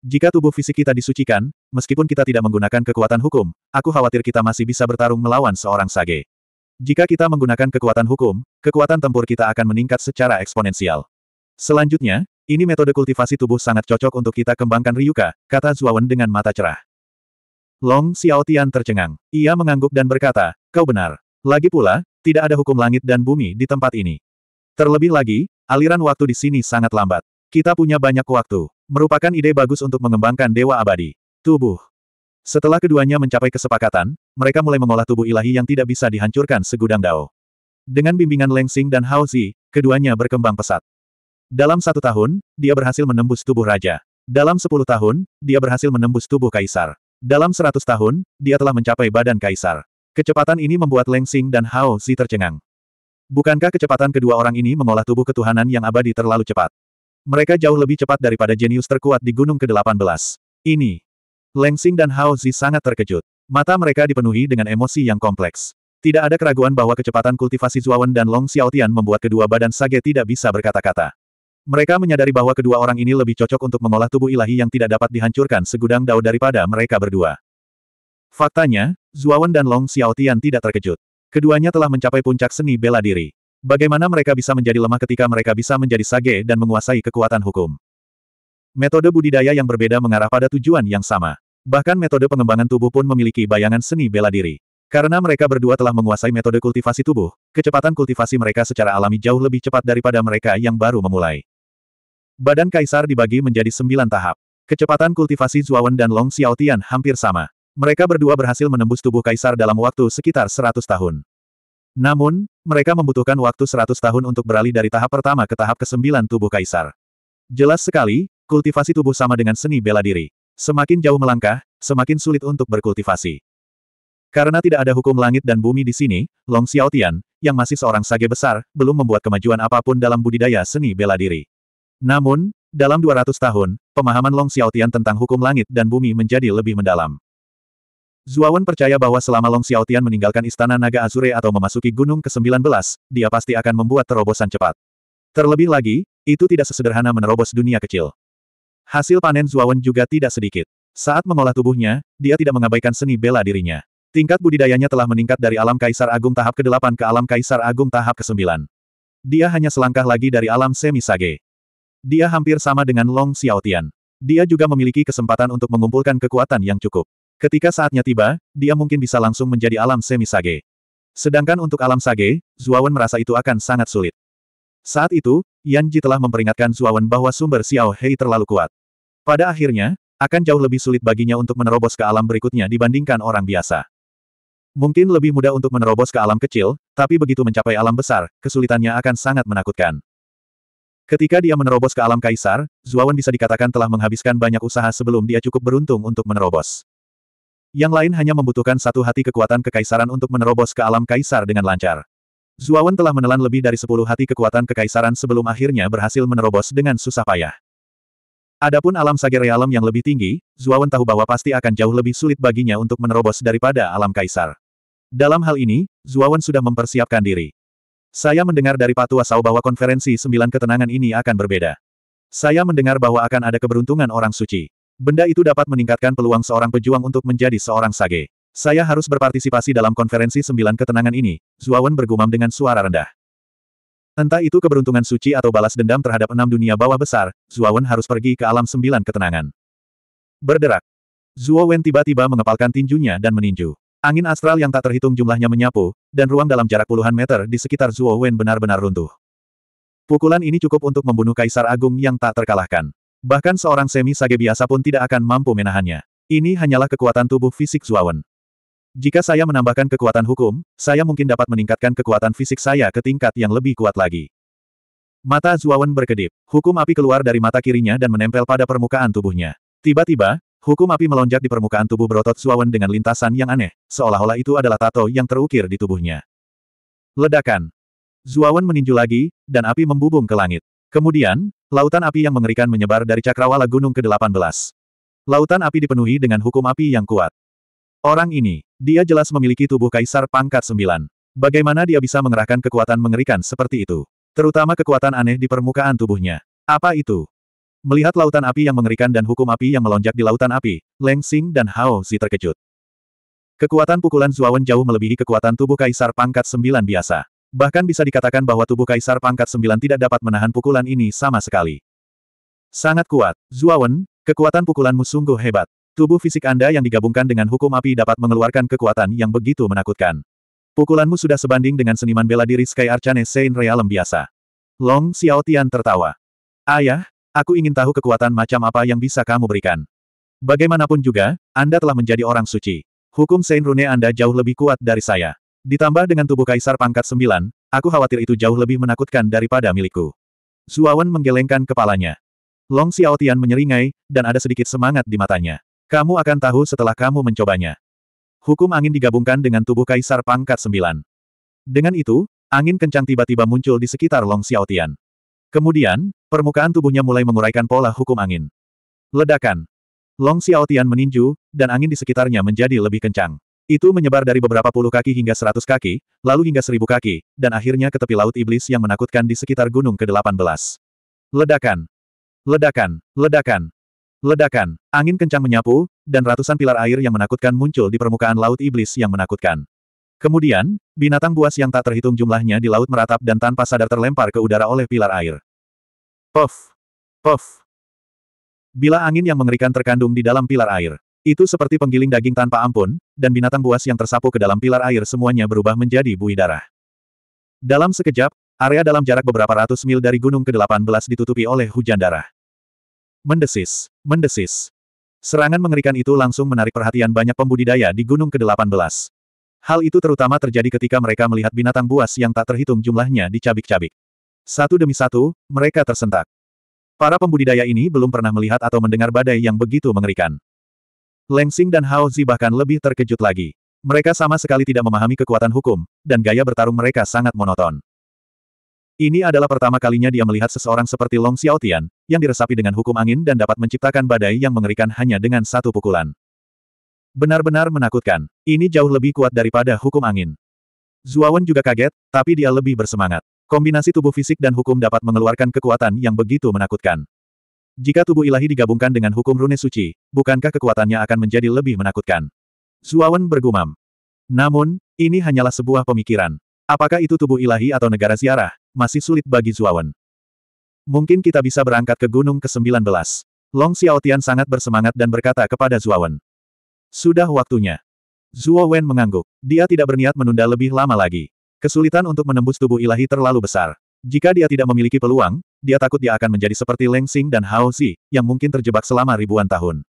Jika tubuh fisik kita disucikan, meskipun kita tidak menggunakan kekuatan hukum, aku khawatir kita masih bisa bertarung melawan seorang sage. Jika kita menggunakan kekuatan hukum, kekuatan tempur kita akan meningkat secara eksponensial. Selanjutnya, ini metode kultivasi tubuh sangat cocok untuk kita kembangkan Ryuka, kata Zuawan dengan mata cerah. Long Xiaotian tercengang. Ia mengangguk dan berkata, kau benar. Lagi pula, tidak ada hukum langit dan bumi di tempat ini. Terlebih lagi, aliran waktu di sini sangat lambat. Kita punya banyak waktu. Merupakan ide bagus untuk mengembangkan dewa abadi. Tubuh. Setelah keduanya mencapai kesepakatan, mereka mulai mengolah tubuh ilahi yang tidak bisa dihancurkan segudang dao. Dengan bimbingan Leng Xing dan Hao Zi, keduanya berkembang pesat. Dalam satu tahun, dia berhasil menembus tubuh raja. Dalam sepuluh tahun, dia berhasil menembus tubuh kaisar. Dalam seratus tahun, dia telah mencapai badan kaisar. Kecepatan ini membuat Leng Xing dan Hao Zi tercengang. Bukankah kecepatan kedua orang ini mengolah tubuh ketuhanan yang abadi terlalu cepat? Mereka jauh lebih cepat daripada jenius terkuat di Gunung ke-18. Ini. Leng Xing dan Hao Zi sangat terkejut. Mata mereka dipenuhi dengan emosi yang kompleks. Tidak ada keraguan bahwa kecepatan kultivasi Zuawan dan Long Xiaotian membuat kedua badan Sage tidak bisa berkata-kata. Mereka menyadari bahwa kedua orang ini lebih cocok untuk mengolah tubuh ilahi yang tidak dapat dihancurkan segudang dao daripada mereka berdua. Faktanya, Zuawan dan Long Xiaotian tidak terkejut. Keduanya telah mencapai puncak seni bela diri. Bagaimana mereka bisa menjadi lemah ketika mereka bisa menjadi sage dan menguasai kekuatan hukum? Metode budidaya yang berbeda mengarah pada tujuan yang sama. Bahkan metode pengembangan tubuh pun memiliki bayangan seni bela diri. Karena mereka berdua telah menguasai metode kultivasi tubuh, kecepatan kultivasi mereka secara alami jauh lebih cepat daripada mereka yang baru memulai. Badan kaisar dibagi menjadi sembilan tahap. Kecepatan kultivasi Zuawan dan Long Xiaotian hampir sama. Mereka berdua berhasil menembus tubuh kaisar dalam waktu sekitar seratus tahun. Namun, mereka membutuhkan waktu seratus tahun untuk beralih dari tahap pertama ke tahap kesembilan tubuh kaisar. Jelas sekali, kultivasi tubuh sama dengan seni bela diri. Semakin jauh melangkah, semakin sulit untuk berkultivasi. Karena tidak ada hukum langit dan bumi di sini, Long Xiaotian, yang masih seorang sage besar, belum membuat kemajuan apapun dalam budidaya seni bela diri. Namun, dalam 200 tahun, pemahaman Long Xiaotian tentang hukum langit dan bumi menjadi lebih mendalam. Zuawan percaya bahwa selama Long Xiaotian meninggalkan istana Naga Azure atau memasuki gunung ke-19, dia pasti akan membuat terobosan cepat. Terlebih lagi, itu tidak sesederhana menerobos dunia kecil. Hasil panen Zuawan juga tidak sedikit. Saat mengolah tubuhnya, dia tidak mengabaikan seni bela dirinya. Tingkat budidayanya telah meningkat dari alam Kaisar Agung tahap ke-8 ke alam Kaisar Agung tahap ke-9. Dia hanya selangkah lagi dari alam semi-sage. Dia hampir sama dengan Long Xiaotian. Dia juga memiliki kesempatan untuk mengumpulkan kekuatan yang cukup. Ketika saatnya tiba, dia mungkin bisa langsung menjadi alam semi sage. Sedangkan untuk alam sage, Zuawan merasa itu akan sangat sulit. Saat itu, Yan Ji telah memperingatkan Zuawan bahwa sumber Xiao Hei terlalu kuat. Pada akhirnya, akan jauh lebih sulit baginya untuk menerobos ke alam berikutnya dibandingkan orang biasa. Mungkin lebih mudah untuk menerobos ke alam kecil, tapi begitu mencapai alam besar, kesulitannya akan sangat menakutkan. Ketika dia menerobos ke alam kaisar, Zuawan bisa dikatakan telah menghabiskan banyak usaha sebelum dia cukup beruntung untuk menerobos. Yang lain hanya membutuhkan satu hati kekuatan kekaisaran untuk menerobos ke alam kaisar dengan lancar. Zuawan telah menelan lebih dari sepuluh hati kekuatan kekaisaran sebelum akhirnya berhasil menerobos dengan susah payah. Adapun alam sagere alam yang lebih tinggi, Zuawan tahu bahwa pasti akan jauh lebih sulit baginya untuk menerobos daripada alam kaisar. Dalam hal ini, Zuawan sudah mempersiapkan diri. Saya mendengar dari Patua Sao bahwa konferensi sembilan ketenangan ini akan berbeda. Saya mendengar bahwa akan ada keberuntungan orang suci. Benda itu dapat meningkatkan peluang seorang pejuang untuk menjadi seorang sage. Saya harus berpartisipasi dalam konferensi sembilan ketenangan ini, Zuawan bergumam dengan suara rendah. Entah itu keberuntungan suci atau balas dendam terhadap enam dunia bawah besar, Zuawan harus pergi ke alam sembilan ketenangan. Berderak. Zuawan tiba-tiba mengepalkan tinjunya dan meninju. Angin astral yang tak terhitung jumlahnya menyapu, dan ruang dalam jarak puluhan meter di sekitar Zuo Wen benar-benar runtuh. Pukulan ini cukup untuk membunuh Kaisar Agung yang tak terkalahkan. Bahkan seorang semi sage biasa pun tidak akan mampu menahannya. Ini hanyalah kekuatan tubuh fisik Zuawan. Jika saya menambahkan kekuatan hukum, saya mungkin dapat meningkatkan kekuatan fisik saya ke tingkat yang lebih kuat lagi. Mata Zuawan berkedip. Hukum api keluar dari mata kirinya dan menempel pada permukaan tubuhnya. Tiba-tiba, Hukum api melonjak di permukaan tubuh berotot Suawan dengan lintasan yang aneh, seolah-olah itu adalah tato yang terukir di tubuhnya. Ledakan. Zuawan meninju lagi, dan api membubung ke langit. Kemudian, lautan api yang mengerikan menyebar dari cakrawala gunung ke-18. Lautan api dipenuhi dengan hukum api yang kuat. Orang ini, dia jelas memiliki tubuh kaisar pangkat sembilan. Bagaimana dia bisa mengerahkan kekuatan mengerikan seperti itu? Terutama kekuatan aneh di permukaan tubuhnya. Apa itu? Melihat lautan api yang mengerikan dan hukum api yang melonjak di lautan api, Leng Xing dan Hao Zi terkejut. Kekuatan pukulan Zuawan jauh melebihi kekuatan tubuh kaisar pangkat sembilan biasa. Bahkan bisa dikatakan bahwa tubuh kaisar pangkat sembilan tidak dapat menahan pukulan ini sama sekali. Sangat kuat, Zuawan, kekuatan pukulanmu sungguh hebat. Tubuh fisik Anda yang digabungkan dengan hukum api dapat mengeluarkan kekuatan yang begitu menakutkan. Pukulanmu sudah sebanding dengan seniman bela diri Sky Archane Saint Realem biasa. Long Xiaotian tertawa. Ayah, Aku ingin tahu kekuatan macam apa yang bisa kamu berikan. Bagaimanapun juga, Anda telah menjadi orang suci. Hukum Saint Rune Anda jauh lebih kuat dari saya. Ditambah dengan tubuh kaisar pangkat sembilan, aku khawatir itu jauh lebih menakutkan daripada milikku. Zuawan menggelengkan kepalanya. Long Xiaotian menyeringai, dan ada sedikit semangat di matanya. Kamu akan tahu setelah kamu mencobanya. Hukum angin digabungkan dengan tubuh kaisar pangkat sembilan. Dengan itu, angin kencang tiba-tiba muncul di sekitar Long Xiaotian. Kemudian, Permukaan tubuhnya mulai menguraikan pola hukum angin. Ledakan. Long Xiaotian meninju, dan angin di sekitarnya menjadi lebih kencang. Itu menyebar dari beberapa puluh kaki hingga seratus kaki, lalu hingga seribu kaki, dan akhirnya ke tepi laut iblis yang menakutkan di sekitar gunung ke-18. Ledakan. Ledakan. Ledakan. Ledakan. Angin kencang menyapu, dan ratusan pilar air yang menakutkan muncul di permukaan laut iblis yang menakutkan. Kemudian, binatang buas yang tak terhitung jumlahnya di laut meratap dan tanpa sadar terlempar ke udara oleh pilar air. Puff! Puff! Bila angin yang mengerikan terkandung di dalam pilar air. Itu seperti penggiling daging tanpa ampun, dan binatang buas yang tersapu ke dalam pilar air semuanya berubah menjadi buih darah. Dalam sekejap, area dalam jarak beberapa ratus mil dari gunung ke-18 ditutupi oleh hujan darah. Mendesis, mendesis. Serangan mengerikan itu langsung menarik perhatian banyak pembudidaya di gunung ke-18. Hal itu terutama terjadi ketika mereka melihat binatang buas yang tak terhitung jumlahnya dicabik-cabik. Satu demi satu, mereka tersentak. Para pembudidaya ini belum pernah melihat atau mendengar badai yang begitu mengerikan. Leng Lengsing dan Hao Zi bahkan lebih terkejut lagi. Mereka sama sekali tidak memahami kekuatan hukum, dan gaya bertarung mereka sangat monoton. Ini adalah pertama kalinya dia melihat seseorang seperti Long Xiaotian, yang diresapi dengan hukum angin dan dapat menciptakan badai yang mengerikan hanya dengan satu pukulan. Benar-benar menakutkan. Ini jauh lebih kuat daripada hukum angin. Zuawan juga kaget, tapi dia lebih bersemangat. Kombinasi tubuh fisik dan hukum dapat mengeluarkan kekuatan yang begitu menakutkan. Jika tubuh ilahi digabungkan dengan hukum rune suci, bukankah kekuatannya akan menjadi lebih menakutkan? Zuawan bergumam. Namun, ini hanyalah sebuah pemikiran. Apakah itu tubuh ilahi atau negara ziarah, masih sulit bagi Zuawan. Mungkin kita bisa berangkat ke gunung ke-19. Long Xiaotian sangat bersemangat dan berkata kepada Zuawan. Sudah waktunya. Zuo Wen mengangguk. Dia tidak berniat menunda lebih lama lagi. Kesulitan untuk menembus tubuh ilahi terlalu besar. Jika dia tidak memiliki peluang, dia takut dia akan menjadi seperti Leng Xing dan Hao Zi, yang mungkin terjebak selama ribuan tahun.